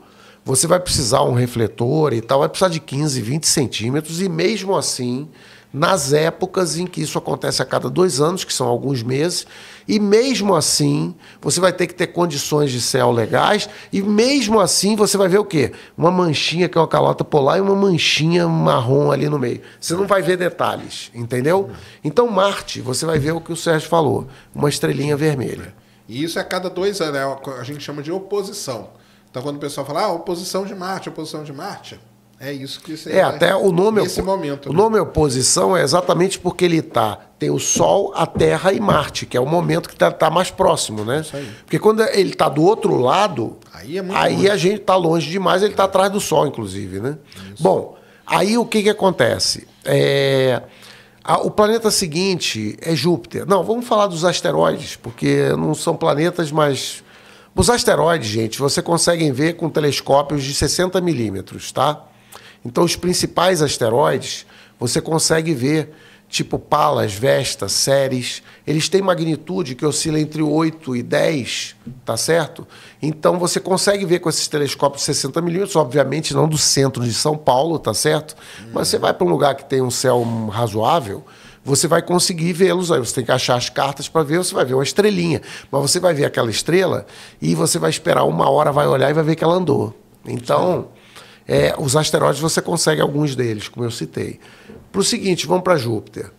[SPEAKER 3] você vai precisar um refletor e tal, vai precisar de 15, 20 centímetros, e mesmo assim nas épocas em que isso acontece a cada dois anos, que são alguns meses, e mesmo assim você vai ter que ter condições de céu legais, e mesmo assim você vai ver o quê? Uma manchinha que é uma calota polar e uma manchinha marrom ali no meio. Você não vai ver detalhes, entendeu? Então, Marte, você vai ver o que o Sérgio falou: uma estrelinha vermelha.
[SPEAKER 1] E isso é a cada dois anos, né? a gente chama de oposição. Então, quando o pessoal fala, ah, oposição de Marte, oposição de Marte, é isso que você é, é até o nome nesse momento. O né?
[SPEAKER 3] nome oposição é exatamente porque ele está tem o Sol, a Terra e Marte, que é o momento que está tá mais próximo, né? Isso aí. Porque quando ele está do outro lado,
[SPEAKER 1] aí, é aí
[SPEAKER 3] a gente está longe demais, ele está atrás do Sol, inclusive, né? Isso. Bom, aí o que, que acontece? É, a, o planeta seguinte é Júpiter. Não, vamos falar dos asteroides, porque não são planetas, mas... Os asteroides, gente, você consegue ver com telescópios de 60 milímetros, tá? Então, os principais asteroides você consegue ver, tipo Palas, Vesta, Ceres, eles têm magnitude que oscila entre 8 e 10, tá certo? Então você consegue ver com esses telescópios 60 milímetros, obviamente não do centro de São Paulo, tá certo? Mas você vai para um lugar que tem um céu razoável, você vai conseguir vê-los. Aí você tem que achar as cartas para ver, você vai ver uma estrelinha. Mas você vai ver aquela estrela e você vai esperar uma hora, vai olhar e vai ver que ela andou. Então. Sim é, os asteroides você consegue alguns deles, como eu citei. Para o seguinte, vamos para Júpiter.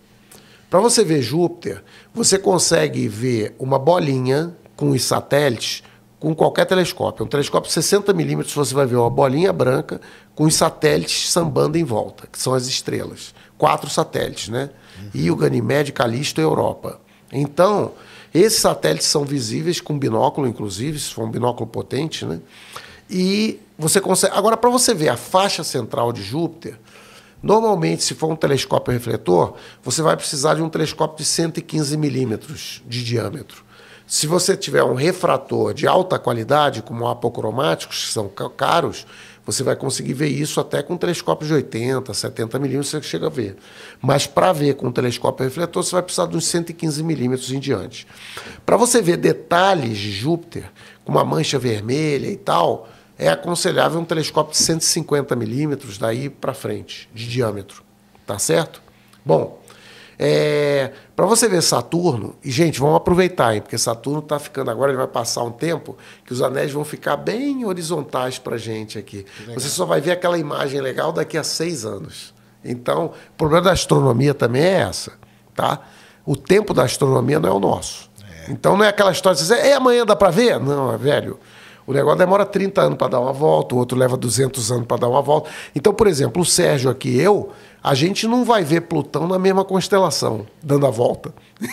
[SPEAKER 3] Para você ver Júpiter, você consegue ver uma bolinha com os satélites com qualquer telescópio. É um telescópio de 60 milímetros, você vai ver uma bolinha branca com os satélites sambando em volta, que são as estrelas. Quatro satélites, né? Uhum. Io, Ganymede, Calisto e Europa. Então, esses satélites são visíveis com binóculo, inclusive, se for um binóculo potente, né? E você consegue. Agora, para você ver a faixa central de Júpiter, normalmente, se for um telescópio refletor, você vai precisar de um telescópio de 115 milímetros de diâmetro. Se você tiver um refrator de alta qualidade, como apocromáticos, que são caros, você vai conseguir ver isso até com um telescópio de 80, 70 milímetros, você chega a ver. Mas para ver com um telescópio refletor, você vai precisar de uns 115 milímetros em diante. Para você ver detalhes de Júpiter, com uma mancha vermelha e tal, é aconselhável um telescópio de 150 milímetros daí para frente, de diâmetro. Tá certo? Bom, é, para você ver Saturno, e gente, vamos aproveitar, hein, porque Saturno está ficando agora, ele vai passar um tempo que os anéis vão ficar bem horizontais para gente aqui. Você só vai ver aquela imagem legal daqui a seis anos. Então, o problema da astronomia também é essa, tá? O tempo da astronomia não é o nosso. É. Então não é aquela história de dizer, é amanhã dá para ver? Não, velho. O negócio demora 30 anos para dar uma volta, o outro leva 200 anos para dar uma volta. Então, por exemplo, o Sérgio aqui e eu, a gente não vai ver Plutão na mesma constelação, dando a volta.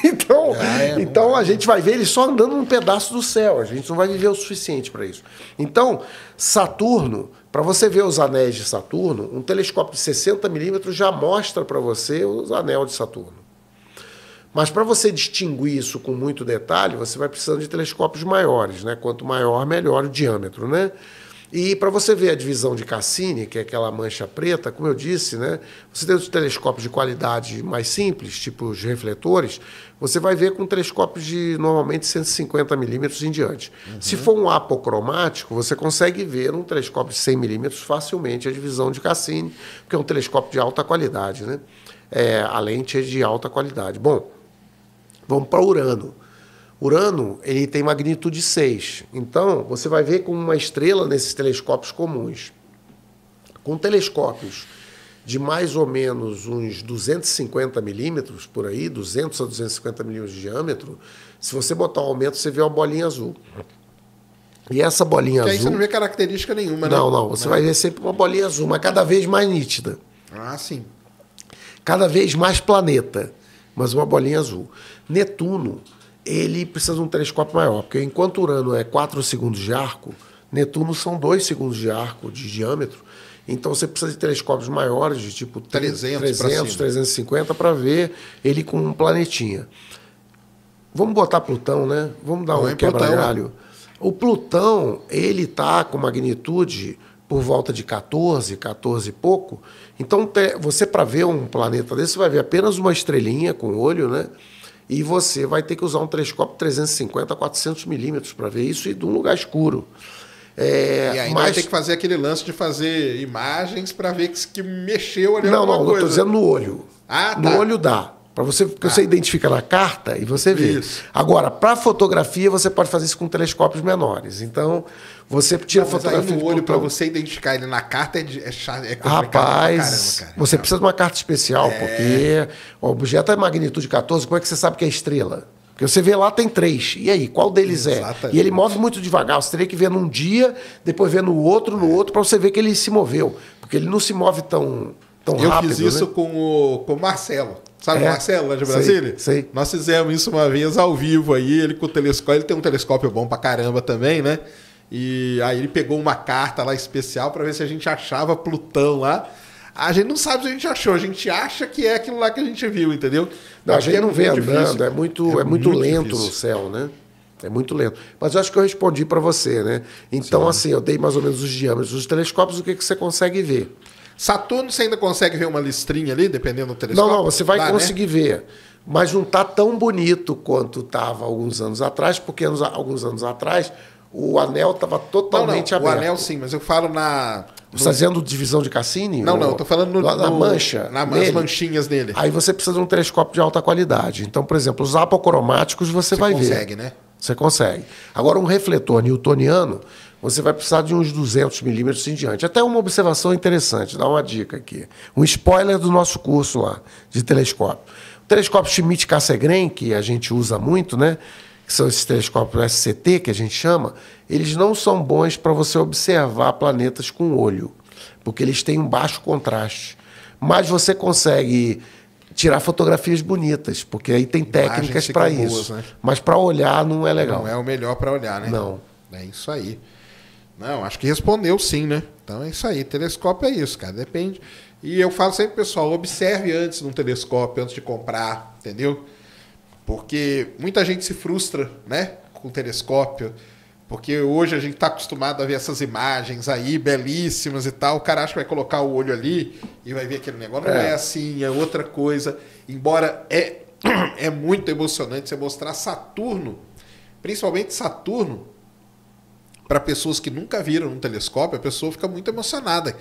[SPEAKER 3] <laughs> Então, ah, é, então a gente vai ver ele só andando num pedaço do céu. A gente não vai viver o suficiente para isso. Então, Saturno, para você ver os anéis de Saturno, um telescópio de 60 milímetros já mostra para você os anéis de Saturno. Mas para você distinguir isso com muito detalhe, você vai precisando de telescópios maiores, né? Quanto maior, melhor o diâmetro, né? E para você ver a divisão de Cassini, que é aquela mancha preta, como eu disse, né? Você tem os telescópios de qualidade mais simples, tipo os refletores, você vai ver com telescópios de normalmente 150 milímetros em diante. Uhum. Se for um apocromático, você consegue ver um telescópio de 100 milímetros facilmente a divisão de Cassini, porque é um telescópio de alta qualidade, né? É, a lente é de alta qualidade. Bom, Vamos para Urano. Urano ele tem magnitude 6. Então, você vai ver como uma estrela nesses telescópios comuns. Com telescópios de mais ou menos uns 250 milímetros, por aí, 200 a 250 milímetros de diâmetro, se você botar o um aumento, você vê uma bolinha azul. E essa bolinha Porque azul. Aí você não vê
[SPEAKER 1] característica nenhuma, né? Não, não. Você não. vai
[SPEAKER 3] ver sempre uma bolinha azul, mas cada vez mais nítida. Ah, sim. Cada vez mais planeta mas uma bolinha azul. Netuno, ele precisa de um telescópio maior, porque enquanto Urano é 4 segundos de arco, Netuno são 2 segundos de arco de diâmetro. Então você precisa de telescópios maiores, de tipo 300, 300 350, para ver ele com um planetinha. Vamos botar Plutão, né? Vamos dar Não um é quebra-galho. O Plutão, ele está com magnitude por volta de 14, 14 e pouco. Então, você, para ver um planeta desse, vai ver apenas uma estrelinha com o olho, né? E você vai ter que usar um telescópio 350 a 400 milímetros para ver isso e de um lugar escuro. É, e ainda mas... vai ter que
[SPEAKER 1] fazer aquele lance de fazer imagens para ver que, que mexeu ali Não, não, coisa. eu estou dizendo no olho.
[SPEAKER 3] Ah, tá. No olho dá. Para você, porque ah. você identifica na carta e você vê. Isso. Agora, para fotografia, você pode fazer isso com telescópios menores. Então, você tira a fotografia no olho para você identificar
[SPEAKER 1] ele na carta é, é, é Rapaz,
[SPEAKER 3] caramba, Você precisa de uma carta especial, é... porque o objeto é magnitude 14, como é que você sabe que é estrela? Porque você vê lá tem três. E aí, qual deles Exatamente. é? E ele move muito devagar. Você teria que ver num dia, depois ver no outro, no é. outro, para você
[SPEAKER 1] ver que ele se moveu. Porque ele não se move tão, tão Eu rápido. Eu fiz né? isso né? com, o, com o Marcelo. Sabe é, o Marcelo lá de Brasília? Sei, sei. Nós fizemos isso uma vez ao vivo aí, ele com o telescópio, ele tem um telescópio bom pra caramba também, né? E aí ele pegou uma carta lá especial para ver se a gente achava Plutão lá. A gente não sabe se a gente achou, a gente acha que é aquilo lá que a gente viu, entendeu? Não, a gente não vê andando, difícil. é muito, é, é muito, muito lento difícil. no
[SPEAKER 3] céu, né? É muito lento. Mas eu acho que eu respondi para você, né? Então, Sim. assim, eu dei mais ou menos os diâmetros dos telescópios, o que, que você consegue ver. Saturno você ainda consegue ver uma listrinha ali, dependendo do telescópio? Não, não, você vai Dá, né? conseguir né? ver. Mas não está tão bonito quanto estava alguns anos atrás, porque anos, alguns anos atrás o anel estava totalmente não, não, aberto. O
[SPEAKER 1] anel sim, mas eu falo na. Você está fazendo divisão de Cassini? Não, ou... não, eu estou falando no, na no... mancha. Na, nele. manchinhas dele. Aí
[SPEAKER 3] você precisa de um telescópio de alta qualidade. Então, por exemplo, os apocromáticos você, você vai consegue, ver. Você consegue, né? Você consegue. Agora, um refletor newtoniano, você vai precisar de uns 200 milímetros em diante. Até uma observação interessante, dá uma dica aqui. Um spoiler do nosso curso lá, de telescópio. O telescópio Schmidt-Cassegrain, que a gente usa muito, né? que são esses telescópios SCT, que a gente chama, eles não são bons para você observar planetas com olho, porque eles têm um baixo contraste. Mas você consegue tirar fotografias bonitas, porque aí tem técnicas para isso. Boas, né? Mas para olhar não é legal. Não é
[SPEAKER 1] o melhor para olhar, né? Não. É isso aí. Não, acho que respondeu sim, né? Então é isso aí. Telescópio é isso, cara. Depende. E eu falo sempre, pessoal, observe antes num telescópio, antes de comprar, entendeu? Porque muita gente se frustra, né? Com o telescópio. Porque hoje a gente está acostumado a ver essas imagens aí, belíssimas e tal. O cara acha que vai colocar o olho ali e vai ver aquele negócio. É. Não é, assim, é outra coisa. Embora é, <clears throat> é muito emocionante você mostrar Saturno, principalmente Saturno, para pessoas que nunca viram um telescópio, a pessoa fica muito emocionada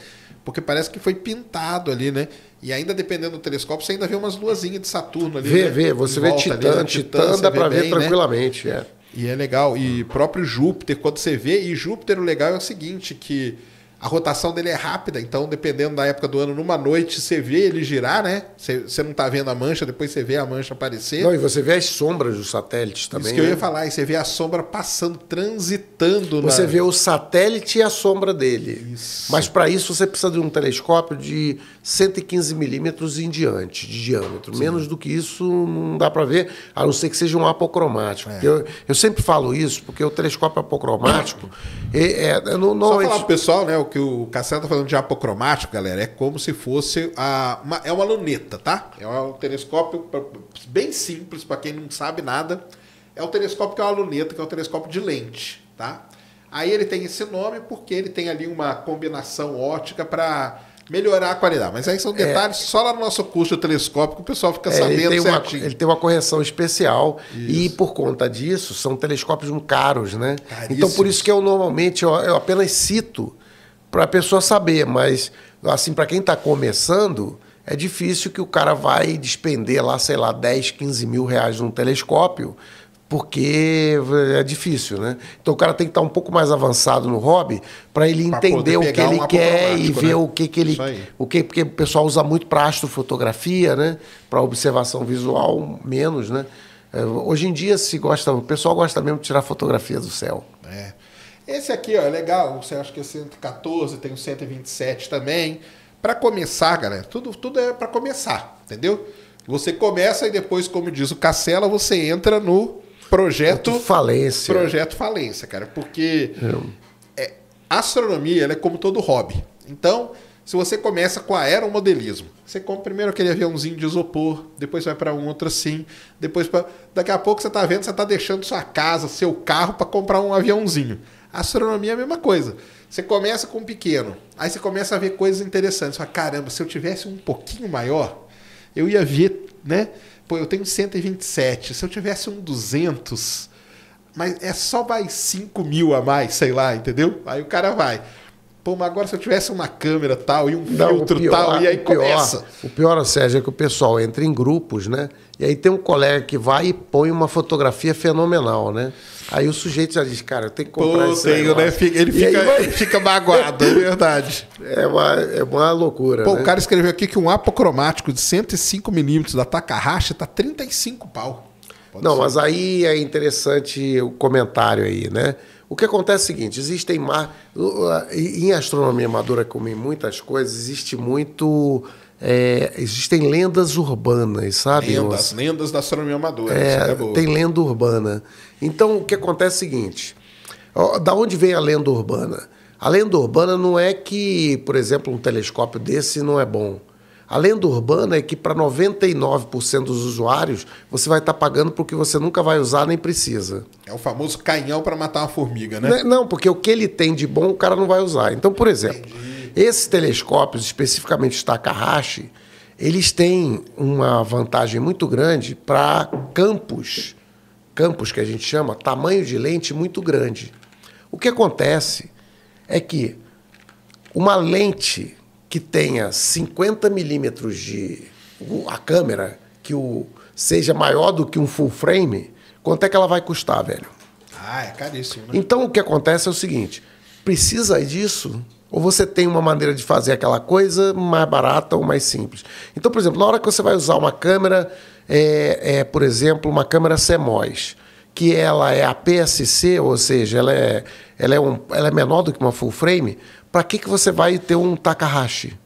[SPEAKER 1] porque parece que foi pintado ali, né? E ainda dependendo do telescópio, você ainda vê umas luazinhas de Saturno ali. Vê, né? vê, você vê Titã, ali, né? Titã, Titã dá para ver bem, né? tranquilamente. Né? É. E é legal. E próprio Júpiter, quando você vê, e Júpiter, o legal é o seguinte, que a rotação dele é rápida, então dependendo da época do ano, numa noite você vê ele girar, né? Você, não está vendo a mancha, depois você vê a mancha aparecer. Não, e você
[SPEAKER 3] vê as sombras dos satélites também. Isso que né? eu ia né?
[SPEAKER 1] falar, e você vê a sombra passando, transitando. Você na... vê
[SPEAKER 3] o satélite e a sombra dele. Isso. Mas para isso você precisa de um telescópio de 115 milímetros em diante de diâmetro. Sim. Menos do que isso não dá para ver, a não ser que seja um apocromático. É. Eu, eu sempre falo
[SPEAKER 1] isso, porque o telescópio apocromático. <coughs> é, é, não, não, Só falar pro pessoal, né? que o Cassiano tá falando de apocromático, galera, é como se fosse a, uma, é uma luneta, tá? É um telescópio bem simples para quem não sabe nada. É um telescópio que é uma luneta, que é um telescópio de lente, tá? Aí ele tem esse nome porque ele tem ali uma combinação ótica para melhorar a qualidade. Mas aí são é. detalhes é, só lá no nosso curso telescópio que o pessoal fica é, sabendo ele tem certinho.
[SPEAKER 3] Uma, ele tem uma correção especial isso. e por conta disso são telescópios caros, né? Caríssimos. Então por isso que eu normalmente eu, eu apenas cito para a pessoa saber, mas assim, para quem está começando, é difícil que o cara vai despender lá, sei lá, 10, 15 mil reais num telescópio, porque é difícil, né? Então o cara tem que estar tá um pouco mais avançado no hobby para ele pra entender o que ele um quer e ver né? o que, que ele. O que, porque o pessoal usa muito para astrofotografia, né? Para observação visual, menos, né? É, hoje em dia se gosta, o pessoal gosta mesmo de tirar fotografia do céu.
[SPEAKER 1] É. Esse aqui ó, é legal, você acha que é 114, tem o 127 também. Para começar, galera, tudo, tudo é para começar, entendeu? Você começa e depois, como diz o Cacela, você entra no projeto falência. Projeto falência, cara, porque é, é astronomia é como todo hobby. Então, se você começa com aeromodelismo, você compra primeiro aquele aviãozinho de isopor, depois vai para um outro assim, depois para daqui a pouco você tá vendo, você tá deixando sua casa, seu carro para comprar um aviãozinho. Astronomia é a mesma coisa. Você começa com um pequeno, aí você começa a ver coisas interessantes. Você fala, caramba, se eu tivesse um pouquinho maior, eu ia ver, né? Pô, eu tenho 127, se eu tivesse um 200, mas é só mais 5 mil a mais, sei lá, entendeu? Aí o cara vai. Pô, mas agora se eu tivesse uma câmera tal e um Não, filtro pior, tal, e aí pior, começa.
[SPEAKER 3] O pior, Sérgio, é que o pessoal entra em grupos, né? E aí tem um colega que vai e põe uma fotografia fenomenal, né? Aí o sujeito já diz, cara, tem que comprar Pô, isso. Tenho, né? Ele fica, aí, <laughs> fica
[SPEAKER 1] magoado, é verdade.
[SPEAKER 3] É uma, é uma loucura. Pô, né? o cara
[SPEAKER 1] escreveu aqui que um apocromático de 105mm da Takahashi tá 35 pau. Pode Não, ser. mas
[SPEAKER 3] aí é interessante o comentário aí, né? O que acontece é o seguinte: existem mar... em astronomia amadora, como em muitas coisas, existe muito é, existem lendas urbanas, sabe? Lendas,
[SPEAKER 1] lendas da astronomia amadora. É, é tem
[SPEAKER 3] lenda urbana. Então, o que acontece é o seguinte: ó, da onde vem a lenda urbana? A lenda urbana não é que, por exemplo, um telescópio desse não é bom. A lenda urbana é que para 99% dos usuários você vai estar tá pagando porque você nunca vai usar nem precisa. É o famoso
[SPEAKER 1] canhão para matar uma formiga, né? né?
[SPEAKER 3] Não, porque o que ele tem de bom o cara não vai usar. Então, por exemplo, Entendi. Esses telescópios, especificamente os Takahashi, eles têm uma vantagem muito grande para campos, campos que a gente chama tamanho de lente muito grande. O que acontece é que uma lente que tenha 50 milímetros de a câmera que o seja maior do que um full frame, quanto é que ela vai custar, velho?
[SPEAKER 1] Ah, é caríssimo. Né?
[SPEAKER 3] Então o que acontece é o seguinte: precisa disso ou você tem uma maneira de fazer aquela coisa mais barata ou mais simples. Então, por exemplo, na hora que você vai usar uma câmera, é, é por exemplo, uma câmera CMOS, que ela é a PSC, ou seja, ela é, ela é, um, ela é menor do que uma full frame, para que, que você vai ter um Takahashi?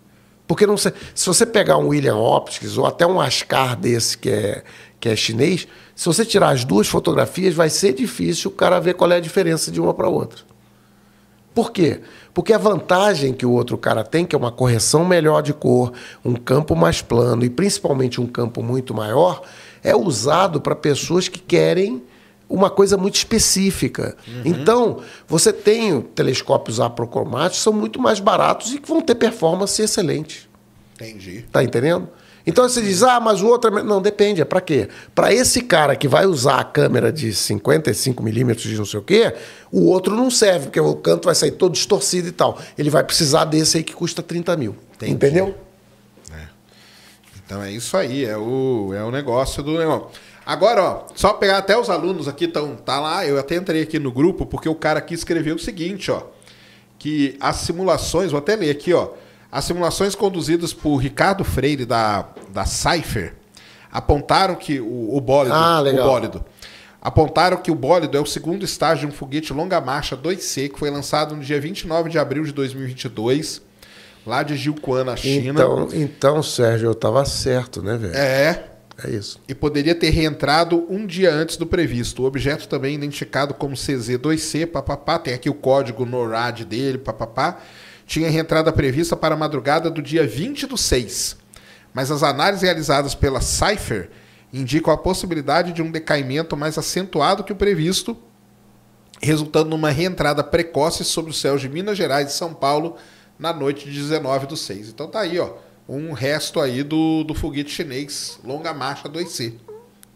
[SPEAKER 3] Porque não sei, se você pegar um William Optics ou até um Ascar desse que é, que é chinês, se você tirar as duas fotografias, vai ser difícil o cara ver qual é a diferença de uma para outra. Por quê? Porque a vantagem que o outro cara tem, que é uma correção melhor de cor, um campo mais plano e principalmente um campo muito maior, é usado para pessoas que querem uma coisa muito específica. Uhum. Então, você tem telescópios aprocromáticos, são muito mais baratos e que vão ter performance excelente. Entendi. Tá entendendo? Então você diz, ah, mas o outro é... Não, depende, é para quê? Para esse cara que vai usar a câmera de 55 milímetros de não sei o quê, o outro não serve, porque o canto vai sair todo distorcido e tal. Ele vai precisar desse
[SPEAKER 1] aí que custa 30 mil. Entendi. Entendeu? É. Então é isso aí, é o, é o negócio do negócio. Agora, ó, só pegar até os alunos aqui, tão, tá lá, eu até entrei aqui no grupo, porque o cara aqui escreveu o seguinte, ó, que as simulações, vou até ler aqui, ó, as simulações conduzidas por Ricardo Freire, da, da Cypher, apontaram que o, o bólido. Ah, legal. O bólido apontaram que o bólido é o segundo estágio de um foguete longa marcha 2C que foi lançado no dia 29 de abril de 2022, lá de Jiuquan, na China. Então, então Sérgio, eu estava certo, né, velho? É. É isso. E poderia ter reentrado um dia antes do previsto. O objeto também é identificado como CZ2C, papapá, tem aqui o código NORAD dele, papapá tinha reentrada prevista para a madrugada do dia 20 do 6, mas as análises realizadas pela Cypher indicam a possibilidade de um decaimento mais acentuado que o previsto, resultando numa reentrada precoce sobre os céus de Minas Gerais e São Paulo na noite de 19 do 6. Então tá aí, ó, um resto aí do, do foguete chinês, longa marcha 2C.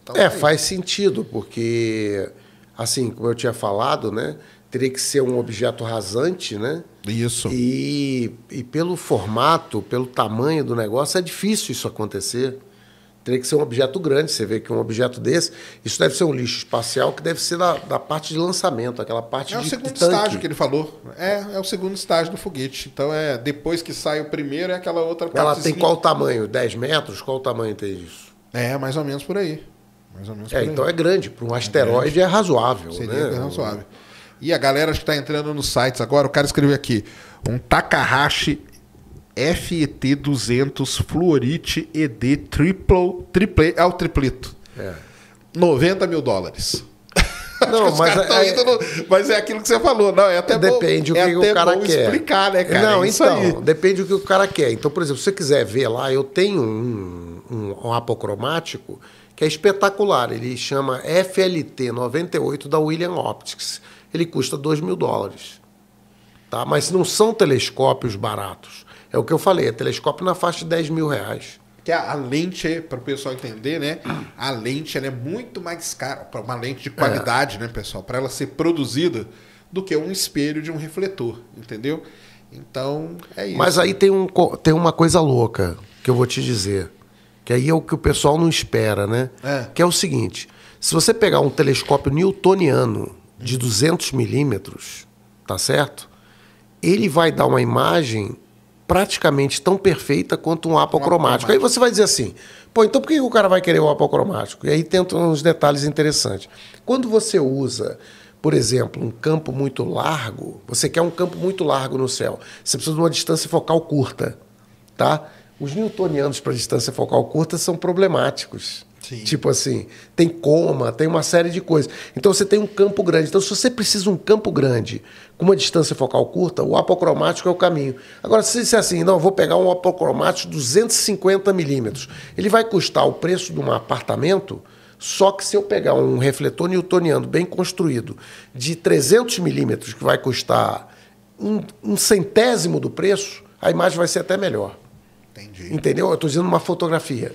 [SPEAKER 1] Então, é, tá faz
[SPEAKER 3] sentido, porque, assim, como eu tinha falado, né? teria que ser um objeto rasante, né? Isso. E, e pelo formato, pelo tamanho do negócio, é difícil isso acontecer. Teria que ser um objeto grande. Você vê que um objeto desse, isso deve ser um lixo espacial que deve ser da, da parte de lançamento, aquela parte de. É o segundo tanque. estágio que ele
[SPEAKER 1] falou. É, é o segundo estágio do foguete. Então é depois que sai o primeiro, é aquela outra parte. Ela tem qual
[SPEAKER 3] tamanho? 10 metros? Qual o tamanho tem isso?
[SPEAKER 1] É, mais ou menos por aí. Mais ou menos é, então é grande. Para um é asteroide é, é razoável. Seria né? razoável. E a galera que está entrando nos sites agora, o cara escreveu aqui, um Takahashi FET 200 Fluorite ED Triple, triple é o tripleto. É. 90 mil dólares. <laughs> Não, mas, é, no... mas é aquilo que você falou, não, é até é, depende bom, o é que o cara quer. explicar, né, cara? Não, é então, aí.
[SPEAKER 3] depende do que o cara quer. Então, por exemplo, se você quiser ver lá, eu tenho um, um, um apocromático que é espetacular. Ele chama FLT 98 da William Optics ele custa 2 mil dólares. Tá? Mas não são telescópios baratos. É o que eu falei, é telescópio
[SPEAKER 1] na faixa de 10 mil reais. Que a, a lente, para o pessoal entender, né? A lente é muito mais cara, uma lente de é. qualidade, é. né, pessoal? Para ela ser produzida do que um espelho de um refletor, entendeu? Então, é isso. Mas aí
[SPEAKER 3] tem, um, tem uma coisa louca que eu vou te dizer. Que aí é o que o pessoal não espera, né? É. Que é o seguinte: se você pegar um telescópio newtoniano, de 200 milímetros, tá certo? Ele vai dar uma imagem praticamente tão perfeita quanto um apocromático. Aí você vai dizer assim, pô, então por que o cara vai querer o um apocromático? E aí tem uns detalhes interessantes. Quando você usa, por exemplo, um campo muito largo, você quer um campo muito largo no céu, você precisa de uma distância focal curta, tá? Os newtonianos para distância focal curta são problemáticos. Sim. Tipo assim, tem coma, tem uma série de coisas. Então você tem um campo grande. Então, se você precisa de um campo grande com uma distância focal curta, o apocromático é o caminho. Agora, se você assim, não, vou pegar um apocromático 250 milímetros, ele vai custar o preço de um apartamento. Só que se eu pegar um refletor newtoniano bem construído de 300 milímetros, que vai custar um, um centésimo do preço, a imagem vai ser até melhor. Entendi. Entendeu? Eu estou dizendo uma fotografia.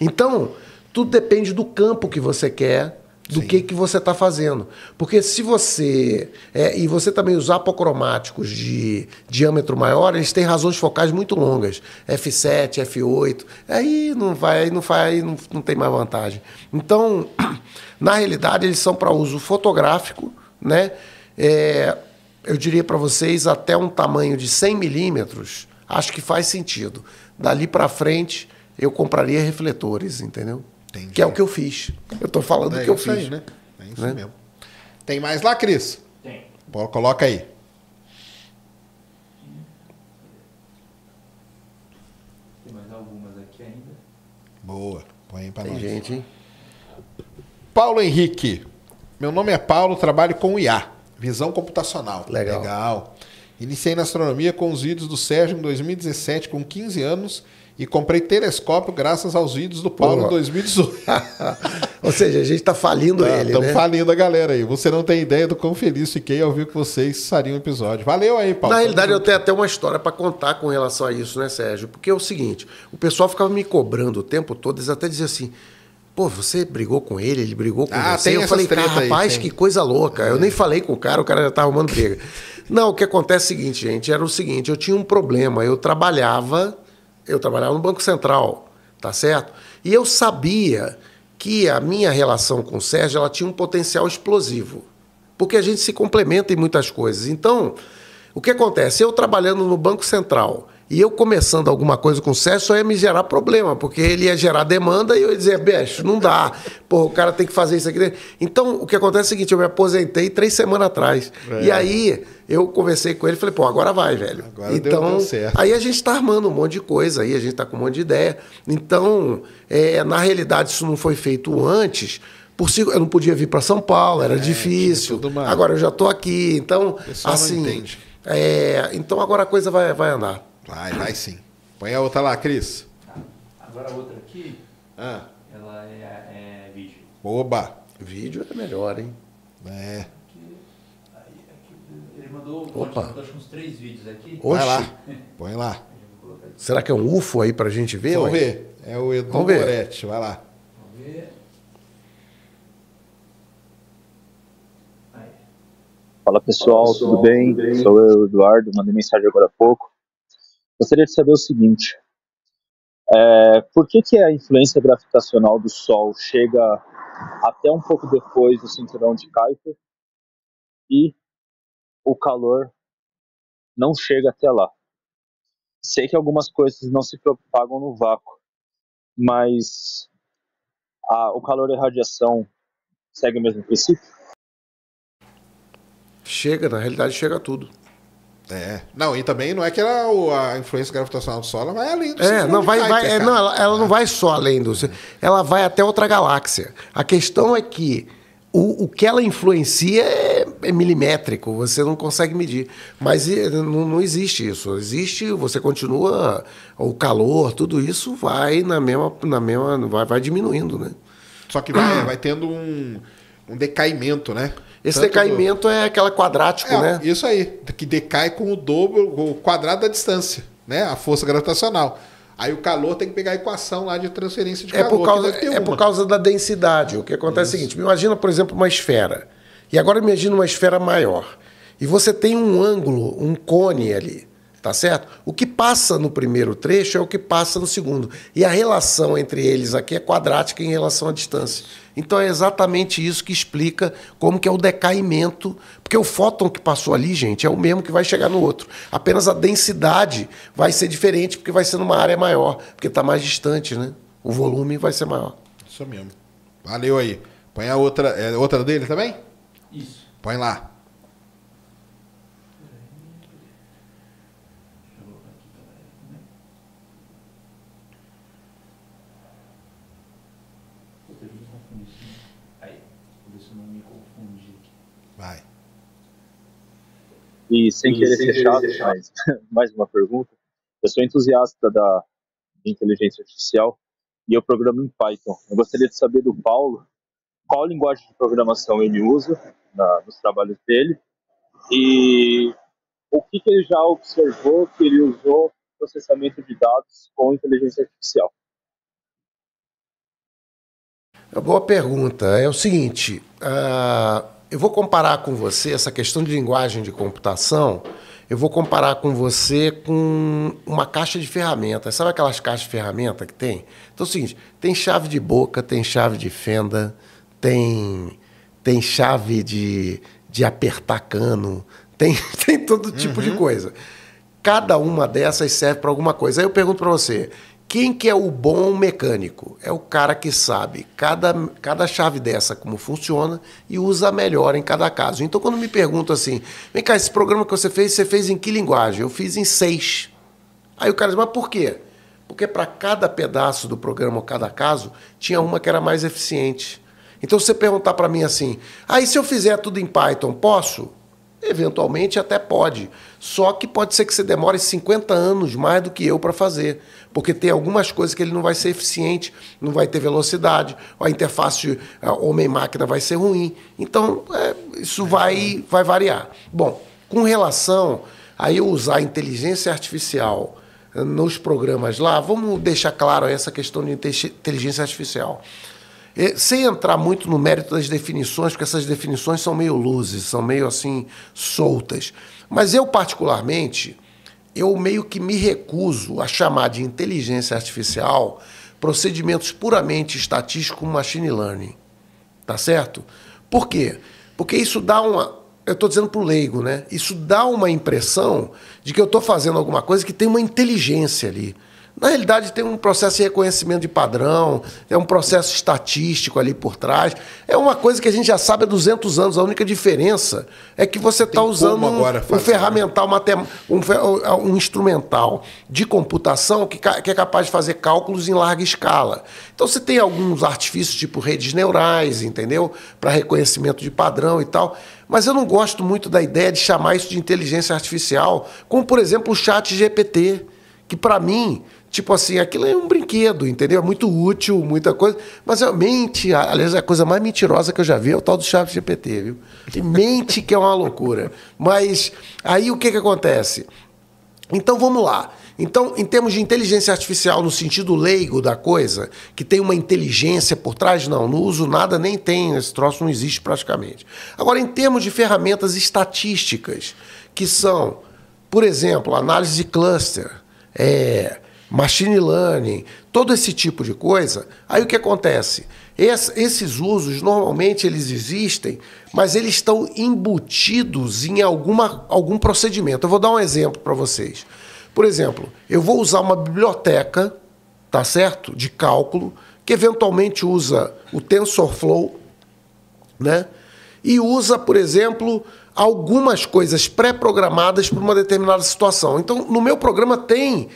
[SPEAKER 3] Então, tudo depende do campo que você quer, do que, que você está fazendo. Porque se você. É, e você também usar apocromáticos de diâmetro maior, eles têm razões focais muito longas. F7, F8. Aí não vai, aí não vai, aí não, não tem mais vantagem. Então, <clears throat> na realidade, eles são para uso fotográfico, né? É, eu diria para vocês até um tamanho de 100 milímetros, acho que faz sentido. Dali para frente, eu compraria refletores, entendeu?
[SPEAKER 1] Entendi. Que é o que eu fiz. Eu estou falando do é, que eu, fiz, Aí, né? É isso né? mesmo. Tem mais lá, Cris? Tem. Bora, coloca aí.
[SPEAKER 2] Tem mais algumas aqui ainda.
[SPEAKER 1] Boa. Põe aí pra Tem nós. gente, hein? Paulo Henrique. Meu nome é Paulo, trabalho com IA, visão computacional. Legal. Legal. Iniciei na astronomia com os vídeos do Sérgio em 2017, com 15 anos e comprei telescópio graças aos vídeos do Paulo em 2018. <laughs> Ou seja, a gente está falindo é, ele. Estamos né? falindo a galera aí. Você não tem ideia do quão feliz fiquei ao ouvir que vocês sariam o episódio. Valeu aí, Paulo. Na realidade, eu
[SPEAKER 3] tenho até uma história para contar com relação a isso, né, Sérgio? Porque é o seguinte: o pessoal ficava me cobrando o tempo todo, eles até diziam assim. Pô, você brigou com ele, ele brigou com ah, você. eu falei, cara, rapaz, que coisa louca. É. Eu nem falei com o cara, o cara já estava arrumando briga. não, o que acontece é o seguinte, gente, era o seguinte, eu tinha um problema, eu trabalhava eu trabalhava no Banco Central, tá certo? E eu sabia que a minha relação com o Sérgio ela tinha um potencial explosivo, porque a gente se complementa em muitas coisas. Então, o que acontece? Eu trabalhando no Banco Central, e eu começando alguma coisa com o Sérgio só ia me gerar problema, porque ele ia gerar demanda e eu ia dizer, bicho, não dá. Porra, o cara tem que fazer isso aqui. Então, o que acontece é o seguinte, eu me aposentei três semanas atrás. É. E aí eu conversei com ele e falei, pô, agora vai, velho. Agora então, deu, certo. aí a gente está armando um monte de coisa aí, a gente está com um monte de ideia. Então, é, na realidade, isso não foi feito antes. Por si, eu não podia vir para São Paulo, era é, difícil. Agora eu já estou aqui. Então, assim. É, então agora a coisa vai, vai andar.
[SPEAKER 1] Vai, vai sim. Põe a outra lá, Cris. Tá. Agora a outra aqui, ah.
[SPEAKER 2] ela é,
[SPEAKER 1] é vídeo. Oba! Vídeo é melhor, hein? É. Aqui, aí, aqui, ele mandou Opa. Acho, uns três vídeos aqui. Oxi. Vai lá. Põe
[SPEAKER 3] lá. <laughs> Será que é um UFO aí pra gente ver? Vamos ver. É
[SPEAKER 1] o Edu Moretti, vai lá. Vamos ver.
[SPEAKER 2] Aí. Fala pessoal, Fala, pessoal tudo, bem? tudo bem? Sou eu, Eduardo. Mandei mensagem agora há pouco. Gostaria de saber o seguinte: é, por que, que a influência gravitacional do Sol chega até um pouco depois do cinturão de Kuiper e o calor não chega até lá? Sei que algumas coisas não se propagam no vácuo, mas a, o calor e a radiação seguem o mesmo princípio?
[SPEAKER 1] Chega, na realidade chega tudo. É. Não, e também não é que ela, a influência gravitacional do Sol ela vai além do É, não, vai, vai, é, não
[SPEAKER 3] ela, ela ah. não vai só além do. Ela vai até outra galáxia. A questão é que o, o que ela influencia é, é milimétrico, você não consegue medir. Mas eh, não, não existe isso. Existe, você continua, o calor, tudo isso vai na mesma. Na mesma vai, vai diminuindo,
[SPEAKER 1] né? Só que vai, vai tendo um, um decaimento, né? Esse Tanto decaimento do... é aquela quadrático, é, né? Isso aí, que decai com o dobro, o quadrado da distância, né? A força gravitacional. Aí o calor tem que pegar a equação lá de transferência de é calor. Por causa, é por
[SPEAKER 3] causa da densidade. O que acontece isso. é o seguinte: imagina, por exemplo, uma esfera. E agora imagina uma esfera maior. E você tem um ângulo, um cone ali. Tá certo? O que passa no primeiro trecho é o que passa no segundo. E a relação entre eles aqui é quadrática em relação à distância. Então é exatamente isso que explica como que é o decaimento, porque o fóton que passou ali, gente, é o mesmo que vai chegar no outro. Apenas a densidade vai ser diferente porque vai ser numa área maior, porque está mais distante, né? O volume vai ser maior.
[SPEAKER 1] Isso mesmo. Valeu aí. Põe a outra, é outra dele também? Isso. Põe lá.
[SPEAKER 2] E sem e querer sem ser chato, mas <laughs> mais uma pergunta. Eu sou entusiasta da inteligência artificial e eu programo em Python. Eu gostaria de saber do Paulo qual linguagem de programação ele usa na, nos trabalhos dele e o que, que ele já observou que ele usou processamento de dados com inteligência artificial.
[SPEAKER 3] É uma Boa pergunta. É o seguinte, uh eu vou comparar com você essa questão de linguagem de computação. Eu vou comparar com você com uma caixa de ferramentas. Sabe aquelas caixas de ferramentas que tem? Então é o seguinte: tem chave de boca, tem chave de fenda, tem, tem chave de, de apertar cano, tem, <laughs> tem todo tipo uhum. de coisa. Cada uma dessas serve para alguma coisa. Aí eu pergunto para você: quem que é o bom mecânico? É o cara que sabe cada, cada chave dessa como funciona e usa melhor em cada caso. Então, quando me perguntam assim, vem cá, esse programa que você fez, você fez em que linguagem? Eu fiz em seis. Aí o cara diz, mas por quê? Porque para cada pedaço do programa, cada caso, tinha uma que era mais eficiente. Então, se você perguntar para mim assim, aí ah, se eu fizer tudo em Python, posso? Eventualmente até pode. Só que pode ser que você demore 50 anos mais do que eu para fazer. Porque tem algumas coisas que ele não vai ser eficiente, não vai ter velocidade, a interface homem-máquina vai ser ruim. Então, é, isso vai, vai variar. Bom, com relação a eu usar a inteligência artificial nos programas lá, vamos deixar claro essa questão de inteligência artificial. É, sem entrar muito no mérito das definições, porque essas definições são meio luzes, são meio assim soltas. Mas eu, particularmente, eu meio que me recuso a chamar de inteligência artificial procedimentos puramente estatísticos como machine learning. Tá certo? Por quê? Porque isso dá uma. Eu estou dizendo para o leigo, né? Isso dá uma impressão de que eu estou fazendo alguma coisa que tem uma inteligência ali. Na realidade, tem um processo de reconhecimento de padrão, é um processo estatístico ali por trás. É uma coisa que a gente já sabe há 200 anos. A única diferença é que você está usando um, um, né? ferramental, um, um instrumental de computação que, que é capaz de fazer cálculos em larga escala. Então, você tem alguns artifícios, tipo redes neurais, entendeu? Para reconhecimento de padrão e tal. Mas eu não gosto muito da ideia de chamar isso de inteligência artificial, como, por exemplo, o chat GPT, que, para mim, Tipo assim, aquilo é um brinquedo, entendeu? É muito útil, muita coisa. Mas é mente, aliás, é a coisa mais mentirosa que eu já vi é o tal do Chat GPT, viu? E mente que é uma loucura. Mas aí o que, que acontece? Então vamos lá. Então, em termos de inteligência artificial, no sentido leigo da coisa, que tem uma inteligência por trás, não, não uso nada, nem tem, esse troço não existe praticamente. Agora, em termos de ferramentas estatísticas, que são, por exemplo, análise de cluster, é, machine learning, todo esse tipo de coisa, aí o que acontece? Es, esses usos normalmente eles existem, mas eles estão embutidos em alguma, algum procedimento. Eu vou dar um exemplo para vocês. Por exemplo, eu vou usar uma biblioteca, tá certo? De cálculo, que eventualmente usa o TensorFlow, né? E usa, por exemplo, algumas coisas pré-programadas para uma determinada situação. Então, no meu programa tem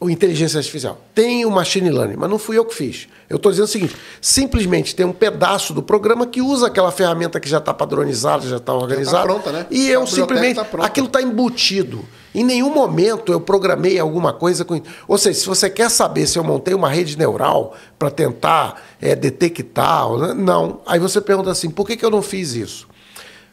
[SPEAKER 3] o inteligência artificial, tem o machine learning, mas não fui eu que fiz. Eu estou dizendo o seguinte: simplesmente tem um pedaço do programa que usa aquela ferramenta que já está padronizada, já está organizada. Já tá pronta, né? E eu simplesmente. Tá aquilo está embutido. Em nenhum momento eu programei alguma coisa com. Ou seja, se você quer saber se eu montei uma rede neural para tentar é, detectar, né, não. Aí você pergunta assim: por que, que eu não fiz isso?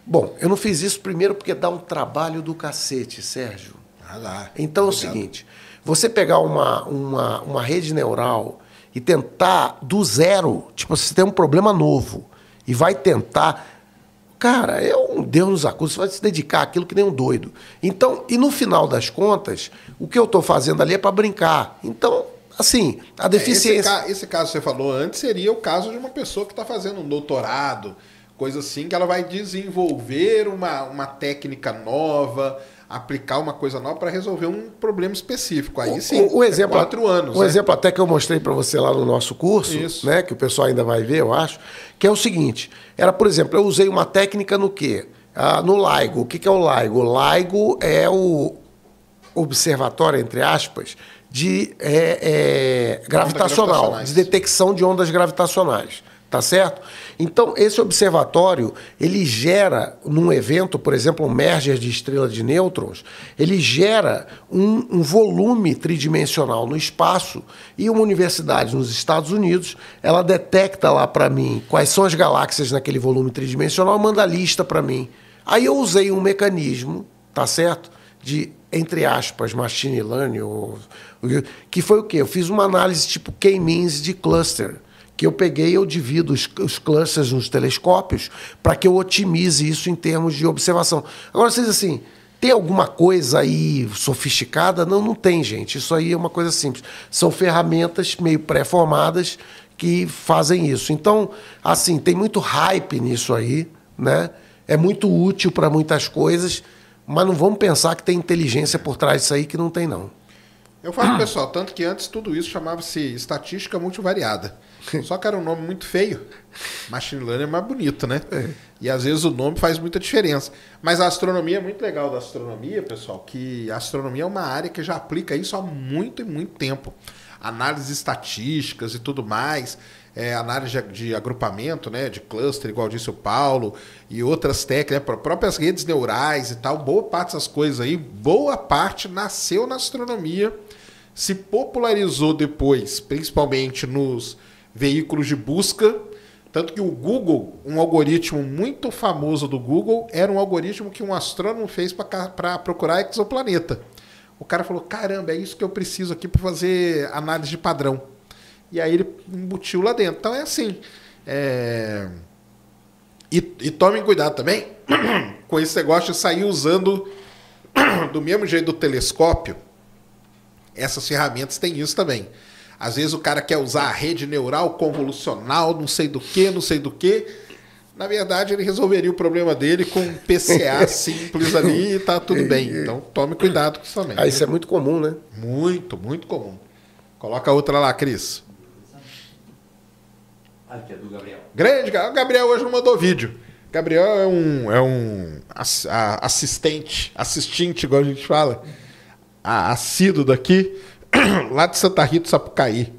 [SPEAKER 3] Bom, eu não fiz isso primeiro porque dá um trabalho do cacete, Sérgio. Ah lá, então obrigado. é o seguinte: você pegar uma, uma, uma rede neural e tentar do zero, tipo, você tem um problema novo e vai tentar. Cara, é um Deus nos acusa, você vai se dedicar àquilo que nem um doido. Então, e no final das contas, o que eu estou fazendo ali é para brincar. Então, assim, a é, deficiência.
[SPEAKER 1] Esse, esse, caso que você falou antes seria o caso de uma pessoa que está fazendo um doutorado, coisa assim, que ela vai desenvolver uma, uma técnica nova, aplicar uma coisa nova para resolver um problema específico. Aí sim, o, o é exemplo, é quatro anos. Um né?
[SPEAKER 3] exemplo até que eu mostrei para você lá no nosso curso, Isso. né, que o pessoal ainda vai ver, eu acho, que é o seguinte: era, por exemplo, eu usei uma técnica no quê? Ah, no LIGO. O que, que é o LIGO? O LIGO é o observatório, entre aspas, de é, é, gravitacional, de detecção de ondas gravitacionais. Tá certo? Então, esse observatório, ele gera, num evento, por exemplo, um merger de estrela de nêutrons, ele gera um, um volume tridimensional no espaço e uma universidade nos Estados Unidos, ela detecta lá para mim quais são as galáxias naquele volume tridimensional, manda a lista para mim. Aí eu usei um mecanismo, tá certo? De, entre aspas, machine learning, ou, que foi o quê? Eu fiz uma análise tipo K-means de cluster que eu peguei eu divido os, os clusters nos telescópios para que eu otimize isso em termos de observação. Agora vocês assim, tem alguma coisa aí sofisticada? Não, não tem, gente. Isso aí é uma coisa simples. São ferramentas meio pré-formadas que fazem isso. Então, assim, tem muito hype nisso aí, né? É muito útil para muitas coisas, mas não vamos pensar que tem inteligência por trás disso aí que não tem não.
[SPEAKER 1] Eu falo, pessoal, tanto que antes tudo isso chamava-se estatística multivariada. <laughs> Só que era um nome muito feio. Machine Learning é mais bonito, né? É. E às vezes o nome faz muita diferença. Mas a astronomia é muito legal da astronomia, pessoal, que a astronomia é uma área que já aplica isso há muito e muito tempo. Análises estatísticas e tudo mais, é, análise de, agrupamento, né? De cluster, igual disse o Paulo, e outras técnicas, né? próprias redes neurais e tal. Boa parte dessas coisas aí, boa parte nasceu na astronomia, se popularizou depois, principalmente nos veículos de busca. Tanto que o Google, um algoritmo muito famoso do Google, era um algoritmo que um astrônomo fez para procurar exoplaneta. O cara falou: caramba, é isso que eu preciso aqui para fazer análise de padrão. E aí ele embutiu lá dentro. Então é assim. É... E, e tomem cuidado também <coughs> com esse negócio de sair usando <coughs> do mesmo jeito do telescópio. Essas ferramentas têm isso também. Às vezes o cara quer usar a rede neural convolucional, não sei do que, não sei do que. Na verdade, ele resolveria o problema dele com um PCA <laughs> simples ali e tá tudo bem. Então tome cuidado com isso também. Ah, isso é muito comum, né? Muito, muito comum. Coloca outra lá, Cris. Aqui é do Gabriel. Grande, o Gabriel hoje não mandou vídeo. Gabriel é um, é um assistente, assistente, igual a gente fala, assíduo daqui. <coughs> lá de Santa Rita, Sapucaí.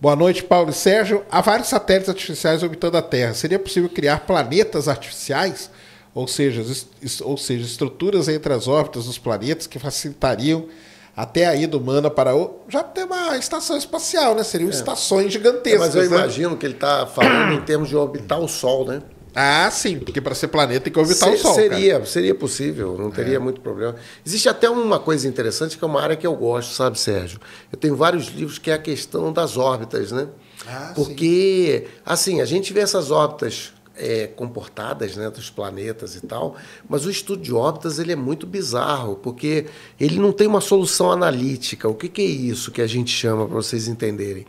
[SPEAKER 1] Boa noite, Paulo e Sérgio. Há vários satélites artificiais orbitando a Terra. Seria possível criar planetas artificiais, ou seja, ou seja, estruturas entre as órbitas dos planetas que facilitariam até a ida humana para o. Já tem uma estação espacial, né? Seriam é. estações gigantescas. É, mas eu né?
[SPEAKER 3] imagino que ele está falando em termos de orbitar o Sol, né? Ah, sim, porque para ser planeta tem que orbitar Se, o Sol. Seria, cara. seria possível, não teria é. muito problema. Existe até uma coisa interessante que é uma área que eu gosto, sabe, Sérgio? Eu tenho vários livros que é a questão das órbitas, né? Ah, porque, sim. assim, a gente vê essas órbitas é, comportadas né, dos planetas e tal, mas o estudo de órbitas ele é muito bizarro, porque ele não tem uma solução analítica. O que, que é isso que a gente chama, para vocês entenderem?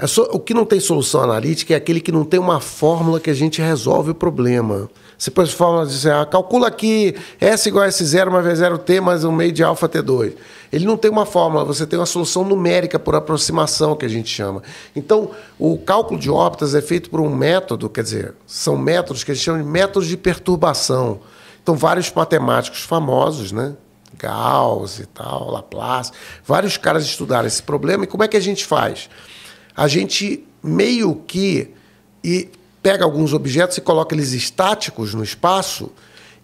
[SPEAKER 3] É o que não tem solução analítica é aquele que não tem uma fórmula que a gente resolve o problema. Você pode fórmula dizer, ah, calcula aqui S igual a S0 mais V0T mais um meio de alfa T2. Ele não tem uma fórmula, você tem uma solução numérica por aproximação, que a gente chama. Então, o cálculo de órbitas é feito por um método, quer dizer, são métodos que a gente chama de métodos de perturbação. Então, vários matemáticos famosos, né? Gauss e tal, Laplace, vários caras estudaram esse problema. E como é que a gente faz? a gente meio que e pega alguns objetos e coloca eles estáticos no espaço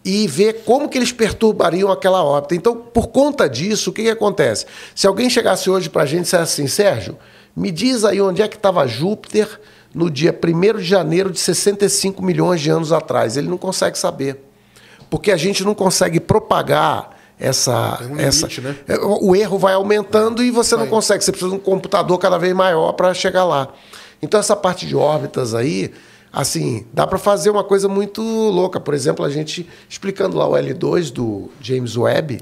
[SPEAKER 3] e vê como que eles perturbariam aquela órbita. Então, por conta disso, o que, que acontece? Se alguém chegasse hoje para a gente e dissesse assim, Sérgio, me diz aí onde é que estava Júpiter no dia 1 de janeiro de 65 milhões de anos atrás. Ele não consegue saber. Porque a gente não consegue propagar essa. Um essa limite, né? É, o, erro vai aumentando e você vai. não consegue. Você precisa de um computador cada vez maior para chegar lá. Então, essa parte de órbitas aí, assim, dá para fazer uma coisa muito louca. Por exemplo, a gente explicando lá o L2 do James Webb,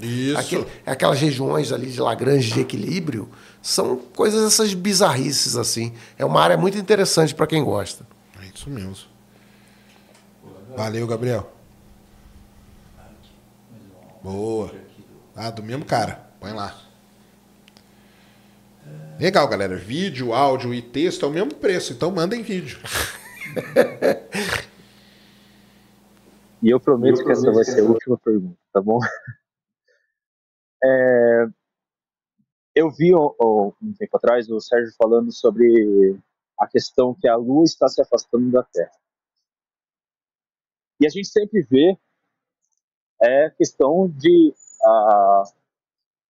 [SPEAKER 3] aquelas regiões ali de Lagrange de equilíbrio, são coisas, essas bizarrices, assim. É uma área muito interessante
[SPEAKER 1] para quem gosta. É isso mesmo. Valeu, Gabriel. Boa. Ah, do mesmo cara. Põe lá. Legal, galera. Vídeo, áudio e texto é o mesmo preço, então mandem vídeo. e eu prometo, eu prometo que essa vai ser a última
[SPEAKER 2] pergunta, tá bom?
[SPEAKER 1] É,
[SPEAKER 2] eu vi um tempo atrás o Sérgio falando sobre a questão que a Lua está se afastando da Terra. E a gente sempre vê é questão de a,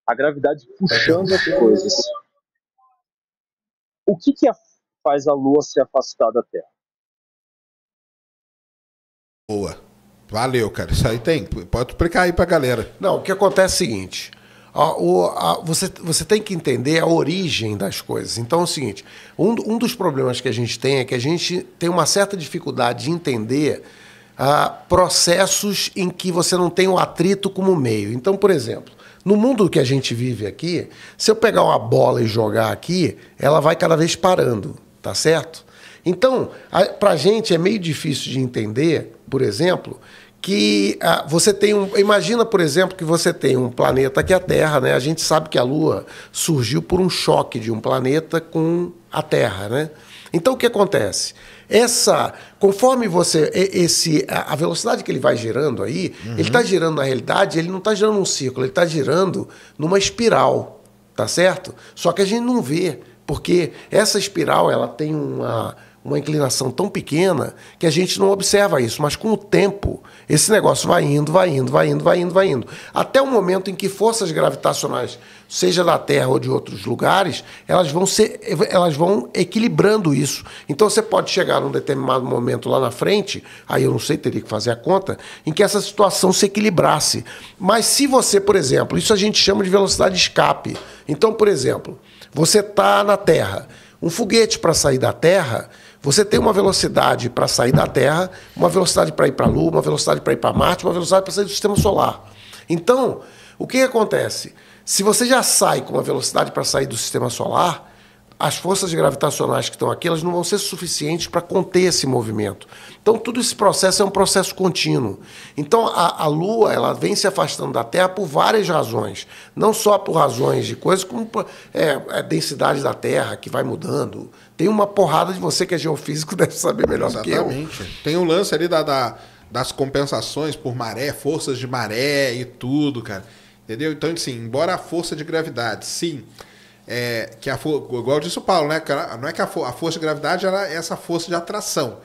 [SPEAKER 2] a gravidade puxando as coisas. O que, que a, faz a Lua se afastar da Terra?
[SPEAKER 1] Boa. Valeu, cara. Isso aí tem. Pode explicar aí pra galera. Não, o que acontece é o seguinte. A, a, você,
[SPEAKER 3] você tem que entender a origem das coisas. Então é o seguinte: um, um dos problemas que a gente tem é que a gente tem uma certa dificuldade de entender ah, processos em que você não tem o atrito como meio. Então, por exemplo, no mundo que a gente vive aqui, se eu pegar uma bola e jogar aqui, ela vai cada vez parando, tá certo? Então, para a gente é meio difícil de entender, por exemplo, que ah, você tem um. Imagina, por exemplo, que você tem um planeta que é a Terra, né? A gente sabe que a Lua surgiu por um choque de um planeta com a Terra, né? Então, o que acontece? essa, conforme você esse a velocidade que ele vai girando aí, uhum. ele está girando na realidade, ele não está girando num círculo, ele está girando numa espiral, tá certo? Só que a gente não vê, porque essa espiral ela tem uma uma inclinação tão pequena que a gente não observa isso, mas com o tempo esse negócio vai indo, vai indo, vai indo, vai indo, vai indo, até o momento em que forças gravitacionais seja da Terra ou de outros lugares, elas vão, ser, elas vão equilibrando isso. Então você pode chegar num determinado momento lá na frente, aí eu não sei, teria que fazer a conta, em que essa situação se equilibrasse. Mas se você, por exemplo, isso a gente chama de velocidade de escape. Então, por exemplo, você está na Terra, um foguete para sair da Terra, você tem uma velocidade para sair da Terra, uma velocidade para ir para a Lua, uma velocidade para ir para Marte, uma velocidade para sair do sistema solar. Então, o que acontece? Se você já sai com uma velocidade para sair do sistema solar, as forças gravitacionais que estão aqui elas não vão ser suficientes para conter esse movimento. Então, todo esse processo é um processo contínuo. Então, a, a, Lua ela vem se afastando da Terra por várias razões. Não só por razões de coisas como é, a é densidade da Terra que vai mudando. Tem uma porrada de você que é
[SPEAKER 1] geofísico, <laughs> deve saber melhor Exatamente. do que eu. Exatamente. Tem o um lance ali da, da, das compensações por maré, forças de maré e tudo, cara. Entendeu? Então, assim, embora a força de gravidade, sim, é, que a igual disse o Paulo, né? Não é que a, a força de gravidade era é essa força de atração.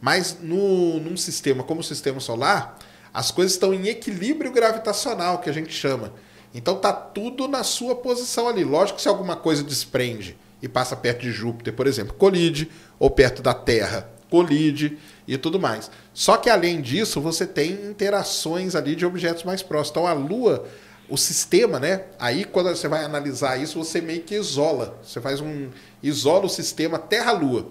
[SPEAKER 1] Mas no, num sistema como o sistema solar, as coisas estão em equilíbrio gravitacional, que a gente chama. Então tá tudo na sua posição ali. Lógico que se alguma coisa desprende e passa perto de Júpiter, por exemplo, colide, ou perto da Terra, colide e tudo mais. Só que além disso, você tem interações ali de objetos mais próximos. Então a Lua o sistema, né? Aí quando você vai analisar isso, você meio que isola. Você faz um. isola o sistema Terra-Lua.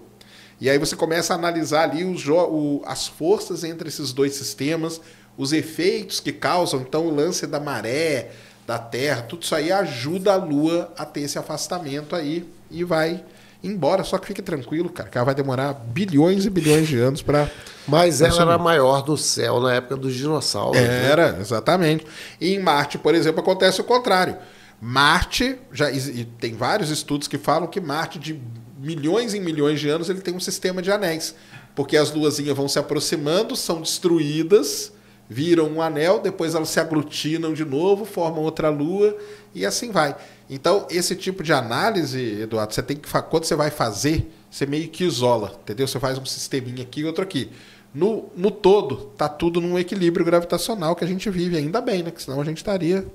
[SPEAKER 1] E aí você começa a analisar ali os, o, as forças entre esses dois sistemas, os efeitos que causam, então o lance da maré, da Terra, tudo isso aí ajuda a Lua a ter esse afastamento aí e vai embora. Só que fique tranquilo, cara, que ela vai demorar bilhões e bilhões de anos para. Mas ela era maior do céu na época dos dinossauros. Né? Era, né? exatamente. E em Marte, por exemplo, acontece o contrário. Marte, já e tem vários estudos que falam que Marte, de milhões em milhões de anos, ele tem um sistema de anéis. Porque as luazinhas vão se aproximando, são destruídas, viram um anel, depois elas se aglutinam de novo, formam outra lua e assim vai. Então, esse tipo de análise, Eduardo, você tem que quando você vai fazer, você meio que isola, entendeu? Você faz um sisteminha aqui e outro aqui. No, no todo, tá tudo num equilíbrio gravitacional que a gente vive, ainda bem, né? Que senão a gente estaria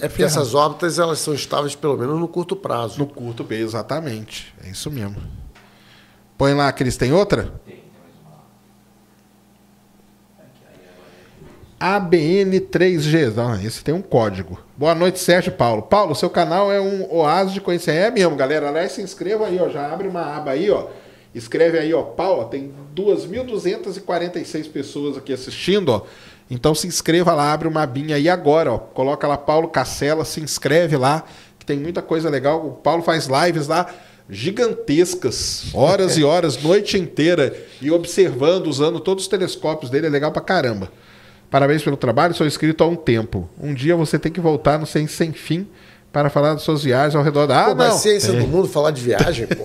[SPEAKER 1] é porque essas órbitas elas são estáveis pelo menos no curto prazo. No curto, bem, exatamente. É isso mesmo. Põe lá, Cris, tem outra? Tem. ABN3G. Ah, esse tem um código. Boa noite, Sérgio Paulo. Paulo, seu canal é um oásis de conhecimento. É mesmo, galera. Aliás, se inscreva aí, ó. Já abre uma aba aí, ó. Escreve aí, ó. Paulo, tem 2.246 pessoas aqui assistindo, ó. Então se inscreva lá, abre uma abinha aí agora, ó. Coloca lá Paulo Cacela, se inscreve lá, que tem muita coisa legal. O Paulo faz lives lá gigantescas, horas e horas, <laughs> noite inteira, e observando, usando todos os telescópios dele, é legal pra caramba. Parabéns pelo trabalho, sou inscrito há um tempo. Um dia você tem que voltar no Sem Sem Fim para falar das suas viagens ao redor da... Ah, pô, mas ciência do é. mundo falar de viagem, pô.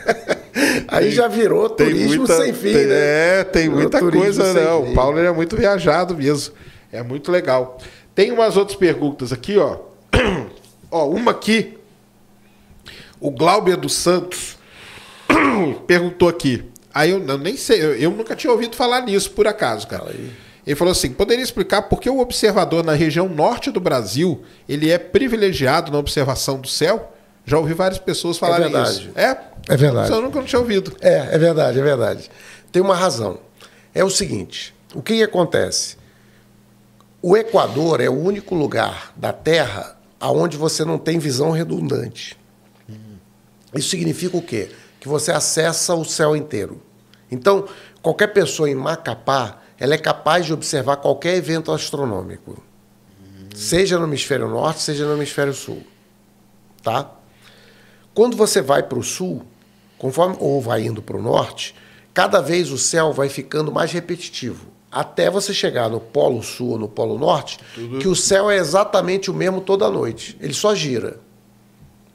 [SPEAKER 1] <laughs> Aí tem, já virou turismo muita, sem fim, tem, né? É, tem virou muita coisa, não. O Paulo é muito viajado mesmo. É muito legal. Tem umas outras perguntas aqui, ó. <clears throat> ó, uma aqui. O Glauber dos Santos <clears throat> perguntou aqui. Aí eu, eu nem sei, eu, eu, nunca tinha ouvido falar nisso, por acaso, cara. Fala aí. Ele falou assim: poderia explicar por que o observador na região norte do Brasil ele é privilegiado na observação do céu? Já ouvi várias pessoas é falarem é verdade. isso. É? É verdade. Eu nunca não tinha ouvido.
[SPEAKER 3] É, é verdade, é verdade. Tem uma razão. É o seguinte: o que acontece? O Equador é o único lugar da Terra aonde você não tem visão redundante. Isso significa o quê? Que você acessa o céu inteiro. Então, qualquer pessoa em Macapá ela é capaz de observar qualquer evento astronômico, uhum. seja no hemisfério norte, seja no hemisfério sul, tá? Quando você vai para o sul, conforme ou vai indo para o norte, cada vez o céu vai ficando mais repetitivo, até você chegar no polo sul ou no polo norte, Tudo. que o céu é exatamente o mesmo toda noite, ele só gira,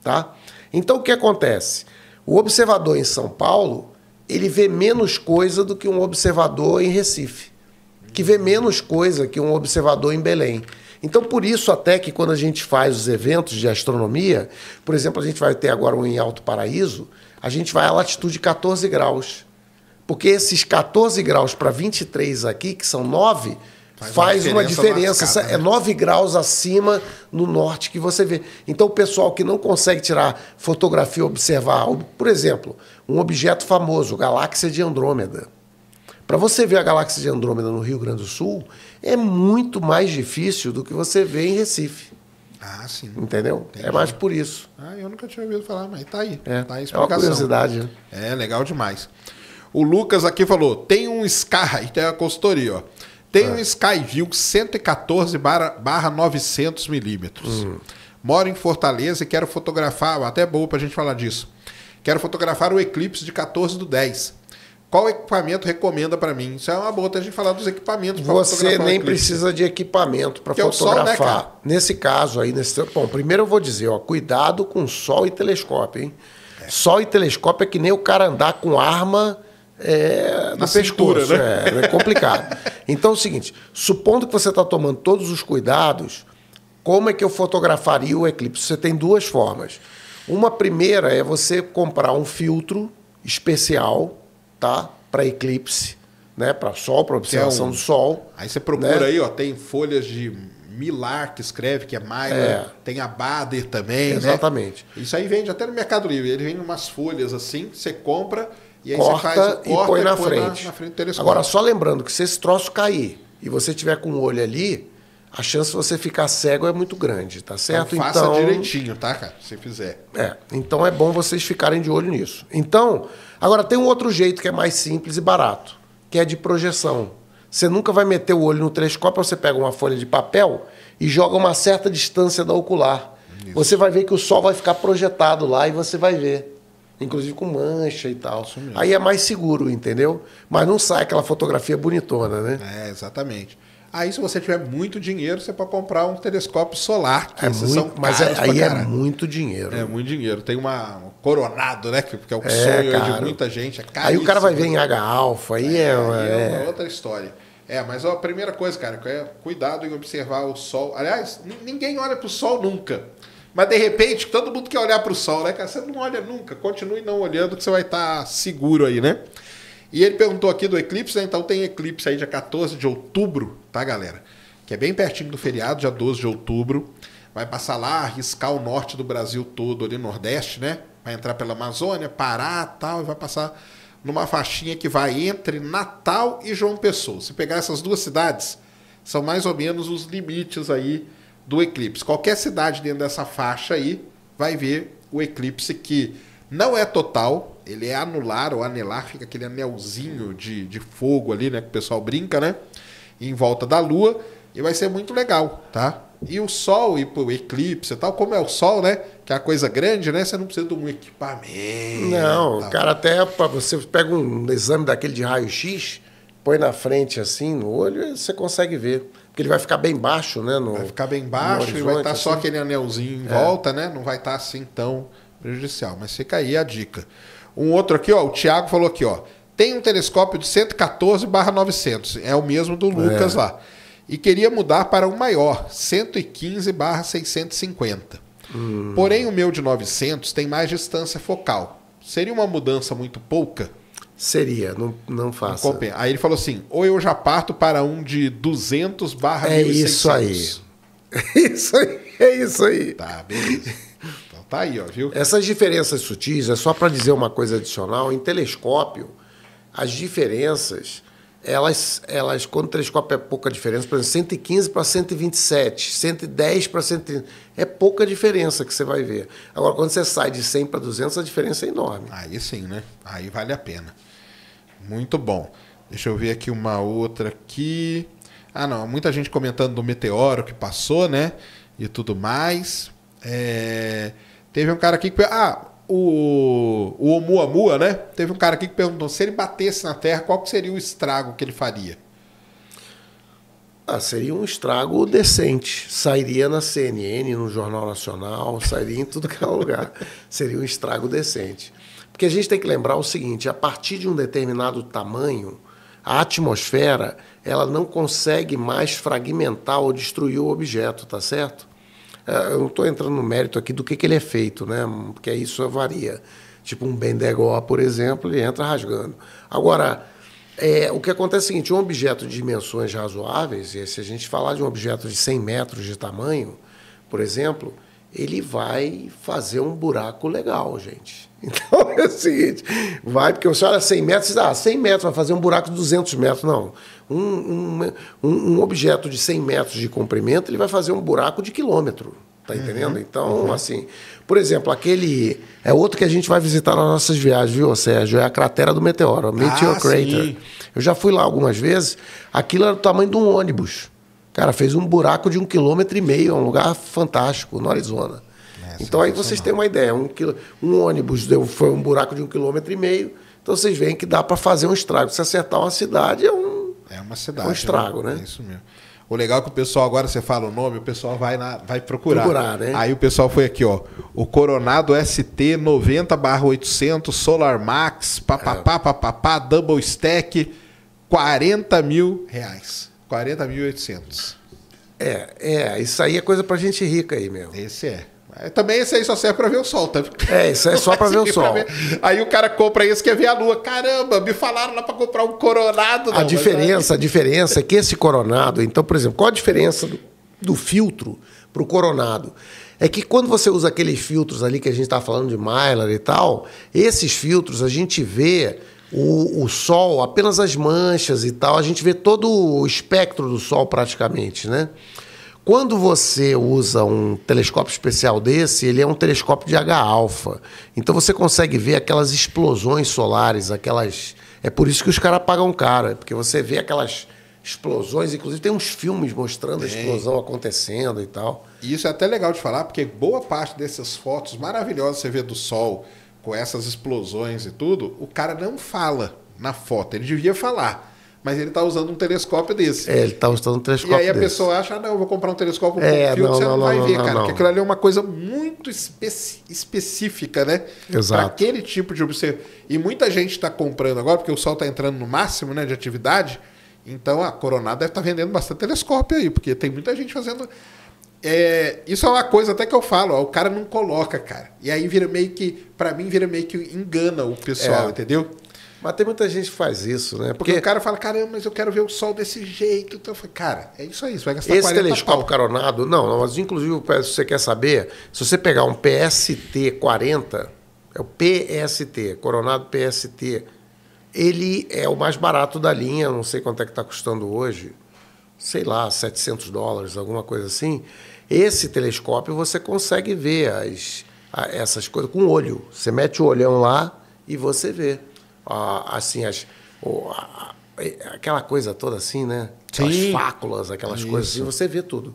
[SPEAKER 3] tá? Então o que acontece? O observador em São Paulo ele vê menos coisa do que um observador em Recife que vê menos coisa que um observador em Belém. Então, por isso, até que quando a gente faz os eventos de astronomia, por exemplo, a gente vai ter agora um em Alto Paraíso, a gente vai a latitude 14 graus. Porque esses 14 graus para 23 aqui, que são 9, faz, faz uma diferença. Uma diferença. é 9 né? graus acima no norte que você vê. Então, o pessoal que não consegue tirar fotografia, observar, por exemplo, um objeto famoso, galáxia de Andrômeda. Para você ver a galáxia de Andrômeda no Rio Grande do Sul, é muito mais difícil do que você vê em Recife. Ah, sim. Entendeu? É Entendi. É mais por
[SPEAKER 1] isso. Ah, eu nunca tinha ouvido falar, mas tá aí. É, tá aí é uma curiosidade. Né? É, legal demais. O Lucas aqui falou: tem um Sky, <laughs> tem a consultoria, ó. Tem um ah. Skyview 114 barra, barra 900 milímetros. Hum. Moro em Fortaleza e quero fotografar, até é boa pra gente falar disso. Quero fotografar o eclipse de 14 do 10. Qual equipamento recomenda para mim? Isso é uma boa Tem a gente falar dos equipamentos. Você nem precisa
[SPEAKER 3] de equipamento para fotografar. É sol, né, nesse caso aí, nesse bom, primeiro eu vou dizer, ó, cuidado com sol e telescópio, hein? É. Sol e telescópio é que nem o cara andar com arma é, Na pescura, né? é, é complicado. <laughs> então é o seguinte, supondo que você está tomando todos os cuidados, como é que eu fotografaria o eclipse? Você tem duas formas. Uma primeira é você comprar um filtro especial adaptar para eclipse, né? Para sol, para é observação um... do sol. Aí você procura né? aí, ó,
[SPEAKER 1] tem folhas de Milar que escreve, que é Maia, é. tem a Bader também. Né? Exatamente. Né? Isso aí vende até no Mercado Livre. Ele vende umas folhas assim, você compra e aí corta, você faz, corta e põe, e na, põe frente. Na, na, frente. do Agora, só
[SPEAKER 3] lembrando que se esse troço cair e você tiver com o olho ali, a chance de você ficar cego é muito grande, tá então, certo? Então, faça então, direitinho,
[SPEAKER 1] tá, cara? Se fizer.
[SPEAKER 3] É. Então é bom vocês ficarem de olho nisso. Então, Agora, tem um outro jeito que é mais simples e barato, que é de projeção. Você nunca vai meter o olho no telescópio, você pega uma folha de papel e joga uma certa distância da ocular. Isso. Você vai ver que o sol vai ficar projetado lá e você vai ver. Inclusive com mancha e tal. Aí é mais seguro, entendeu? Mas não sai aquela fotografia bonitona, né?
[SPEAKER 1] É, exatamente. Aí, se você tiver muito dinheiro, você pode comprar um telescópio solar. É muito, mas é, aí é muito dinheiro. É muito dinheiro. Tem uma um coronado, né? Que, é o um é, sonho de muita gente. É aí o cara vai ver em H-alfa. Aí é, é, uma é é. outra história. É, mas ó, a primeira coisa, cara, é cuidado em observar o sol. Aliás, ninguém olha para o sol nunca. Mas de repente, todo mundo quer olhar para o sol, né, cara? Você não olha nunca. Continue não olhando que você vai estar tá seguro aí, né? E ele perguntou aqui do eclipse, né? então tem eclipse aí dia 14 de outubro, tá, galera? Que é bem pertinho do feriado, dia 12 de outubro. Vai passar lá, arriscar o norte do Brasil todo, ali nordeste, né? Vai entrar pela Amazônia, Pará tal, e vai passar numa faixinha que vai entre Natal e João Pessoa. Se pegar essas duas cidades, são mais ou menos os limites aí do eclipse. Qualquer cidade dentro dessa faixa aí vai ver o eclipse que não é total, ele é anular ou anelar, fica aquele anelzinho de, de fogo ali, né? Que o pessoal brinca, né? Em volta da Lua. E vai ser muito legal, tá? E o Sol, e o eclipse e tal, como é o Sol, né? Que é a coisa grande, né? Você não precisa de um equipamento. Não, tal.
[SPEAKER 3] cara, até pra, você pega um exame daquele de raio-x, põe na frente assim, no olho, você consegue ver. Porque ele vai ficar
[SPEAKER 1] bem baixo, né? No, vai ficar bem baixo e vai estar tá assim. só aquele anelzinho em é. volta, né? Não vai estar tá assim tão prejudicial. Mas fica aí a dica. Um outro aqui, ó, o Thiago falou aqui, ó. Tem um telescópio de 114 900, é o mesmo do Lucas é. lá. E queria mudar para um maior, 115 650. Hum. Porém, o meu de 900 tem mais distância focal. Seria uma mudança muito pouca? Seria, não, não faça. Não Aí ele falou assim, ou eu já parto para um de 200 barra É 1600. isso aí. <laughs> É
[SPEAKER 3] isso aí. É isso aí. Tá, beleza. Tá aí, ó, viu? Essas diferenças sutis, é só para dizer uma coisa adicional, em telescópio, as diferenças, elas, elas quando o telescópio é pouca diferença, por exemplo, 115 para 127, 110 para 130, é pouca diferença que você vai ver.
[SPEAKER 1] Agora, quando você sai de 100 para 200, a diferença é enorme. Aí sim, né? Aí vale a pena. Muito bom. Deixa eu ver aqui uma outra aqui. Ah, não, muita gente comentando do meteoro que passou, né? E tudo mais. É... Teve um cara aqui que. Ah, o, o Oumuamua, né? Teve um cara aqui que perguntou: se ele batesse na Terra, qual seria o estrago que ele faria? Ah, seria
[SPEAKER 3] um estrago decente. Sairia na CNN, no Jornal Nacional, sairia em tudo que é lugar. <laughs> seria um estrago decente. Porque a gente tem que lembrar o seguinte: a partir de um determinado tamanho, a atmosfera ela não consegue mais fragmentar ou destruir o objeto, tá certo? É, eu não estou entrando no mérito aqui do que, que ele é feito, né? porque isso varia. Tipo um Bendegó, por exemplo, ele entra rasgando. Agora, é, o que acontece é o seguinte, um objeto de dimensões razoáveis, e se a gente falar de um objeto de 100 metros de tamanho, por exemplo, ele vai fazer um buraco legal, gente. <laughs> Então é o seguinte, vai, porque você olha 100 metros, ah, 100 metros vai fazer um buraco de 200 metros. Não, um, um, um objeto de 100 metros de comprimento, ele vai fazer um buraco de quilômetro. Tá uhum, entendendo? Uhum. Então, uhum. assim, por exemplo, aquele. É outro que a gente vai visitar nas nossas viagens, viu, Sérgio? É a cratera do meteoro, a Meteor ah, Crater. Sim. Eu já fui lá algumas vezes. Aquilo era do tamanho de um ônibus. Cara, fez um buraco de um quilômetro e meio, é um lugar fantástico, no Arizona. É, então aí vocês têm uma ideia. Um, um ônibus deu, foi um buraco de um quilômetro e meio. Então vocês veem que dá para
[SPEAKER 1] fazer um estrago. Se acertar uma cidade, é um é uma cidade. É um né? estrago, né? né? É isso mesmo. O legal é que o pessoal, agora você fala o nome, o pessoal vai, na, vai procurar. procurar né? Aí o pessoal foi aqui, ó. O Coronado ST 90 800 Solar Max, papapá, é. papapá, double stack, 40 mil reais. 40.800. É, é, isso aí é coisa pra gente rica aí mesmo. Esse é. É, também esse aí só serve para ver o sol, tá? É, isso é só para ver o <laughs> sol. Ver. Aí o cara compra esse quer ver a lua. Caramba, me falaram lá para comprar um coronado. Não, a diferença,
[SPEAKER 3] é. a diferença é que esse coronado, então, por exemplo, qual a diferença do, do filtro para o coronado? É que quando você usa aqueles filtros ali que a gente está falando de Mylar e tal, esses filtros a gente vê o, o, sol, apenas as manchas e tal, a gente vê todo o espectro do sol praticamente, né? Quando você usa um telescópio especial desse, ele é um telescópio de H-alfa. Então você consegue ver aquelas explosões solares, aquelas. É por isso que os caras pagam caro, porque você vê aquelas explosões, inclusive tem uns filmes
[SPEAKER 1] mostrando tem. a explosão acontecendo e tal. E isso é até legal de falar, porque boa parte dessas fotos maravilhosas que você vê do Sol com essas explosões e tudo, o cara não fala na foto, ele devia falar. Mas ele está usando um telescópio desse. É, ele está
[SPEAKER 3] usando um telescópio desse. E aí desse. a
[SPEAKER 1] pessoa acha, ah, não, eu vou comprar um telescópio com é, filtro, você não, não vai não, ver, não, cara. Não. Porque aquilo ali é uma coisa muito específica, né? Exato. Para aquele tipo de observação. E muita gente está comprando agora, porque o sol está entrando no máximo né, de atividade. Então a Coronado deve estar tá vendendo bastante telescópio aí, porque tem muita gente fazendo. É, isso é uma coisa até que eu falo, ó, o cara não coloca, cara. E aí vira meio que, para mim, vira meio que engana o pessoal, é. entendeu? Mas tem muita gente que
[SPEAKER 3] faz isso, né?
[SPEAKER 1] Porque, Porque o cara fala, caramba, mas eu quero ver o sol desse jeito. Então, eu falei, cara, é isso aí, você vai gastar Esse telescópio
[SPEAKER 3] pau. caronado, não, mas inclusive, se você quer saber, se você pegar um PST 40, é o PST, coronado PST, ele é o mais barato da linha, não sei quanto é que está custando hoje, sei lá, 700 dólares, alguma coisa assim. Esse telescópio você consegue ver as, essas coisas com o olho. Você mete o olhão lá e você vê assim, as, a, aquela coisa toda assim, né? as Sim. fáculas, aquelas isso. coisas assim, você vê tudo.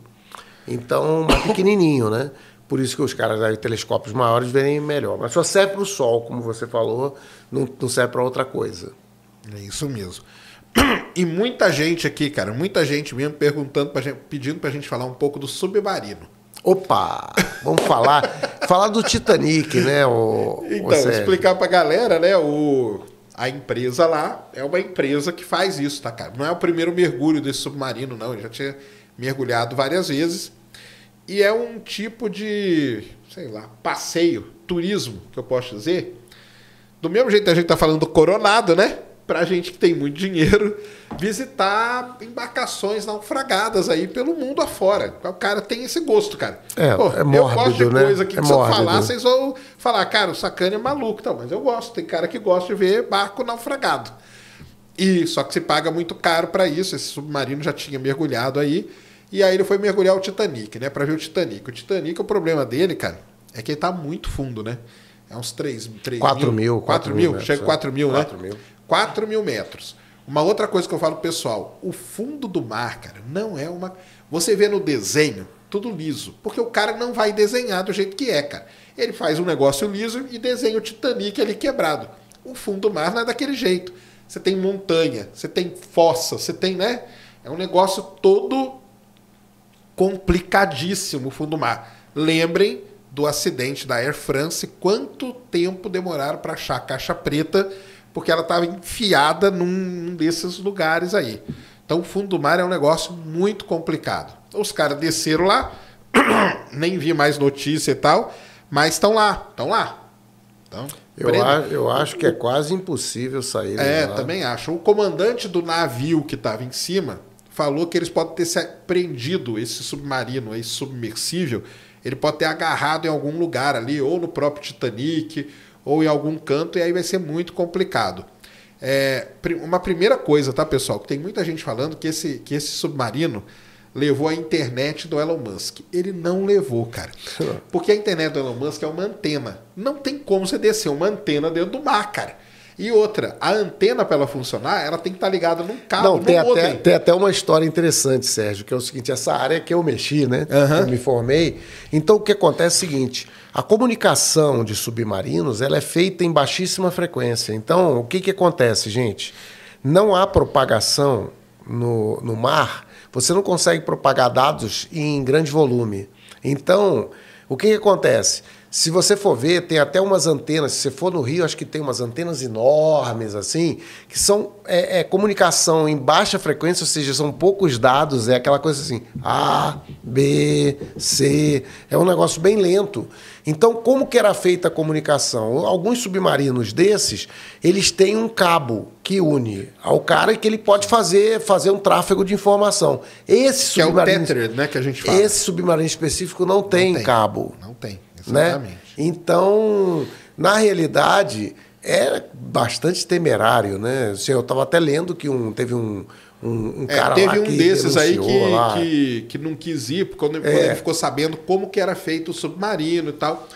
[SPEAKER 3] Então, mas <coughs> pequenininho, né? Por isso que os caras têm telescópios maiores verem melhor. Mas só serve para o sol, como você falou, não, não serve para outra coisa.
[SPEAKER 1] É isso mesmo. <coughs> E muita gente aqui, cara, muita gente mesmo perguntando, pra gente, pedindo para a gente falar um pouco do submarino. Opa! Vamos falar <laughs> falar do
[SPEAKER 3] Titanic, né? O, então, explicar
[SPEAKER 1] explicar a galera, né? O, a empresa lá é uma empresa que faz isso, tá, cara? Não é o primeiro mergulho desse submarino, não. Ele já tinha mergulhado várias vezes. E é um tipo de, sei lá, passeio, turismo, que eu posso dizer. Do mesmo jeito a gente tá falando do Coronado, né? para gente que tem muito dinheiro, visitar embarcações naufragadas aí pelo mundo afora. O cara tem esse gosto, cara. É, Pô, é mórbido, eu gosto de né? coisa né? que é se eu falar, vocês vão falar, cara, o Sacane é maluco, tal, mas eu gosto. Tem cara que gosta de ver barco naufragado. E só que se paga muito caro para isso. Esse submarino já tinha mergulhado aí. E aí ele foi mergulhar o Titanic, né? Para ver o Titanic. O Titanic, o problema dele, cara, é que ele tá muito fundo, né? É uns 3, 3 4 mil. 4 mil, 4 mil, chega 4 mil, né? 4 mil. Né? 4 mil metros. Uma outra coisa que eu falo pessoal, o fundo do mar, cara, não é uma. Você vê no desenho tudo liso, porque o cara não vai desenhar do jeito que é, cara. Ele faz um negócio liso e desenha o Titanic ali quebrado. O fundo do mar não é daquele jeito. Você tem montanha, você tem fossa, você tem, né? É um negócio todo complicadíssimo o fundo do mar. Lembrem do acidente da Air France, quanto tempo demoraram para achar a caixa preta porque ela estava enfiada num desses lugares aí. Então, o fundo do mar é um negócio muito complicado. Os caras desceram lá, <coughs> nem vi mais notícia e tal, mas estão lá, estão lá. Então, eu, a, eu acho que é
[SPEAKER 3] quase impossível sair É, lá. também
[SPEAKER 1] acho. O comandante do navio que estava em cima falou que eles podem ter se prendido, esse submarino, esse submersível, ele pode ter agarrado em algum lugar ali, ou no próprio Titanic, ou em algum canto, e aí vai ser muito complicado. É, uma primeira coisa, tá, pessoal? Que tem muita gente falando que esse, que esse submarino levou a internet do Elon Musk. Ele não levou, cara. <laughs> Porque a internet do Elon Musk é uma antena. Não tem como você descer uma antena dentro do mar, cara. E outra, a antena para ela funcionar, ela tem que estar tá ligada num cabo. Não, tem, até,
[SPEAKER 3] tem até uma história interessante, Sérgio, que é o seguinte: essa área que eu mexi, né? Uhum. Eu me formei. Então o que acontece é o seguinte: a comunicação de submarinos ela é feita em baixíssima frequência. Então o que, que acontece, gente? Não há propagação no, no mar. Você não consegue propagar dados em grande volume. Então o que, que acontece? Se você for ver, tem até umas antenas. Se você for no Rio, acho que tem umas antenas enormes, assim, que são é, é comunicação em baixa frequência, ou seja, são poucos dados, é aquela coisa assim, A, B, C. É um negócio bem lento. Então, como que era feita a comunicação? Alguns submarinos desses, eles têm um cabo que une ao cara que ele pode fazer, fazer um tráfego de informação. Esse que submarino, é o tether, né, que a gente fala. Esse submarino específico não tem, não tem. cabo. Não tem. Né? Exatamente. Né? Então, na realidade, é bastante temerário, né? Assim, eu estava até lendo que um, teve um, um, um é, cara teve um que desses aí que, lá.
[SPEAKER 1] que, que não quis ir, quando, é. quando ele ficou sabendo como que era feito o submarino e tal.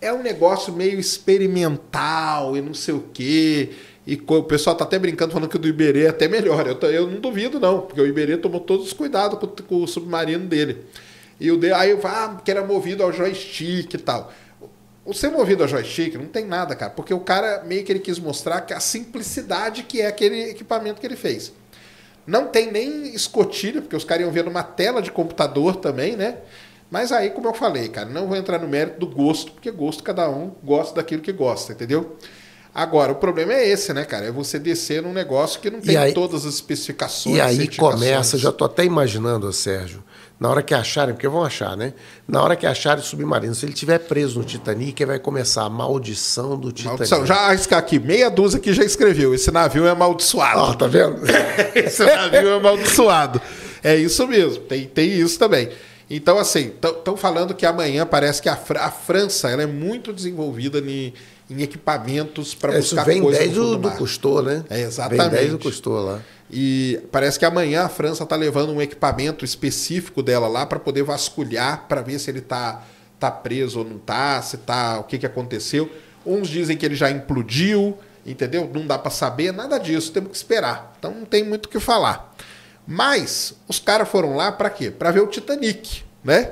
[SPEAKER 1] É um negócio meio experimental e não sei o quê. E o pessoal tá até brincando falando que o do Iberê é até melhor. Eu, eu não duvido, não, porque o Iberê tomou todos os cuidados com, com o submarino dele. E o de, aí eu falo, ah, que era movido ao joystick e tal. O ser movido ao joystick não tem nada, cara, porque o cara meio que ele quis mostrar que a simplicidade que é aquele equipamento que ele fez. Não tem nem escotilha, porque os caras iam ver numa tela de computador também, né? Mas aí, como eu falei, cara, não vou entrar no mérito do gosto, porque gosto cada um gosta daquilo que gosta, entendeu? Agora, o problema é esse, né, cara? É você descer num negócio que não tem aí, todas as especificações. E aí começa, já
[SPEAKER 3] estou até imaginando, Sérgio, na hora que acharem, porque vão achar, né? Na hora que acharem o submarino, se ele tiver preso no Titanic, vai
[SPEAKER 1] começar a maldição do Titanic. Maldição. Já arriscar aqui, meia dúzia que já escreveu. Esse navio é amaldiçoado. Ó, oh, tá vendo? <laughs> Esse navio é amaldiçoado. É isso mesmo, tem, tem isso também. Então, assim, estão falando que amanhã parece que a, Fra a França ela é muito desenvolvida em, em equipamentos para é, buscar coisas. Isso vem 10 do, do, do Cousteau, né? É, exatamente. Vem 10 do Cousteau lá. E parece que amanhã a França está levando um equipamento específico dela lá para poder vasculhar para ver se ele está tá preso ou não está, se tá, o que, que aconteceu. Uns dizem que ele já implodiu, entendeu? Não dá para saber nada disso, temos que esperar. Então não tem muito o que falar. Mas os caras foram lá para quê? Para ver o Titanic, né?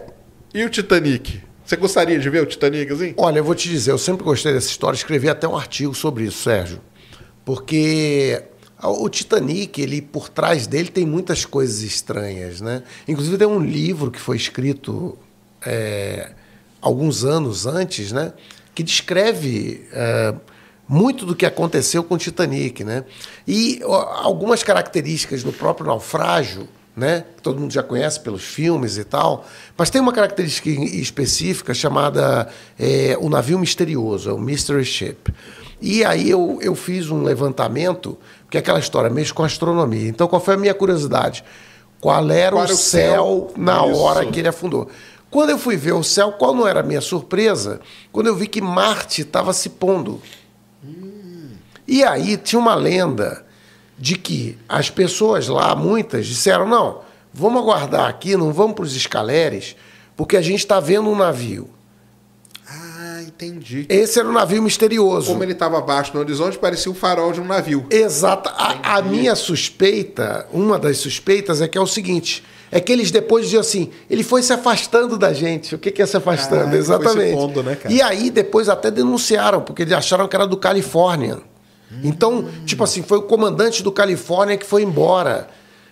[SPEAKER 1] E o Titanic? Você gostaria de ver o Titanic assim? Olha, eu vou
[SPEAKER 3] te dizer, eu sempre gostei dessa história, escrevi até um artigo sobre isso, Sérgio. Porque o Titanic, ele por trás dele tem muitas coisas estranhas, né? Inclusive tem um livro que foi escrito é, alguns anos antes, né? Que descreve é, muito do que aconteceu com o Titanic, né? E algumas características do próprio naufrágio, né? Que todo mundo já conhece pelos filmes e tal. Mas tem uma característica específica chamada é, o navio misterioso, é o mystery ship. E aí eu, eu fiz um levantamento porque é aquela história é mexe com astronomia. Então, qual foi a minha curiosidade? Qual era qual o, céu, céu na Isso. hora que ele afundou? Quando eu fui ver o céu, qual não era a minha surpresa? Quando eu vi que Marte estava se pondo. E aí tinha uma lenda de que as pessoas lá, muitas, disseram: não, vamos aguardar aqui, não vamos para os escaleres, porque a gente está vendo um navio Entendi. Esse era um navio misterioso. Como ele estava abaixo no horizonte, parecia o farol de um navio. Exato. A, a, minha suspeita, uma das suspeitas, é que é o seguinte. É que eles depois diziam assim, ele foi se afastando da gente. O que, que é se afastando? Exatamente. né, e aí depois até denunciaram, porque eles acharam que era do Califórnia. Então, tipo assim, foi o comandante do Califórnia que foi embora.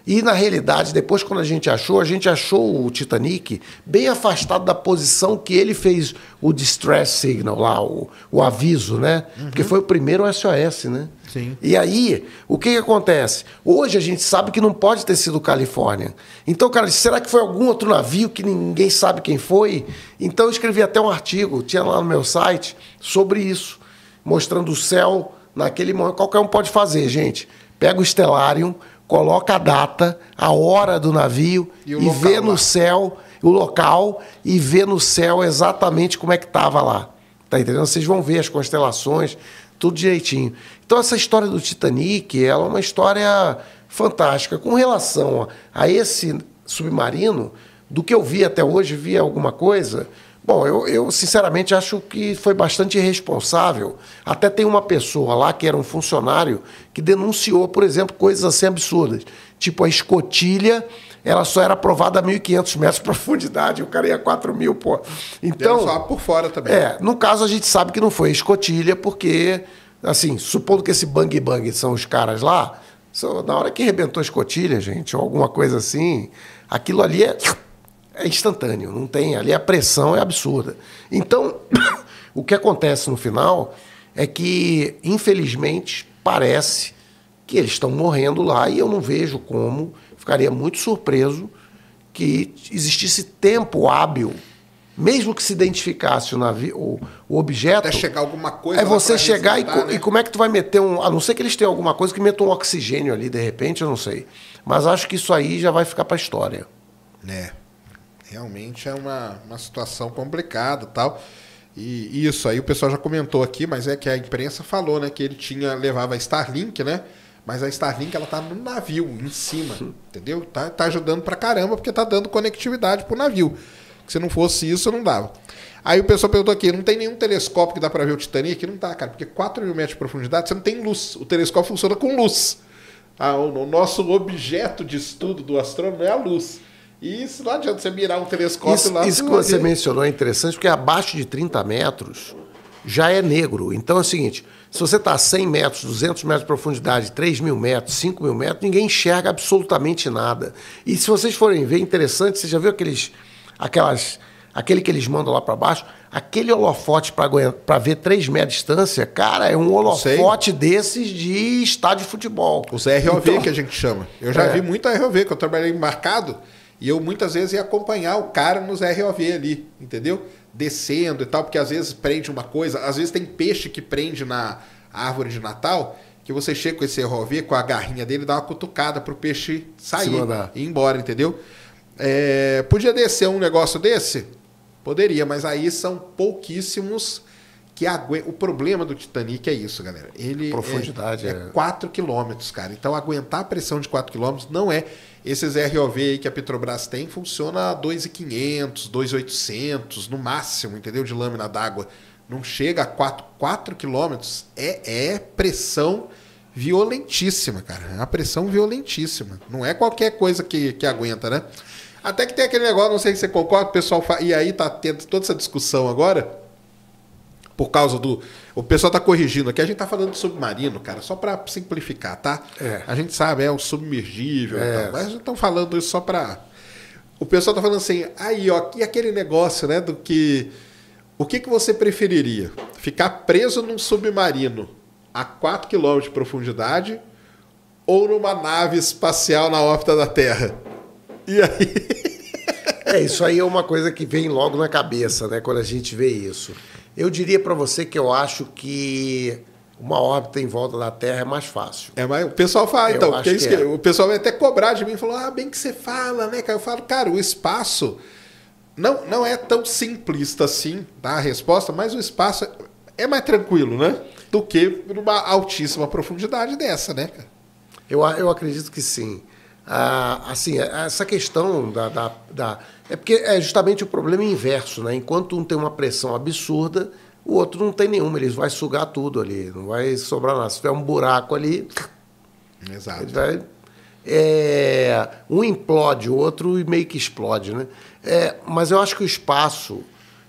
[SPEAKER 3] E na realidade, depois quando a gente achou, a gente achou o Titanic bem afastado da posição que ele fez o distress signal lá, o, o aviso, né? Uhum. Porque foi o primeiro SOS, né? Sim. E aí, o que, que acontece? Hoje a gente sabe que não pode ter sido Califórnia. Então, cara, será que foi algum outro navio que ninguém sabe quem foi? Então, eu escrevi até um artigo, tinha lá no meu site, sobre isso, mostrando o céu naquele momento. Qualquer um pode fazer, gente. Pega o Stellarium, coloca a data, a hora do navio e, e vê lá. no céu o local e vê no céu exatamente como é que estava lá. Tá entendendo? Vocês vão ver as constelações, tudo direitinho. Então essa história do Titanic, ela é uma história fantástica com relação a, a esse submarino, do que eu vi até hoje, vi alguma coisa, Bom, eu, eu, sinceramente acho que foi bastante irresponsável. Até tem uma pessoa lá que era um funcionário que denunciou, por exemplo, coisas assim absurdas. Tipo, a escotilha, ela só era aprovada a 1.500 metros de profundidade, o cara ia a 4.000, mil, pô. Então. Só por fora também. É, no caso a gente sabe que não foi a escotilha, porque, assim, supondo que esse bang bang são os caras lá, na hora que arrebentou a escotilha, gente, ou alguma coisa assim, aquilo ali é é instantâneo, não tem. Ali a pressão é absurda. Então, <coughs> o que acontece no final é que, infelizmente, parece que eles estão morrendo lá e eu não vejo como. Ficaria muito surpreso que existisse tempo hábil mesmo que se identificasse o navio, o, o objeto. Até chegar
[SPEAKER 1] alguma coisa. É você chegar e, né? e,
[SPEAKER 3] como é que tu vai meter um. A não ser que eles tenham alguma coisa que metam um oxigênio ali de repente, eu não sei. Mas acho que isso aí já vai ficar para a história.
[SPEAKER 1] É realmente é uma, uma situação complicada tal. E isso aí o pessoal já comentou aqui, mas é que a imprensa falou, né, que ele tinha levava a Starlink, né? Mas a Starlink ela tá no navio em cima, entendeu? Tá, tá ajudando pra caramba porque tá dando conectividade pro navio. Que se não fosse isso não dava. Aí o pessoal perguntou aqui, não tem nenhum telescópio que dá para ver o Titanic? Não tá cara, porque 4 mil metros de profundidade você não tem luz. O telescópio funciona com luz. Ah, o, o nosso objeto de estudo do astrônomo é a luz isso não adianta você mirar um telescópio isso, lá. Isso que você mencionou
[SPEAKER 3] é interessante, porque abaixo de 30 metros já é negro. Então é o seguinte: se você está a 100 metros, 200 metros de profundidade, 3 mil metros, 5 mil metros, ninguém enxerga absolutamente nada. E se vocês forem ver, é interessante, você já viu aqueles, aquelas, aquele que eles mandam lá para baixo? Aquele holofote para ver 3 metros de distância, cara, é um holofote
[SPEAKER 1] desses de estádio de futebol. Os ROV então, que a gente chama. Eu já é. vi muita ROV, que eu trabalhei marcado. E eu muitas vezes ia acompanhar o cara nos ROV ali, entendeu? Descendo e tal, porque às vezes prende uma coisa, às vezes tem peixe que prende na árvore de Natal, que você chega com esse ROV, com a garrinha dele, dá uma cutucada pro peixe sair e ir embora, entendeu? É, podia descer um negócio desse? Poderia, mas aí são pouquíssimos que aguenta. O problema do Titanic é isso, galera. Ele a profundidade é, é, é 4 km, cara. Então aguentar a pressão de 4 km não é. Esses ROV aí que a Petrobras tem funciona a 2,500, 2,800 no máximo, entendeu? De lâmina d'água. Não chega a 4, 4 km. É, é pressão violentíssima, cara. É uma pressão violentíssima. Não é qualquer coisa que, que aguenta, né? Até que tem aquele negócio, não sei se você concorda, o pessoal. E aí tá tendo toda essa discussão agora por causa do. O pessoal está corrigindo aqui. A gente está falando de submarino, cara, só para simplificar, tá? É. A gente sabe, é um submergível. É. Tal, mas estão falando isso só para. O pessoal está falando assim, aí, ó, e aquele negócio, né, do que. O que, que você preferiria? Ficar preso num submarino a 4 km de profundidade ou numa nave espacial na órbita da Terra? E aí. <laughs>
[SPEAKER 3] É, isso aí é uma coisa que vem logo na cabeça, né, quando a gente vê isso. Eu diria para você que eu acho que uma órbita em volta da Terra é mais fácil. É, mas o pessoal
[SPEAKER 1] fala, eu então, é isso que é. o pessoal vai até cobrar de mim, e falou, ah, bem que você fala, né, cara? Eu falo, cara, o espaço não, não é tão simplista assim, tá? A resposta, mas o espaço é mais tranquilo, né? Do que numa altíssima profundidade dessa, né, cara?
[SPEAKER 3] Eu, eu acredito que sim. Ah, assim, é, essa questão da, da, da, É porque é justamente o problema inverso, né? Enquanto um tem uma pressão absurda, o outro não tem nenhuma, ele vai sugar tudo ali, não vai sobrar nada. Se tiver um buraco ali.
[SPEAKER 1] Exato. Ele vai,
[SPEAKER 3] é, um implode, o outro e meio que explode, né? É, mas eu acho que o espaço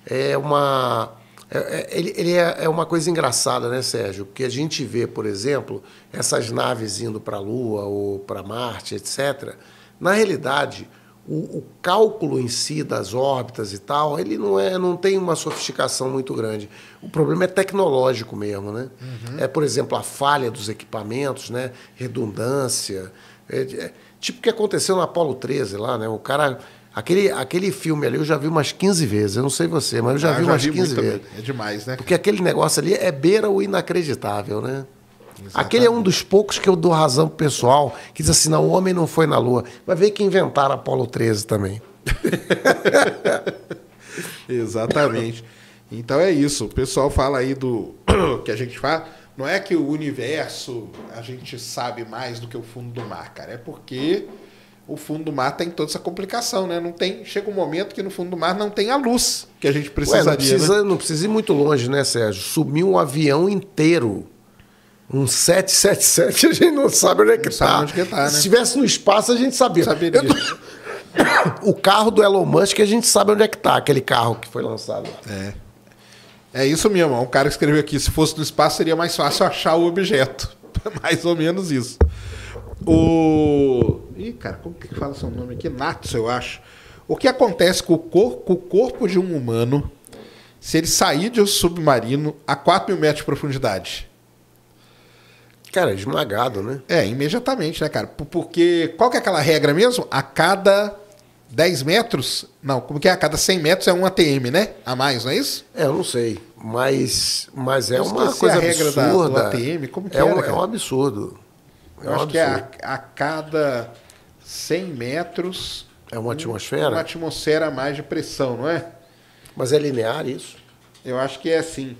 [SPEAKER 3] é uma é, é, ele, ele é, é, uma coisa engraçada, né, Sérgio? Porque a gente vê, por exemplo, essas naves indo para a Lua ou para Marte, etc. Na realidade, o, o, cálculo em si das órbitas e tal, ele não, é, não tem uma sofisticação muito grande. O problema é tecnológico mesmo, né? Uhum. É, por exemplo, a falha dos equipamentos, né? Redundância. É, é, tipo o que aconteceu na Apollo 13 lá, né? O cara Aquele, aquele filme ali eu já vi umas 15 vezes. Eu não sei você, mas eu já ah, vi já umas vi 15 vezes.
[SPEAKER 1] Também. É demais, né? Porque
[SPEAKER 3] aquele negócio ali é beira o inacreditável, né? Exatamente. Aquele é um dos poucos que eu dou razão pro pessoal que diz assim: não, o homem não foi na Lua. Vai ver que inventaram Apolo 13 também. <laughs>
[SPEAKER 1] Exatamente. Então é isso. O pessoal fala aí do <coughs> que a gente fala. Não é que o universo a gente sabe mais do que o fundo do mar, cara. É porque o fundo do mar tem toda essa complicação, né? Não tem, chega um momento que no fundo do mar não tem a luz que
[SPEAKER 3] a gente precisaria. Ué, não, né? precisa, né? não precisa ir muito longe, né, Sérgio? Sumiu um avião inteiro. Um 777, a gente não sabe onde é que está. Tá, tá né? Se estivesse no espaço, a gente sabia. Saberia. Tô... <coughs> o carro do Elon
[SPEAKER 1] Musk, a gente sabe onde é que está, aquele carro que foi lançado. É. É isso mesmo. Um cara que escreveu aqui: se fosse no espaço, seria mais fácil achar o objeto. <laughs> mais ou menos isso. O Ih, cara, como que fala seu nome aqui? Natos, eu acho. O que acontece com o, cor, com o corpo de um humano se ele sair de um submarino a 4 mil metros de profundidade?
[SPEAKER 3] Cara, esmagado, né?
[SPEAKER 1] É, imediatamente, né, cara? Porque qual que é aquela regra mesmo? A cada 10 metros? Não, como que é? A cada 100 metros é um ATM, né?
[SPEAKER 3] A mais, não é isso? É, eu não sei. Mas,
[SPEAKER 1] mas é uma coisa a regra absurda. Da, do ATM, como é que é, era, um, é um
[SPEAKER 3] absurdo. É um acho absurdo. que é
[SPEAKER 1] a, a cada 100 metros. É uma hum, atmosfera? Uma atmosfera a mais de pressão, não é? Mas é linear isso? Eu acho que é assim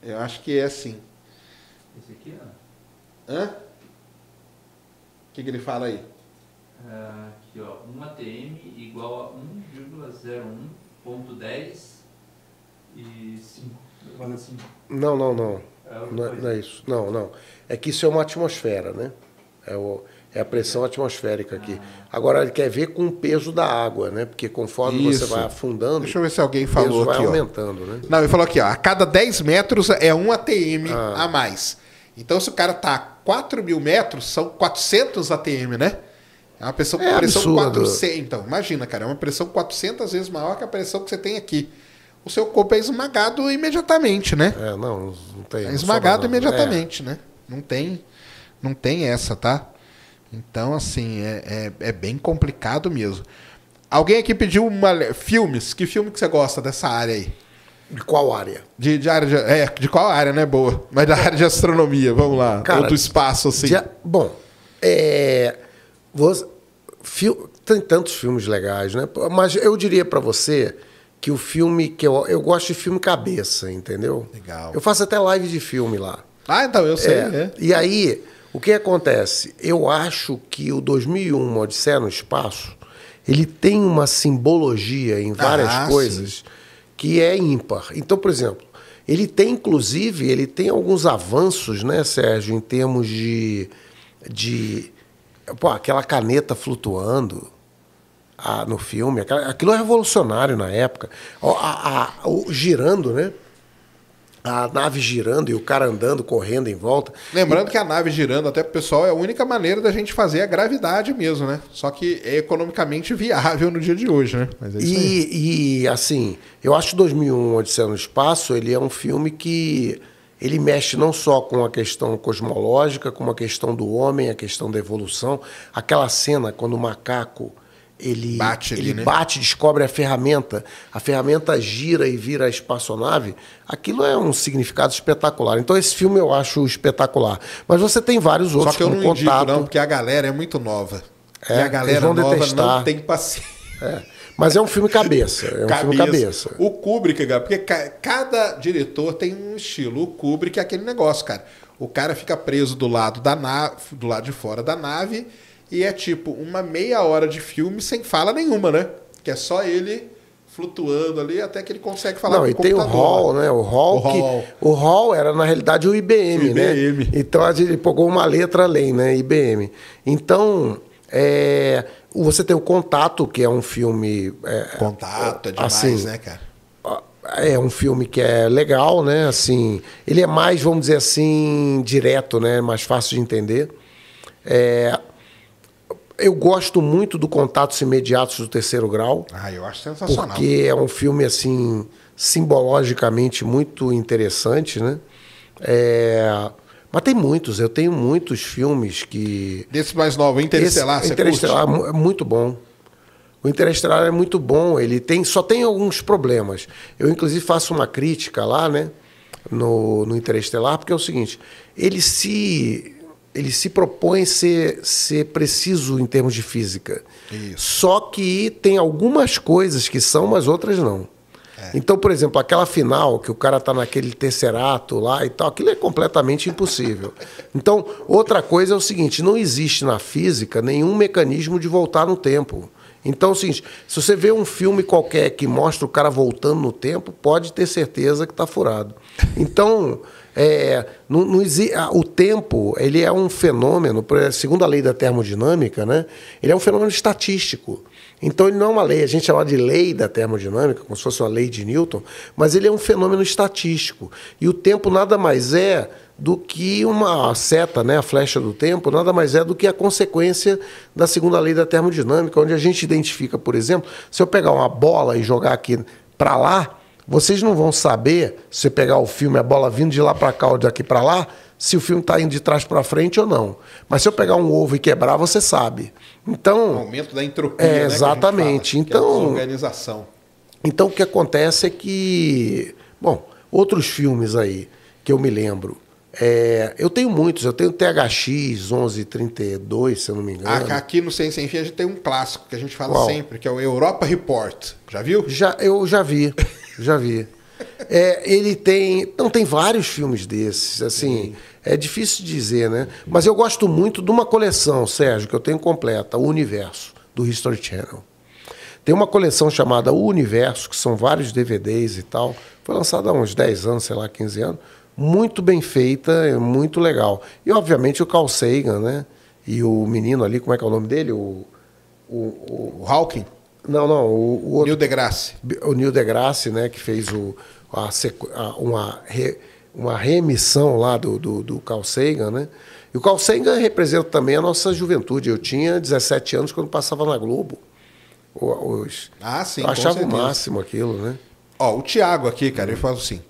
[SPEAKER 1] Eu acho que é assim Esse aqui, ó. Hã? O que, que ele fala aí?
[SPEAKER 2] Ah, aqui, ó. 1 ATM igual a 1,01.10 e 5.
[SPEAKER 1] Valeu assim.
[SPEAKER 3] Não, não, não. É não, é, não é isso. Não, não. É que isso é uma atmosfera, né? É o, é a pressão atmosférica aqui. Agora ele quer ver com o peso da água, né? Porque conforme Isso. você vai afundando, deixa eu ver se alguém falou o peso aqui, vai aumentando, né? Não, ele falou aqui,
[SPEAKER 1] ó, a cada 10 metros é um ATM ah. a mais. Então se o cara tá a 4 mil metros, são 400 ATM, né? É uma pressão é pressão 400, então, imagina, cara, é uma pressão 400 vezes maior que a pressão que você tem aqui. O seu corpo é esmagado imediatamente, né? É, não, não tem. É esmagado não. imediatamente, é. né? Não tem, não tem essa, tá? Então, assim, é, é, é bem complicado mesmo. Alguém aqui pediu uma, filmes. Que filme que você gosta dessa área aí? De qual área? De, de área de, é, de qual área, né? Boa. Mas da área de astronomia, vamos lá. Cara, do espaço, assim. De, bom,
[SPEAKER 3] é, tem tantos filmes legais, né? Mas eu diria para você que o filme que eu... Eu gosto de filme cabeça, entendeu? Legal. Eu faço até live de filme lá. Ah, então, eu sei. É, é. E aí o que acontece? Eu acho que o 2001, Odisseia no Espaço, ele tem uma simbologia em várias ah, coisas sim. que é ímpar. Então, por exemplo, ele tem, inclusive, ele tem alguns avanços, né, Sérgio, em termos de. de pô, aquela caneta flutuando. Ah, no filme, aquilo é revolucionário na época. A, a, o, girando, né?
[SPEAKER 1] a nave girando e o cara andando, correndo em volta. Lembrando e... que a nave girando, até pro pessoal, é a única maneira da gente fazer a gravidade mesmo, né? Só que é economicamente viável no dia de hoje, né? É e, e, assim, eu acho 2001, Odisseia no Espaço, ele é
[SPEAKER 3] um filme que ele mexe não só com a questão cosmológica, como a questão do homem, a questão da evolução. Aquela cena quando o macaco ele bate, ali, ele né? bate, descobre a ferramenta, a ferramenta gira e vira a espaçonave, aquilo é um significado espetacular. Então esse filme eu acho espetacular. Mas você tem vários outros Só que eu não contato. indico não,
[SPEAKER 1] porque a galera é muito nova. É, e a galera nova detestar. não tem paciência. É. Mas é um filme cabeça, é um cabeça. filme cabeça. O Kubrick, cara, porque cada diretor tem um estilo. O Kubrick é aquele negócio, cara. O cara fica preso do lado da nave, do lado de fora da nave e é tipo uma meia hora de filme sem fala nenhuma, né? Que é só ele flutuando ali até que ele consegue falar Não, com e o tem o hall,
[SPEAKER 3] né? O hall, o hall. Que, o hall era na realidade o IBM, IBM. né? Então a gente pegou uma letra além, né? IBM. Então, é, você tem o Contato, que é um filme é, Contato é demais, assim, né, cara? É, é um filme que é legal, né? Assim, ele é mais, vamos dizer assim, direto, né? É mais fácil de entender. É, eu gosto muito do Contatos Imediatos do Terceiro Grau.
[SPEAKER 1] Ah, eu acho sensacional. Porque é
[SPEAKER 3] um filme, assim, simbologicamente muito interessante, né? É... Mas tem muitos, eu tenho muitos filmes que.
[SPEAKER 1] Desse mais novo, Interestelar, Esse, você Interestelar curte? É,
[SPEAKER 3] é muito bom. O Interestelar é muito bom, ele tem só tem alguns problemas. Eu, inclusive, faço uma crítica lá, né? No, no Interestelar, porque é o seguinte: ele se ele se propõe ser, ser preciso em termos de física. Isso. Só que tem algumas coisas que são, mas outras não. É. Então, por exemplo, aquela final que o cara tá naquele terceirato lá e tal, aquilo é completamente impossível. <laughs> Então, outra coisa é o seguinte: não existe na física nenhum mecanismo de voltar no tempo. Então, assim, se você vê um filme qualquer que mostra o cara voltando no tempo, pode ter certeza que está furado. Então, é, não, não existe, o tempo ele é um fenômeno, segundo a lei da termodinâmica, né, ele é um fenômeno estatístico. Então ele não é uma lei, a gente chama de lei da termodinâmica, como se fosse uma lei de Newton, mas ele é um fenômeno estatístico. E o tempo nada mais é do que uma seta, né, a flecha do tempo, nada mais é do que a consequência da segunda lei da termodinâmica, onde a gente identifica, por exemplo, se eu pegar uma bola e jogar aqui para lá, vocês não vão saber, se você pegar o filme, a bola vindo de lá para cá ou daqui para lá, se o filme está indo de trás para frente ou não. Mas se eu pegar um ovo e quebrar, você sabe. Então, o
[SPEAKER 1] aumento da entropia, é, né,
[SPEAKER 3] exatamente. Né,
[SPEAKER 1] fala, é então, é organização.
[SPEAKER 3] Então o que acontece é que, bom, outros filmes aí que eu me lembro, é, eu tenho muitos, eu tenho THX 1132, se eu não me engano.
[SPEAKER 1] Aqui no Sem Sem Fim a gente tem um clássico que a gente fala Uau. sempre, que é o Europa Report. Já viu? Já, eu já vi, já vi. É, ele
[SPEAKER 3] tem. Não, tem vários filmes desses, assim. É difícil dizer, né? Mas eu gosto muito de uma coleção, Sérgio, que eu tenho completa, o Universo, do History Channel. Tem uma coleção chamada O Universo, que são vários DVDs e tal. Foi lançada há uns 10 anos, sei lá, 15 anos muito bem feita, é muito legal. E obviamente o Carl Sagan, né? E o menino ali, como é que é o nome dele? O, o, o Hawking? Não, não, o, o outro, Neil deGrasse. O Neil deGrasse, né, que fez o, a, a, uma, re, uma remissão lá do, do, do Carl Sagan, né? E o Carl Sagan representa também a nossa juventude. Eu tinha 17 anos quando passava na Globo. Os,
[SPEAKER 1] ah, sim, eu achava o máximo aquilo, né? Ó, o Thiago aqui, cara, ele fala assim: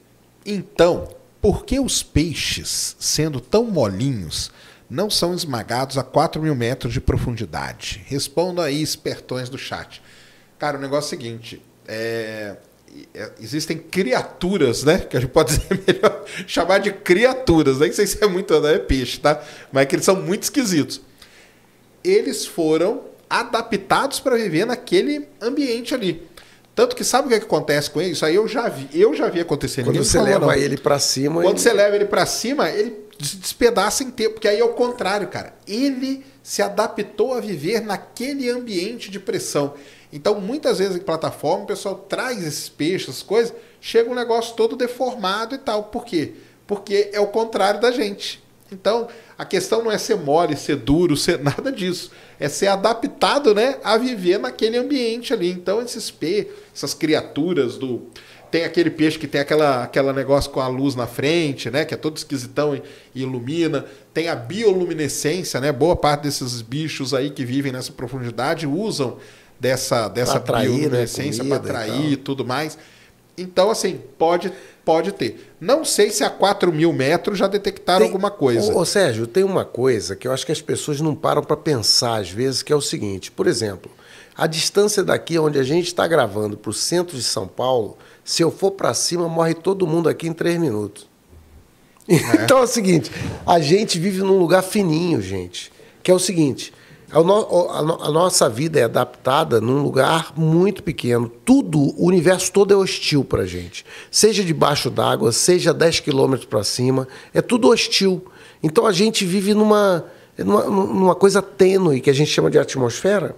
[SPEAKER 1] então, por que os peixes, sendo tão molinhos, não são esmagados a 4 mil metros de profundidade? Responda aí, espertões do chat. Cara, o negócio é o seguinte: é... é existem criaturas, né? Que a gente pode <laughs> dizer melhor, chamar de criaturas. Nem sei se é muito, né? peixe, tá? Mas é que eles são muito esquisitos. Eles foram adaptados para viver naquele ambiente ali. Tanto que sabe o que, é que acontece com ele? Isso aí eu já vi, eu já vi acontecer. Quando Ninguém você falou, leva não. ele
[SPEAKER 3] para cima. Quando ele... você
[SPEAKER 1] leva ele para cima, ele se despedaça em tempo. Porque aí é o contrário, cara. Ele se adaptou a viver naquele ambiente de pressão. Então, muitas vezes em plataforma, o pessoal traz esses peixes, essas coisas, chega um negócio todo deformado e tal. Por quê? Porque é o contrário da gente. Então, a questão não é ser mole, ser duro, ser <laughs> nada disso. É ser adaptado né, a viver naquele ambiente ali. Então, esses P, essas criaturas do. Tem aquele peixe que tem aquela, aquela negócio com a luz na frente, né? Que é todo esquisitão e, ilumina. Tem a bioluminescência, né? Boa parte desses bichos aí que vivem nessa profundidade usam dessa, dessa atrair, né, bioluminescência né, para atrair e tudo mais. Então, assim, pode, pode ter. Não sei se a 4 mil metros já detectaram tem, alguma coisa. Ô, ô,
[SPEAKER 3] Sérgio, tem uma coisa que eu acho que as pessoas não param para pensar às vezes, que é o seguinte. Por exemplo, a distância daqui onde a gente está gravando para o centro de São Paulo, se eu for para cima, morre todo mundo aqui em três minutos. É. Então é o seguinte, a gente vive num lugar fininho, gente. Que é o seguinte a, no, a, a, nossa vida é adaptada num lugar muito pequeno. Tudo, o universo todo é hostil para gente. Seja debaixo d'água, seja 10 quilômetros para cima, é tudo hostil. Então a gente vive numa, numa, numa coisa tênue que a gente chama de atmosfera.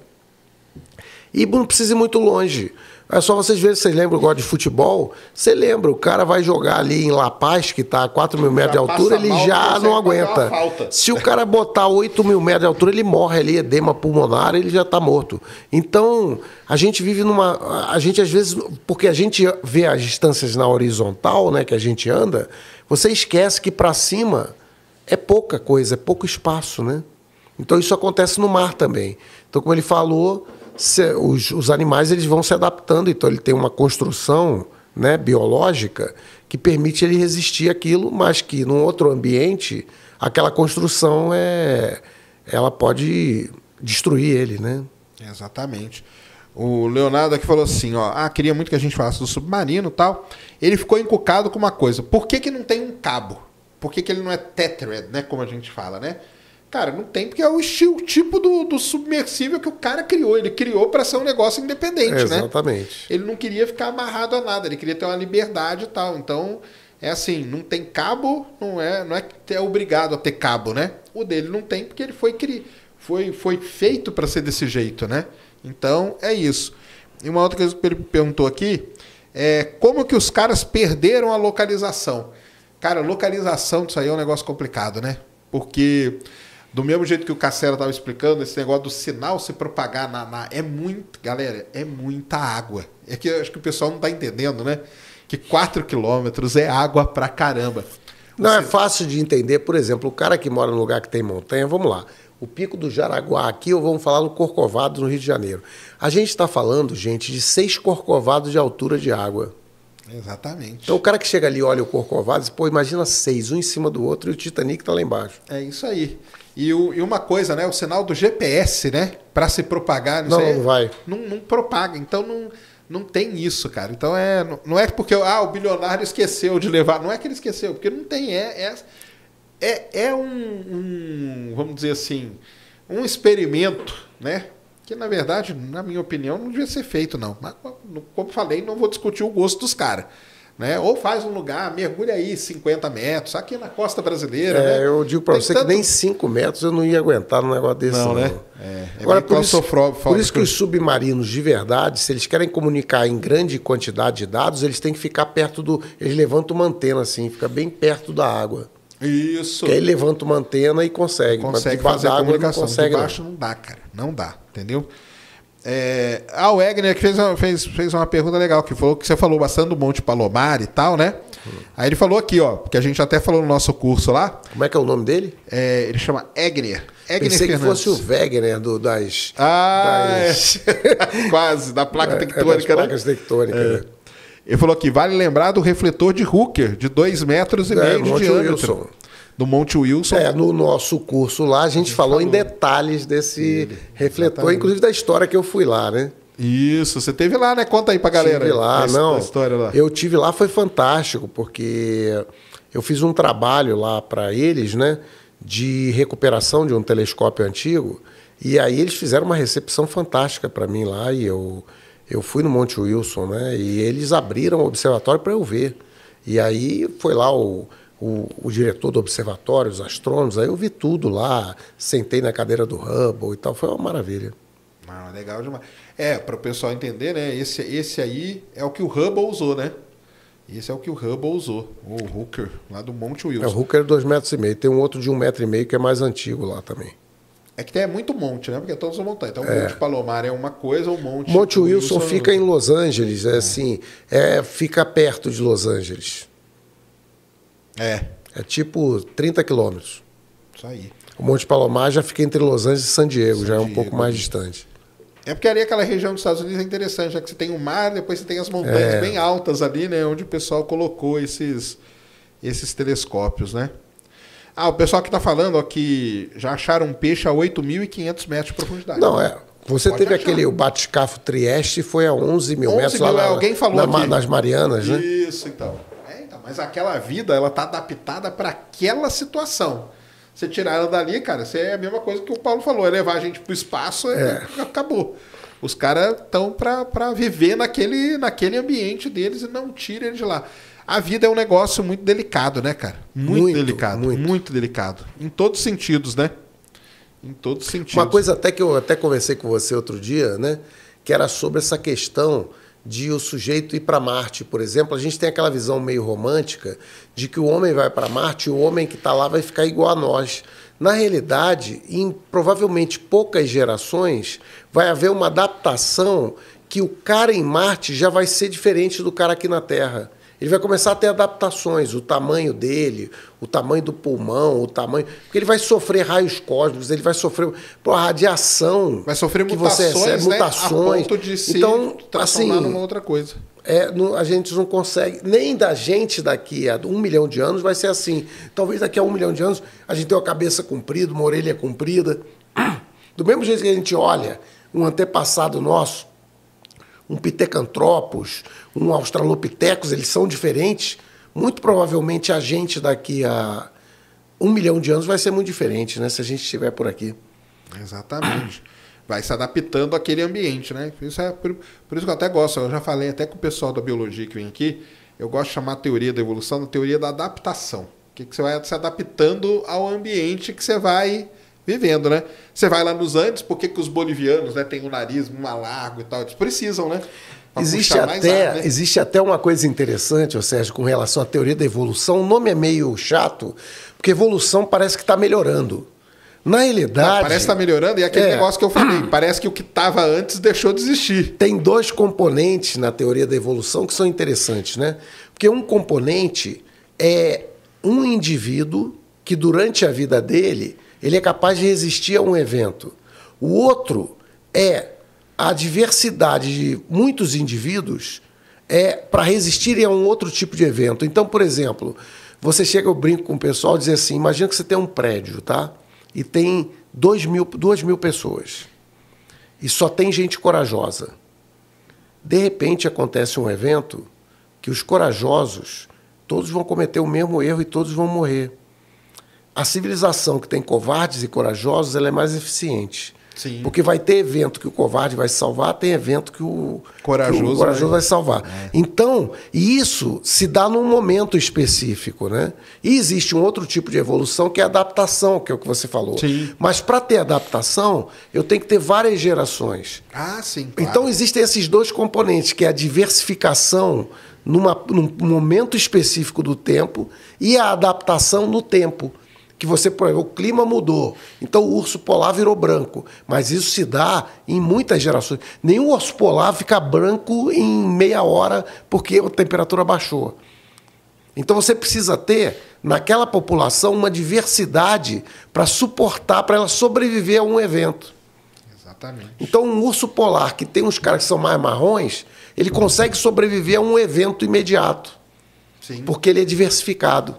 [SPEAKER 3] E não precisa ir muito longe. É só vocês verem, vocês lembram agora de futebol? Você lembra, o cara vai jogar ali em La Paz, que está a 4 mil metros já de altura, ele já não aguenta. Se o cara botar 8 mil metros de altura, ele morre ali, edema pulmonar, ele já está morto. Então, a gente vive numa. A gente às vezes. Porque a gente vê as distâncias na horizontal, né, que a gente anda, você esquece que para cima é pouca coisa, é pouco espaço, né? Então isso acontece no mar também. Então, como ele falou, se, os, os animais eles vão se adaptando, então ele tem uma construção né, biológica que permite ele resistir aquilo, mas que num outro ambiente aquela construção é
[SPEAKER 1] ela pode destruir ele, né? Exatamente. O Leonardo aqui falou assim, ó, ah, queria muito que a gente falasse do submarino, tal. Ele ficou encucado com uma coisa. Por que que não tem um cabo? Por que, que ele não é tethered, né, como a gente fala, né? Cara, não tem, porque é o, estilo, tipo do, do, submersível que o cara criou. Ele criou para ser um negócio independente, é, né?
[SPEAKER 3] Exatamente.
[SPEAKER 1] Ele não queria ficar amarrado a nada, ele queria ter uma liberdade e tal. Então, é assim, não tem cabo, não é, não é que é obrigado a ter cabo, né? O dele não tem, porque ele foi, cri, foi, foi feito para ser desse jeito, né? Então, é isso. E uma outra coisa que ele perguntou aqui é como que os caras perderam a localização? Cara, localização disso aí é um negócio complicado, né? Porque do mesmo jeito que o Cacera estava explicando, esse negócio do sinal se propagar na, na, é muito, galera, é muita água. É que eu acho que o pessoal não está entendendo, né? Que 4 quilômetros é água
[SPEAKER 3] pra caramba. não, é fácil de entender, por exemplo, o cara que mora num lugar que tem montanha, vamos lá, o Pico do Jaraguá aqui, ou vamos falar no Corcovado, no Rio de Janeiro. A gente está falando, gente, de seis Corcovados de altura de água.
[SPEAKER 1] Exatamente. Então
[SPEAKER 3] o cara que chega ali olha o Corcovado e diz, pô, imagina seis, um em cima do outro e o Titanic está lá embaixo.
[SPEAKER 1] É isso aí. E, o, e, uma coisa, né? O sinal do GPS, né? Para se propagar. Não, não, não vai. Não, não, propaga. Então não, não tem isso, cara. Então é, não é porque ah, o bilionário esqueceu de levar. Não é que ele esqueceu, porque não tem. É, é, é, é um, um, vamos dizer assim, um experimento, né? Que na verdade, na minha opinião, não devia ser feito, não. Mas, como falei, não vou discutir o gosto dos caras. Né? Ou faz um lugar, mergulha aí 50 metros, aqui na costa brasileira. É, né? Eu
[SPEAKER 3] digo para você tanto... que nem 5 metros eu não ia aguentar um negócio desse. Não, não. né?
[SPEAKER 1] É, é Agora, por isso, por isso que os
[SPEAKER 3] submarinos, de verdade, se eles querem comunicar em grande quantidade de dados, eles têm que ficar perto do. Eles levantam uma antena assim, fica bem perto da água. Isso. Que aí levanta uma antena e consegue. Consegue fazer a comunicação. Não consegue, debaixo
[SPEAKER 1] não. não dá, cara. Não dá, entendeu? É, a ah, Wegner que fez, uma, fez, fez uma pergunta legal, que falou que você falou bastante do Monte Palomar e tal, né? Uhum. Aí ele falou aqui, ó, que a gente até falou no nosso curso lá. Como é que é o nome dele? É, ele chama Egner. Egner Pensei Fernandes. que fosse o Wegner né, do, das. Ah, das... <laughs> É. quase, da placa é, é, tectônica, é, né? Placas tectônicas, é. né? Ele falou aqui, vale lembrar do refletor de Hooker, de 2 metros e meio de diâmetro. Wilson do Monte Wilson. É, no nosso curso lá a gente, a gente falou,
[SPEAKER 3] falou, em detalhes desse Ele, refletor, exatamente. inclusive da história que eu fui lá, né? Isso, você
[SPEAKER 1] teve lá, né? Conta aí pra galera. Tive lá, não. História lá.
[SPEAKER 3] Eu tive lá, foi fantástico, porque eu fiz um trabalho lá para eles, né? De recuperação de um telescópio antigo. E aí eles fizeram uma recepção fantástica para mim lá e eu eu fui no Monte Wilson, né? E eles abriram o observatório para eu ver. E aí foi lá o o, o, diretor do observatório, os astrônomos, aí eu vi tudo lá, sentei na cadeira do Hubble e tal, foi uma maravilha.
[SPEAKER 1] Ah, legal demais. É, para o pessoal entender, né? Esse, esse aí é o que o Hubble usou, né? Esse é o que o Hubble usou, o Hooker, lá do Monte Wilson. É, o
[SPEAKER 3] Hooker é 2,5 metros, e meio. tem um outro de 1,5 um metro e meio que é mais antigo lá também.
[SPEAKER 1] É que tem é muito monte, né? Porque é todos os montanhas. Então, o é. Monte Palomar é uma coisa, o Monte. Monte Wilson, Wilson é fica em
[SPEAKER 3] Los Angeles, é, assim, é, fica perto de Los Angeles. É. É tipo 30 quilômetros. Isso aí. O Monte Palomar já fica entre Los Angeles e San Diego, San já é um Diego. pouco mais distante.
[SPEAKER 1] É porque ali aquela região dos Estados Unidos é interessante, já que você tem o mar, depois você tem as montanhas é. bem altas ali, né? Onde o pessoal colocou esses, esses telescópios, né? Ah, o pessoal que está falando ó, que já acharam um peixe a 8.500 metros de profundidade. Não, é. Você Pode teve achar. aquele, o
[SPEAKER 3] bate Trieste, foi a 11 mil 11 metros mil, lá é, na, alguém falou na, nas Marianas, Isso, né?
[SPEAKER 1] Isso, então mas aquela vida, ela tá adaptada para aquela situação. Você tirar ela dali, cara, isso é a mesma coisa que o Paulo falou, é levar a gente pro espaço, é. É, acabou. Os caras estão para viver naquele, naquele ambiente deles e não tira ele de lá. A vida é um negócio muito delicado, né, cara? Muito, muito delicado, muito. muito delicado. Em todos os sentidos, né?
[SPEAKER 3] Em todos os sentidos. Uma coisa até que eu até conversei com você outro dia, né? Que era sobre essa questão de o sujeito ir para Marte, por exemplo, a gente tem aquela visão meio romântica de que o homem vai para Marte e o homem que está lá vai ficar igual a nós. Na realidade, em provavelmente poucas gerações, vai haver uma adaptação que o cara em Marte já vai ser diferente do cara aqui na Terra. Ele vai começar a ter adaptações, o tamanho dele, o tamanho do pulmão, o tamanho. Porque ele vai sofrer raios cósmicos, ele vai sofrer pô, a radiação. Vai sofrer que mutações, você recebe, né? mutações. A ponto de se então,
[SPEAKER 1] assim, numa outra coisa.
[SPEAKER 3] É, não, a gente não consegue, nem da gente daqui a um milhão de anos vai ser assim. Talvez daqui a um milhão de anos a gente tenha uma cabeça comprida, uma orelha comprida. Do mesmo jeito que a gente olha um antepassado nosso, um Pitecantropus, um australopithecus, eles são diferentes. Muito provavelmente a gente daqui a um milhão de anos vai ser muito diferente, né? Se a gente estiver por aqui.
[SPEAKER 1] Exatamente. Vai se adaptando àquele ambiente, né? Isso é por, por, isso que eu até gosto. Eu já falei até com o pessoal da biologia que vem aqui. Eu gosto de chamar a teoria da evolução da teoria da adaptação. Que, que você vai se adaptando ao ambiente que você vai vivendo, né? Você vai lá nos Andes, por que, que os bolivianos né, têm um nariz, um largo e tal? Eles precisam, né? existe até, ar, né?
[SPEAKER 3] existe até uma coisa interessante, ou Sérgio, com relação à teoria da evolução. O nome é meio chato, porque evolução parece que está melhorando. Na realidade. Não, parece estar tá melhorando, e é aquele é. negócio que eu falei, <clears throat> parece que o que estava antes deixou de existir. Tem dois componentes na teoria da evolução que são interessantes, né? Porque um componente é um indivíduo que, durante a vida dele, ele é capaz de resistir a um evento. O outro é a diversidade de muitos indivíduos é para resistirem a um outro tipo de evento. Então, por exemplo, você chega, eu brinco com o pessoal, dizer assim, imagina que você tem um prédio, tá? E tem dois mil, duas mil pessoas. E só tem gente corajosa. De repente acontece um evento que os corajosos, todos vão cometer o mesmo erro e todos vão morrer. A civilização que tem covardes e corajosos, ela é mais eficiente. Sim. Porque vai ter evento que o covarde vai salvar, tem evento que o corajoso, que o corajoso vai salvar. É. Então, isso se dá num momento específico, né? E existe um outro tipo de evolução que é a adaptação, que é o que você falou. Sim. Mas para ter adaptação, eu tenho que ter várias gerações.
[SPEAKER 1] Ah, sim. Claro. Então
[SPEAKER 3] existem esses dois componentes, que é a diversificação numa, num momento específico do tempo e a adaptação no tempo que você, o clima mudou, então o urso polar virou branco. Mas isso se dá em muitas gerações. Nenhum urso polar fica branco em meia hora porque a temperatura baixou. Então você precisa ter naquela população uma diversidade para suportar, para ela sobreviver a um evento. Exatamente. Então um urso polar que tem uns caras que são mais marrons, ele consegue sobreviver a um evento imediato. Sim. Porque ele é diversificado.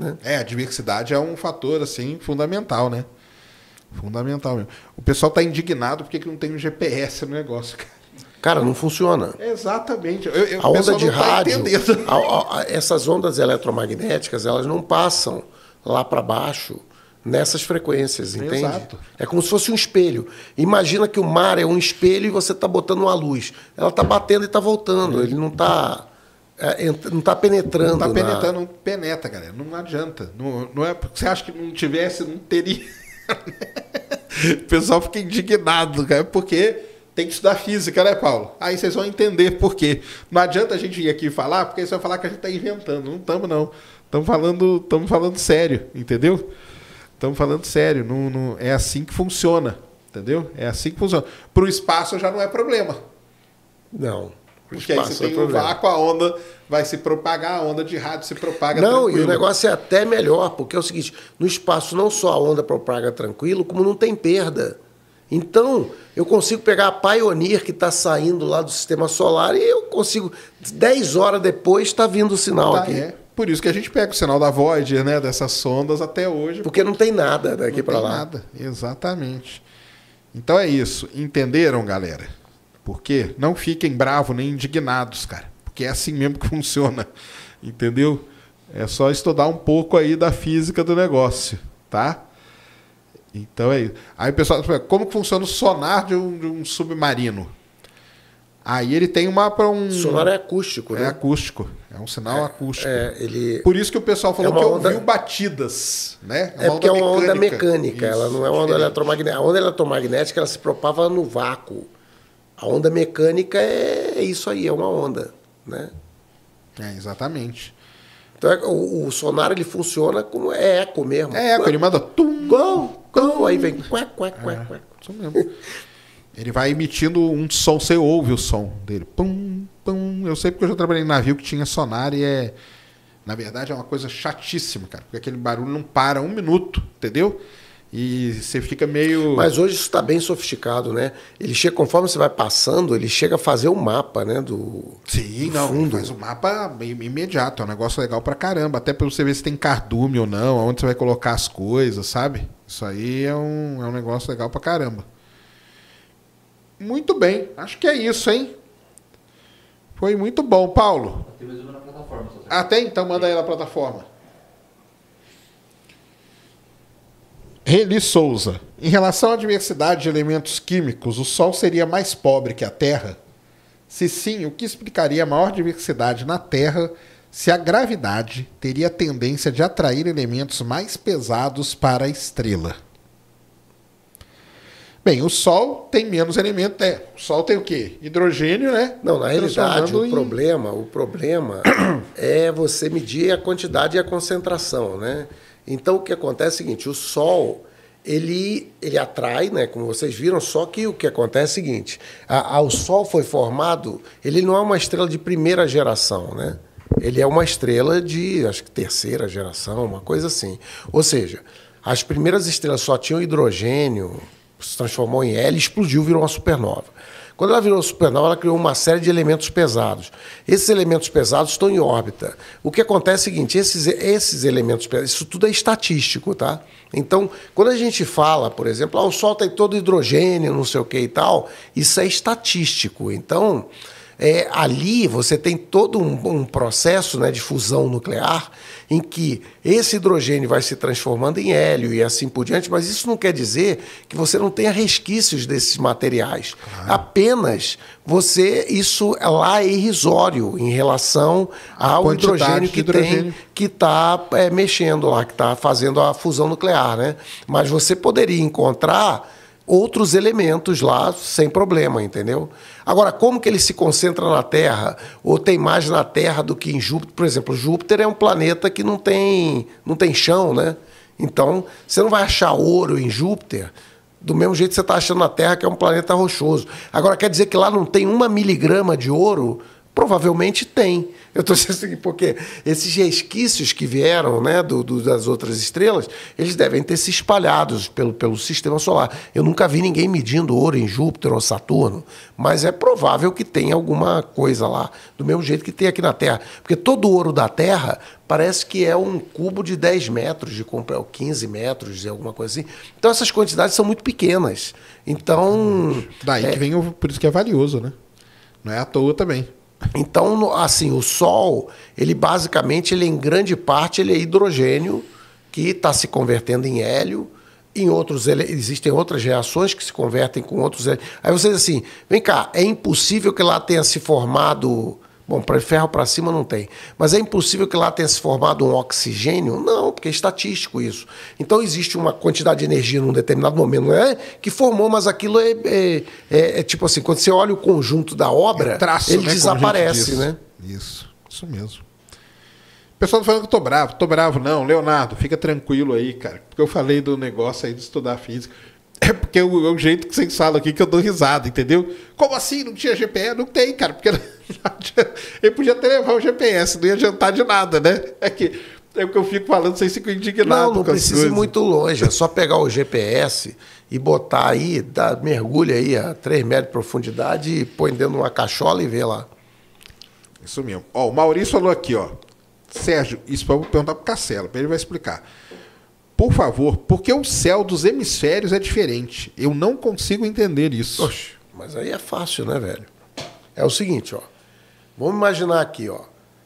[SPEAKER 1] Né? É, a diversidade é um fator assim fundamental, né? Fundamental mesmo. O pessoal tá indignado porque não tem um GPS no negócio, cara. Cara, não funciona. Exatamente. Eu, eu, a onda de tá rádio, tá
[SPEAKER 3] a, a, essas ondas
[SPEAKER 1] eletromagnéticas,
[SPEAKER 3] elas não passam lá para baixo nessas frequências, entende? Exato. É como se fosse um espelho. Imagina que o mar é um espelho e você está botando uma luz. Ela está batendo e está voltando. Ele não está é, não está penetrando. Não está penetrando,
[SPEAKER 1] na... penetra, galera. Não adianta. Não, não é porque você acha que não tivesse, não teria. <laughs> o pessoal fica indignado, cara, porque tem que estudar física, né, Paulo? Aí vocês vão entender por quê. Não adianta a gente ir aqui falar, porque vocês vão falar que a gente está inventando. Não estamos, não. Estamos falando, falando sério, entendeu? Estamos falando sério. Não, não, é assim que funciona, entendeu? É assim que funciona. Para o espaço já não é problema. Não. Porque aí você é tem um vácuo, a onda vai se propagar, a onda de rádio se propaga Não, tranquilo. e o negócio
[SPEAKER 3] é até melhor, porque é o seguinte, no espaço não só a onda propaga tranquilo, como não tem perda. Então, eu consigo pegar a Pioneer que está saindo lá do sistema solar e eu consigo, 10 horas depois, está vindo o sinal tá, aqui. É.
[SPEAKER 1] Por isso que a gente pega o sinal da Voyager, né, dessas sondas até hoje. Porque não tem nada daqui para lá. Não tem nada, exatamente. Então é isso. Entenderam, galera? Porque não fiquem bravos nem indignados, cara. Porque é assim mesmo que <laughs> funciona. Entendeu? É só estudar um pouco aí da física do negócio, tá? Então é isso. Aí o pessoal como que funciona o sonar de um, de um submarino? Aí ele tem uma para um. Sonar é acústico, né? É acústico. É um sinal é, acústico. É, ele... Por isso que o pessoal falou é que onda... ouviu batidas, né? É, é porque é uma mecânica. onda mecânica, isso, ela não é uma onda eletromagnética. A onda
[SPEAKER 3] eletromagnética ela se propava no vácuo. A onda mecânica é, é isso aí, é uma onda, né? É,
[SPEAKER 1] exatamente. Então é, o, o
[SPEAKER 3] sonar ele funciona como é eco mesmo. É eco, ele manda tum, gol, gol, aí vem quá, quá,
[SPEAKER 1] quá, é, Isso mesmo. ele vai emitindo um som, você ouve o som dele. Pum, pum. Eu sei porque eu já trabalhei em navio que tinha sonar e é. Na verdade é uma coisa chatíssima, cara, porque aquele barulho não para um minuto, entendeu? E você fica meio.
[SPEAKER 3] Mas hoje isso está bem sofisticado, né? Ele chega, conforme você vai passando, ele chega a fazer o um mapa,
[SPEAKER 1] né? Do. Sim, do não, fundo. faz o um mapa imediato. É um negócio legal pra caramba. Até pra você ver se tem cardume ou não, onde você vai colocar as coisas, sabe? Isso aí é um, é um negócio legal pra caramba. Muito bem. Acho que é isso, hein? Foi muito bom, Paulo. Tem mais uma na plataforma. Até ah, então, manda aí na plataforma. Reli Souza. Em relação à diversidade de elementos químicos, o Sol seria mais pobre que a Terra? Se sim, o que explicaria a maior diversidade na Terra se a gravidade teria a tendência de atrair elementos mais pesados para a estrela? Bem, o Sol tem menos elementos, é. Né? O Sol tem o quê? Hidrogênio, né? Não,
[SPEAKER 3] na realidade, o em... problema, o problema <clears throat> é você medir a quantidade e a concentração, né? Então o que acontece é o seguinte, o Sol ele, ele atrai, né, como vocês viram, só que o que acontece é o seguinte, a, a, o Sol foi formado, ele não é uma estrela de primeira geração, né? Ele é uma estrela de, acho que terceira geração, uma coisa assim. Ou seja, as primeiras estrelas só tinham hidrogênio, se transformou em L, explodiu, virou uma supernova. Quando ela virou supernova, ela criou uma série de elementos pesados. Esses elementos pesados estão em órbita. O que acontece é o seguinte: esses, esses elementos pesados, isso tudo é estatístico, tá? Então, quando a gente fala, por exemplo, ah, o Sol tem todo hidrogênio, não sei o que e tal, isso é estatístico. Então é, ali você tem todo um, um processo né, de fusão nuclear em que esse hidrogênio vai se transformando em hélio e assim por diante, mas isso não quer dizer que você não tenha resquícios desses materiais. Apenas você, isso é lá é irrisório em relação ao hidrogênio que hidrogênio. tem, que está é, mexendo lá, que está fazendo a fusão nuclear, né? Mas você poderia encontrar outros elementos lá sem problema, entendeu? Agora, como que ele se concentra na Terra? Ou tem mais na Terra do que em Júpiter? Por exemplo, Júpiter é um planeta que não tem, não tem chão, né? Então, você não vai achar ouro em Júpiter do mesmo jeito que você está achando na Terra, que é um planeta rochoso. Agora, quer dizer que lá não tem uma miligrama de ouro? Provavelmente tem. Eu estou <laughs> dizendo assim, porque esses resquícios que vieram né, do, do, das outras estrelas, eles devem ter se espalhados pelo, pelo sistema solar. Eu nunca vi ninguém medindo ouro em Júpiter ou Saturno, mas é provável que tenha alguma coisa lá, do mesmo jeito que tem aqui na Terra. Porque todo o ouro da Terra parece que é um cubo de 10 metros de comprimento, 15 metros, alguma coisa assim. Então essas quantidades são muito pequenas. Então. Daí é... que vem o. Por isso que é valioso, né? Não é à toa também. Então, assim, o Sol, ele basicamente, ele em grande parte, ele é hidrogênio que está se convertendo em hélio. Em outros existem outras reações que se convertem com outros. Aí vocês assim, vem cá, é impossível que lá tenha se formado Bom, para ferro para cima não tem. Mas é impossível que lá tenha se formado um oxigênio? Não, porque é estatístico isso. Então existe uma quantidade de energia num determinado momento, não é? Que formou, mas aquilo é, é, é, é tipo assim, quando você olha o conjunto da obra, é traço, ele né, desaparece, né?
[SPEAKER 1] Isso, isso mesmo. O pessoal tá falando que eu tô bravo, tô bravo, não, Leonardo, fica tranquilo aí, cara. Porque eu falei do negócio aí de estudar física. É porque é, é o, jeito que vocês falam aqui que eu dou risada, entendeu? Como assim? Não tinha GPS? Não tem, cara, porque <laughs> ele podia até levar o GPS, não ia adiantar de nada, né? É que é que eu fico falando, vocês ficam indignados. Não, não precisa ir
[SPEAKER 3] muito longe, é só pegar o GPS e botar aí, dá, mergulha aí a 3 metros de profundidade e põe dentro de uma cachola e vê lá.
[SPEAKER 1] Isso mesmo. Ó, o Maurício falou aqui, ó. Sérgio, isso eu perguntar pro Cacela, ele vai explicar. Por favor, porque o céu dos hemisférios é diferente. Eu não consigo entender isso. Oxe, mas aí é fácil, né, velho? É o seguinte,
[SPEAKER 3] ó. Vamos imaginar aqui, ó.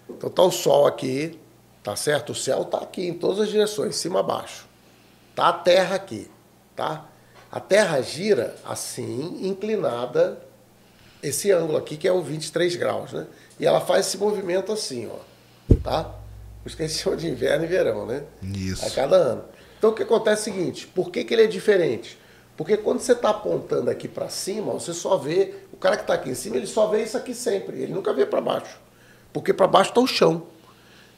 [SPEAKER 3] Então tá o sol aqui, tá certo? O céu tá aqui em todas as direções, cima a baixo. Tá a terra aqui, tá? A terra gira assim, inclinada esse ângulo aqui que é o 23 graus, né? E ela faz esse movimento assim, ó, tá? Os que de inverno e verão, né? Isso. A cada ano. Então o que acontece é o seguinte, por que, que ele é diferente? Porque quando você está apontando aqui para cima, você só vê, o cara que está aqui em cima, ele só vê isso aqui sempre, ele nunca vê para baixo. Porque para baixo está o chão.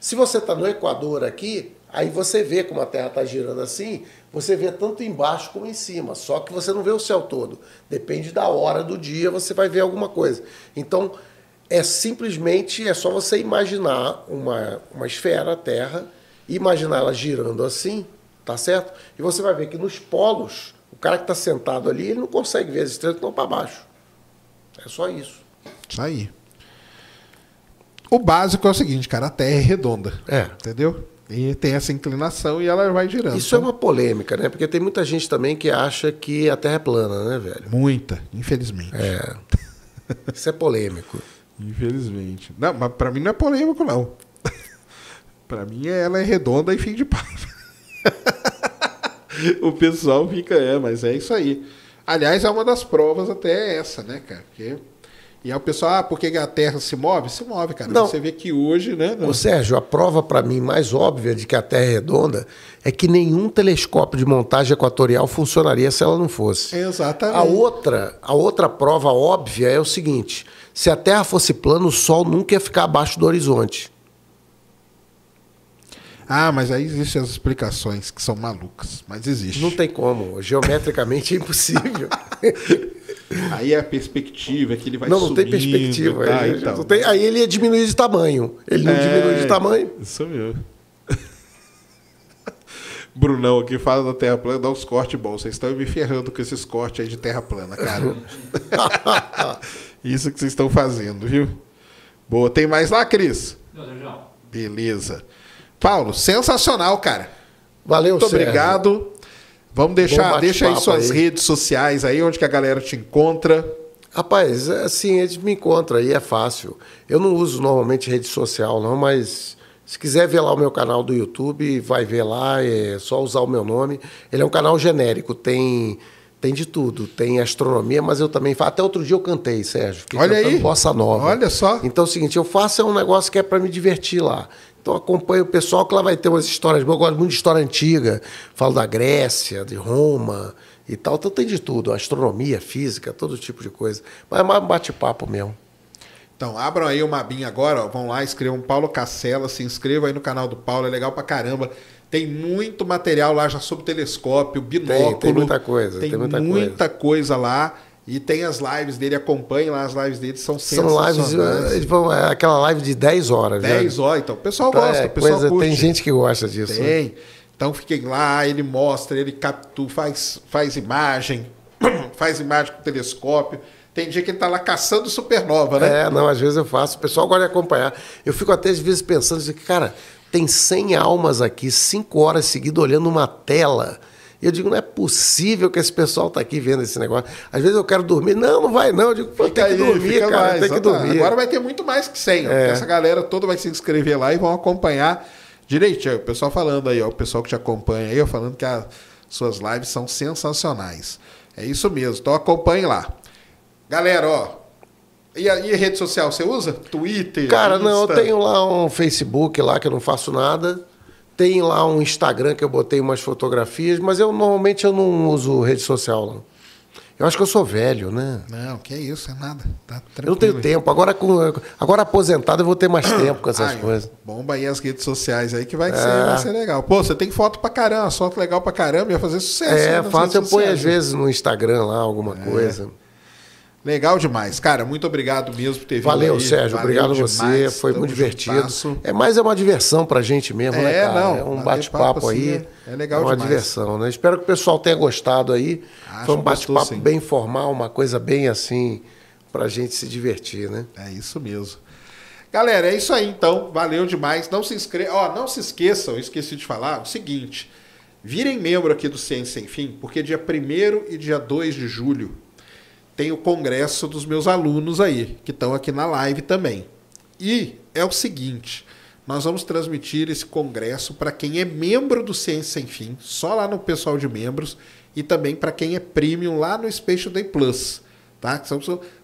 [SPEAKER 3] Se você está no Equador aqui, aí você vê como a Terra está girando assim, você vê tanto embaixo como em cima, só que você não vê o céu todo. Depende da hora do dia, você vai ver alguma coisa. Então, é simplesmente, é só você imaginar uma, uma esfera, a Terra, imaginar ela girando assim, tá certo? E você vai ver que nos polos, o cara que está sentado ali, ele não consegue ver as estrelas que estão para baixo. É só isso.
[SPEAKER 1] Isso aí. O básico é o seguinte, cara, a Terra é redonda. É. Entendeu? E tem essa inclinação e ela vai girando. Isso então... é né? uma
[SPEAKER 3] polêmica, né? Porque tem muita gente também que acha que a
[SPEAKER 1] Terra é plana, né, velho? Muita, infelizmente. É. <laughs> Isso é polêmico. infelizmente. Não, mas pra mim não é polêmico, não. <laughs> pra mim ela é redonda e fim de papo. <laughs> <laughs> o pessoal fica, é, mas é isso aí. Aliás, é uma das provas até essa, né, cara? Porque e aí o pessoal, ah, porque a Terra se move? Se move, cara. Não. Você vê que hoje, né? Não. Ô, Sérgio,
[SPEAKER 3] a prova para mim mais óbvia de que a Terra é redonda é que nenhum telescópio de montagem equatorial funcionaria se ela não fosse. Exatamente. A outra, a outra prova óbvia é o seguinte: se a Terra fosse plana, o Sol nunca ia ficar abaixo do horizonte. Ah,
[SPEAKER 1] mas aí existem as explicações que são malucas, mas existe. Não tem como, geometricamente é impossível. <laughs> aí é a perspectiva que ele vai Não, não subindo, tem perspectiva. Tá, aí, então.
[SPEAKER 3] tem, aí ele ia é diminuir de tamanho. Ele não é, diminui de tamanho.
[SPEAKER 1] Isso mesmo. <laughs> Brunão aqui fala da terra plana, dá uns cortes bons. Vocês estão me ferrando com esses cortes aí de terra plana, cara. <laughs> Isso que vocês estão fazendo, viu? Boa. Tem mais lá, Cris? Não, não, não. Beleza. Paulo, sensacional, cara. Valeu, Muito Sérgio. obrigado. Vamos deixar, deixa aí suas aí. redes sociais aí, onde que a galera te encontra. Rapaz, é assim, a gente me encontra aí, é fácil.
[SPEAKER 3] Eu não uso normalmente rede social, não, mas se quiser ver lá o meu canal do YouTube, vai ver lá, é só usar o meu nome. Ele é um canal genérico, tem tem de tudo, tem astronomia, mas eu também faço. Até outro dia eu cantei, Sérgio. Olha aí. Bossa nova. Olha só. Então é o seguinte, eu faço é um negócio que é para me divertir lá. Então acompanha o pessoal que lá vai ter umas histórias boas. Eu gosto muito de história antiga. Falo da Grécia, de Roma e tal. Então tem de tudo. Astronomia, física, todo tipo de coisa. Mas é mais um bate-papo mesmo.
[SPEAKER 1] Então, abram aí o Mabinho agora, ó, vão lá, escrevam Paulo Cacela, se inscrevam aí no canal do Paulo, é legal pra caramba. Tem muito material lá já sobre telescópio, binóculo. Tem, tem muita coisa. Tem, tem muita, muita coisa. coisa lá. E tem as lives dele, acompanhe lá as lives dele, são sensacionais. São lives, vão, eh,
[SPEAKER 3] tipo, é aquela live de 10 horas. 10
[SPEAKER 1] né? horas, então. O pessoal gosta, é, o pessoal coisa, curte. Tem
[SPEAKER 3] gente que gosta disso. Né? Tem. Né?
[SPEAKER 1] Então fiquem lá, ele mostra, ele captura, faz, faz imagem, <clears throat> faz imagem com telescópio. Tem dia que ele está lá caçando supernova, né? É, não, às vezes
[SPEAKER 3] eu faço, o pessoal gosta de acompanhar. Eu fico até às vezes pensando, assim, cara, tem 100 almas aqui, 5 horas seguidas olhando uma tela eu digo, não é possível que esse pessoal está aqui vendo esse negócio. Às
[SPEAKER 1] vezes eu quero dormir. Não,
[SPEAKER 3] não vai não. Eu digo, tem que dormir, cara, mais, tem que dormir. Agora vai ter
[SPEAKER 1] muito mais que 100. É. Essa galera toda vai se inscrever lá e vão acompanhar direitinho. O pessoal falando aí, ó, o pessoal que te acompanha aí, falando que as suas lives são sensacionais. É isso mesmo. Então acompanhe lá. Galera, ó, e a, e a, rede social você usa? Twitter? Cara, Insta? não, eu tenho
[SPEAKER 3] lá um Facebook lá que eu não faço nada. Tem lá um Instagram que eu botei umas fotografias, mas eu normalmente eu não uso rede social. Não. Eu acho que eu sou velho, né?
[SPEAKER 1] Não, que isso, é nada.
[SPEAKER 3] Tá eu não tenho tempo. Agora, com, agora aposentado eu vou ter mais tempo com essas Ai, coisas.
[SPEAKER 1] Bomba aí as redes sociais aí que vai, é. ser, vai ser legal. Pô, você tem foto pra caramba, foto legal pra caramba, ia fazer sucesso. É, né, faço eu ponho às vezes no Instagram lá alguma é. coisa. Legal demais, cara. Muito obrigado mesmo por ter vindo. Valeu, aí. Sérgio. Valeu obrigado a você. Foi Tamo muito divertido. É mais é
[SPEAKER 3] uma diversão pra gente mesmo, né, é, né, cara? Não, é um bate-papo assim aí. Assim, é legal é uma demais. diversão, né? Espero que o pessoal tenha gostado aí. Acho Foi um bate-papo bem formal, uma coisa bem assim, pra gente se divertir, né? É isso mesmo.
[SPEAKER 1] Galera, é isso aí então. Valeu demais. Não se inscrevam. Ó, não se esqueçam, esqueci de falar, o seguinte. Virem membro aqui do Ciência Sem Fim, porque dia 1 e dia 2 de julho tem o congresso dos meus alunos aí, que estão aqui na live também. E é o seguinte, nós vamos transmitir esse congresso para quem é membro do Ciência Sem Fim, só lá no pessoal de membros, e também para quem é premium lá no Space Day Plus. Tá?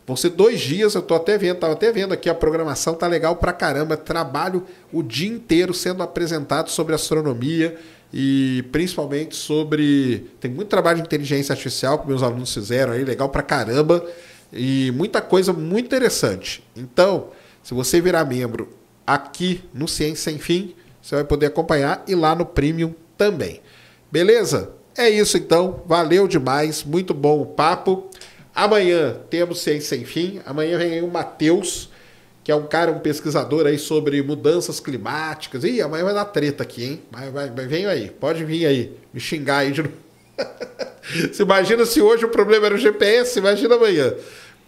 [SPEAKER 1] Vão ser dois dias, eu estou até vendo, estava até vendo aqui, a programação tá legal pra caramba. Trabalho o dia inteiro sendo apresentado sobre astronomia, e principalmente sobre. Tem muito trabalho de inteligência artificial que meus alunos fizeram aí, legal pra caramba, e muita coisa muito interessante. Então, se você virar membro aqui no Ciência Sem Fim, você vai poder acompanhar e lá no Premium também. Beleza? É isso então, valeu demais, muito bom o papo. Amanhã temos Ciência Sem Fim, amanhã vem o Matheus que é um cara, um pesquisador aí sobre mudanças climáticas. Ih, amanhã vai dar treta aqui, hein? Mas, vai, vem aí, pode vir aí, me xingar aí de novo. <laughs> imagina se hoje o problema era o GPS, imagina amanhã.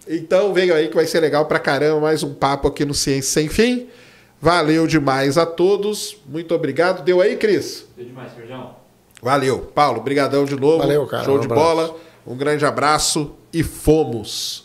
[SPEAKER 1] Então venha aí que vai ser legal pra caramba mais um papo aqui no Ciência Sem Fim. Valeu demais a todos. Muito obrigado. Deu aí, Cris?
[SPEAKER 2] Deu demais, Sérgio.
[SPEAKER 1] Valeu. Paulo, brigadão de novo. Valeu, cara. Show um de abraço. bola. Um grande abraço e fomos.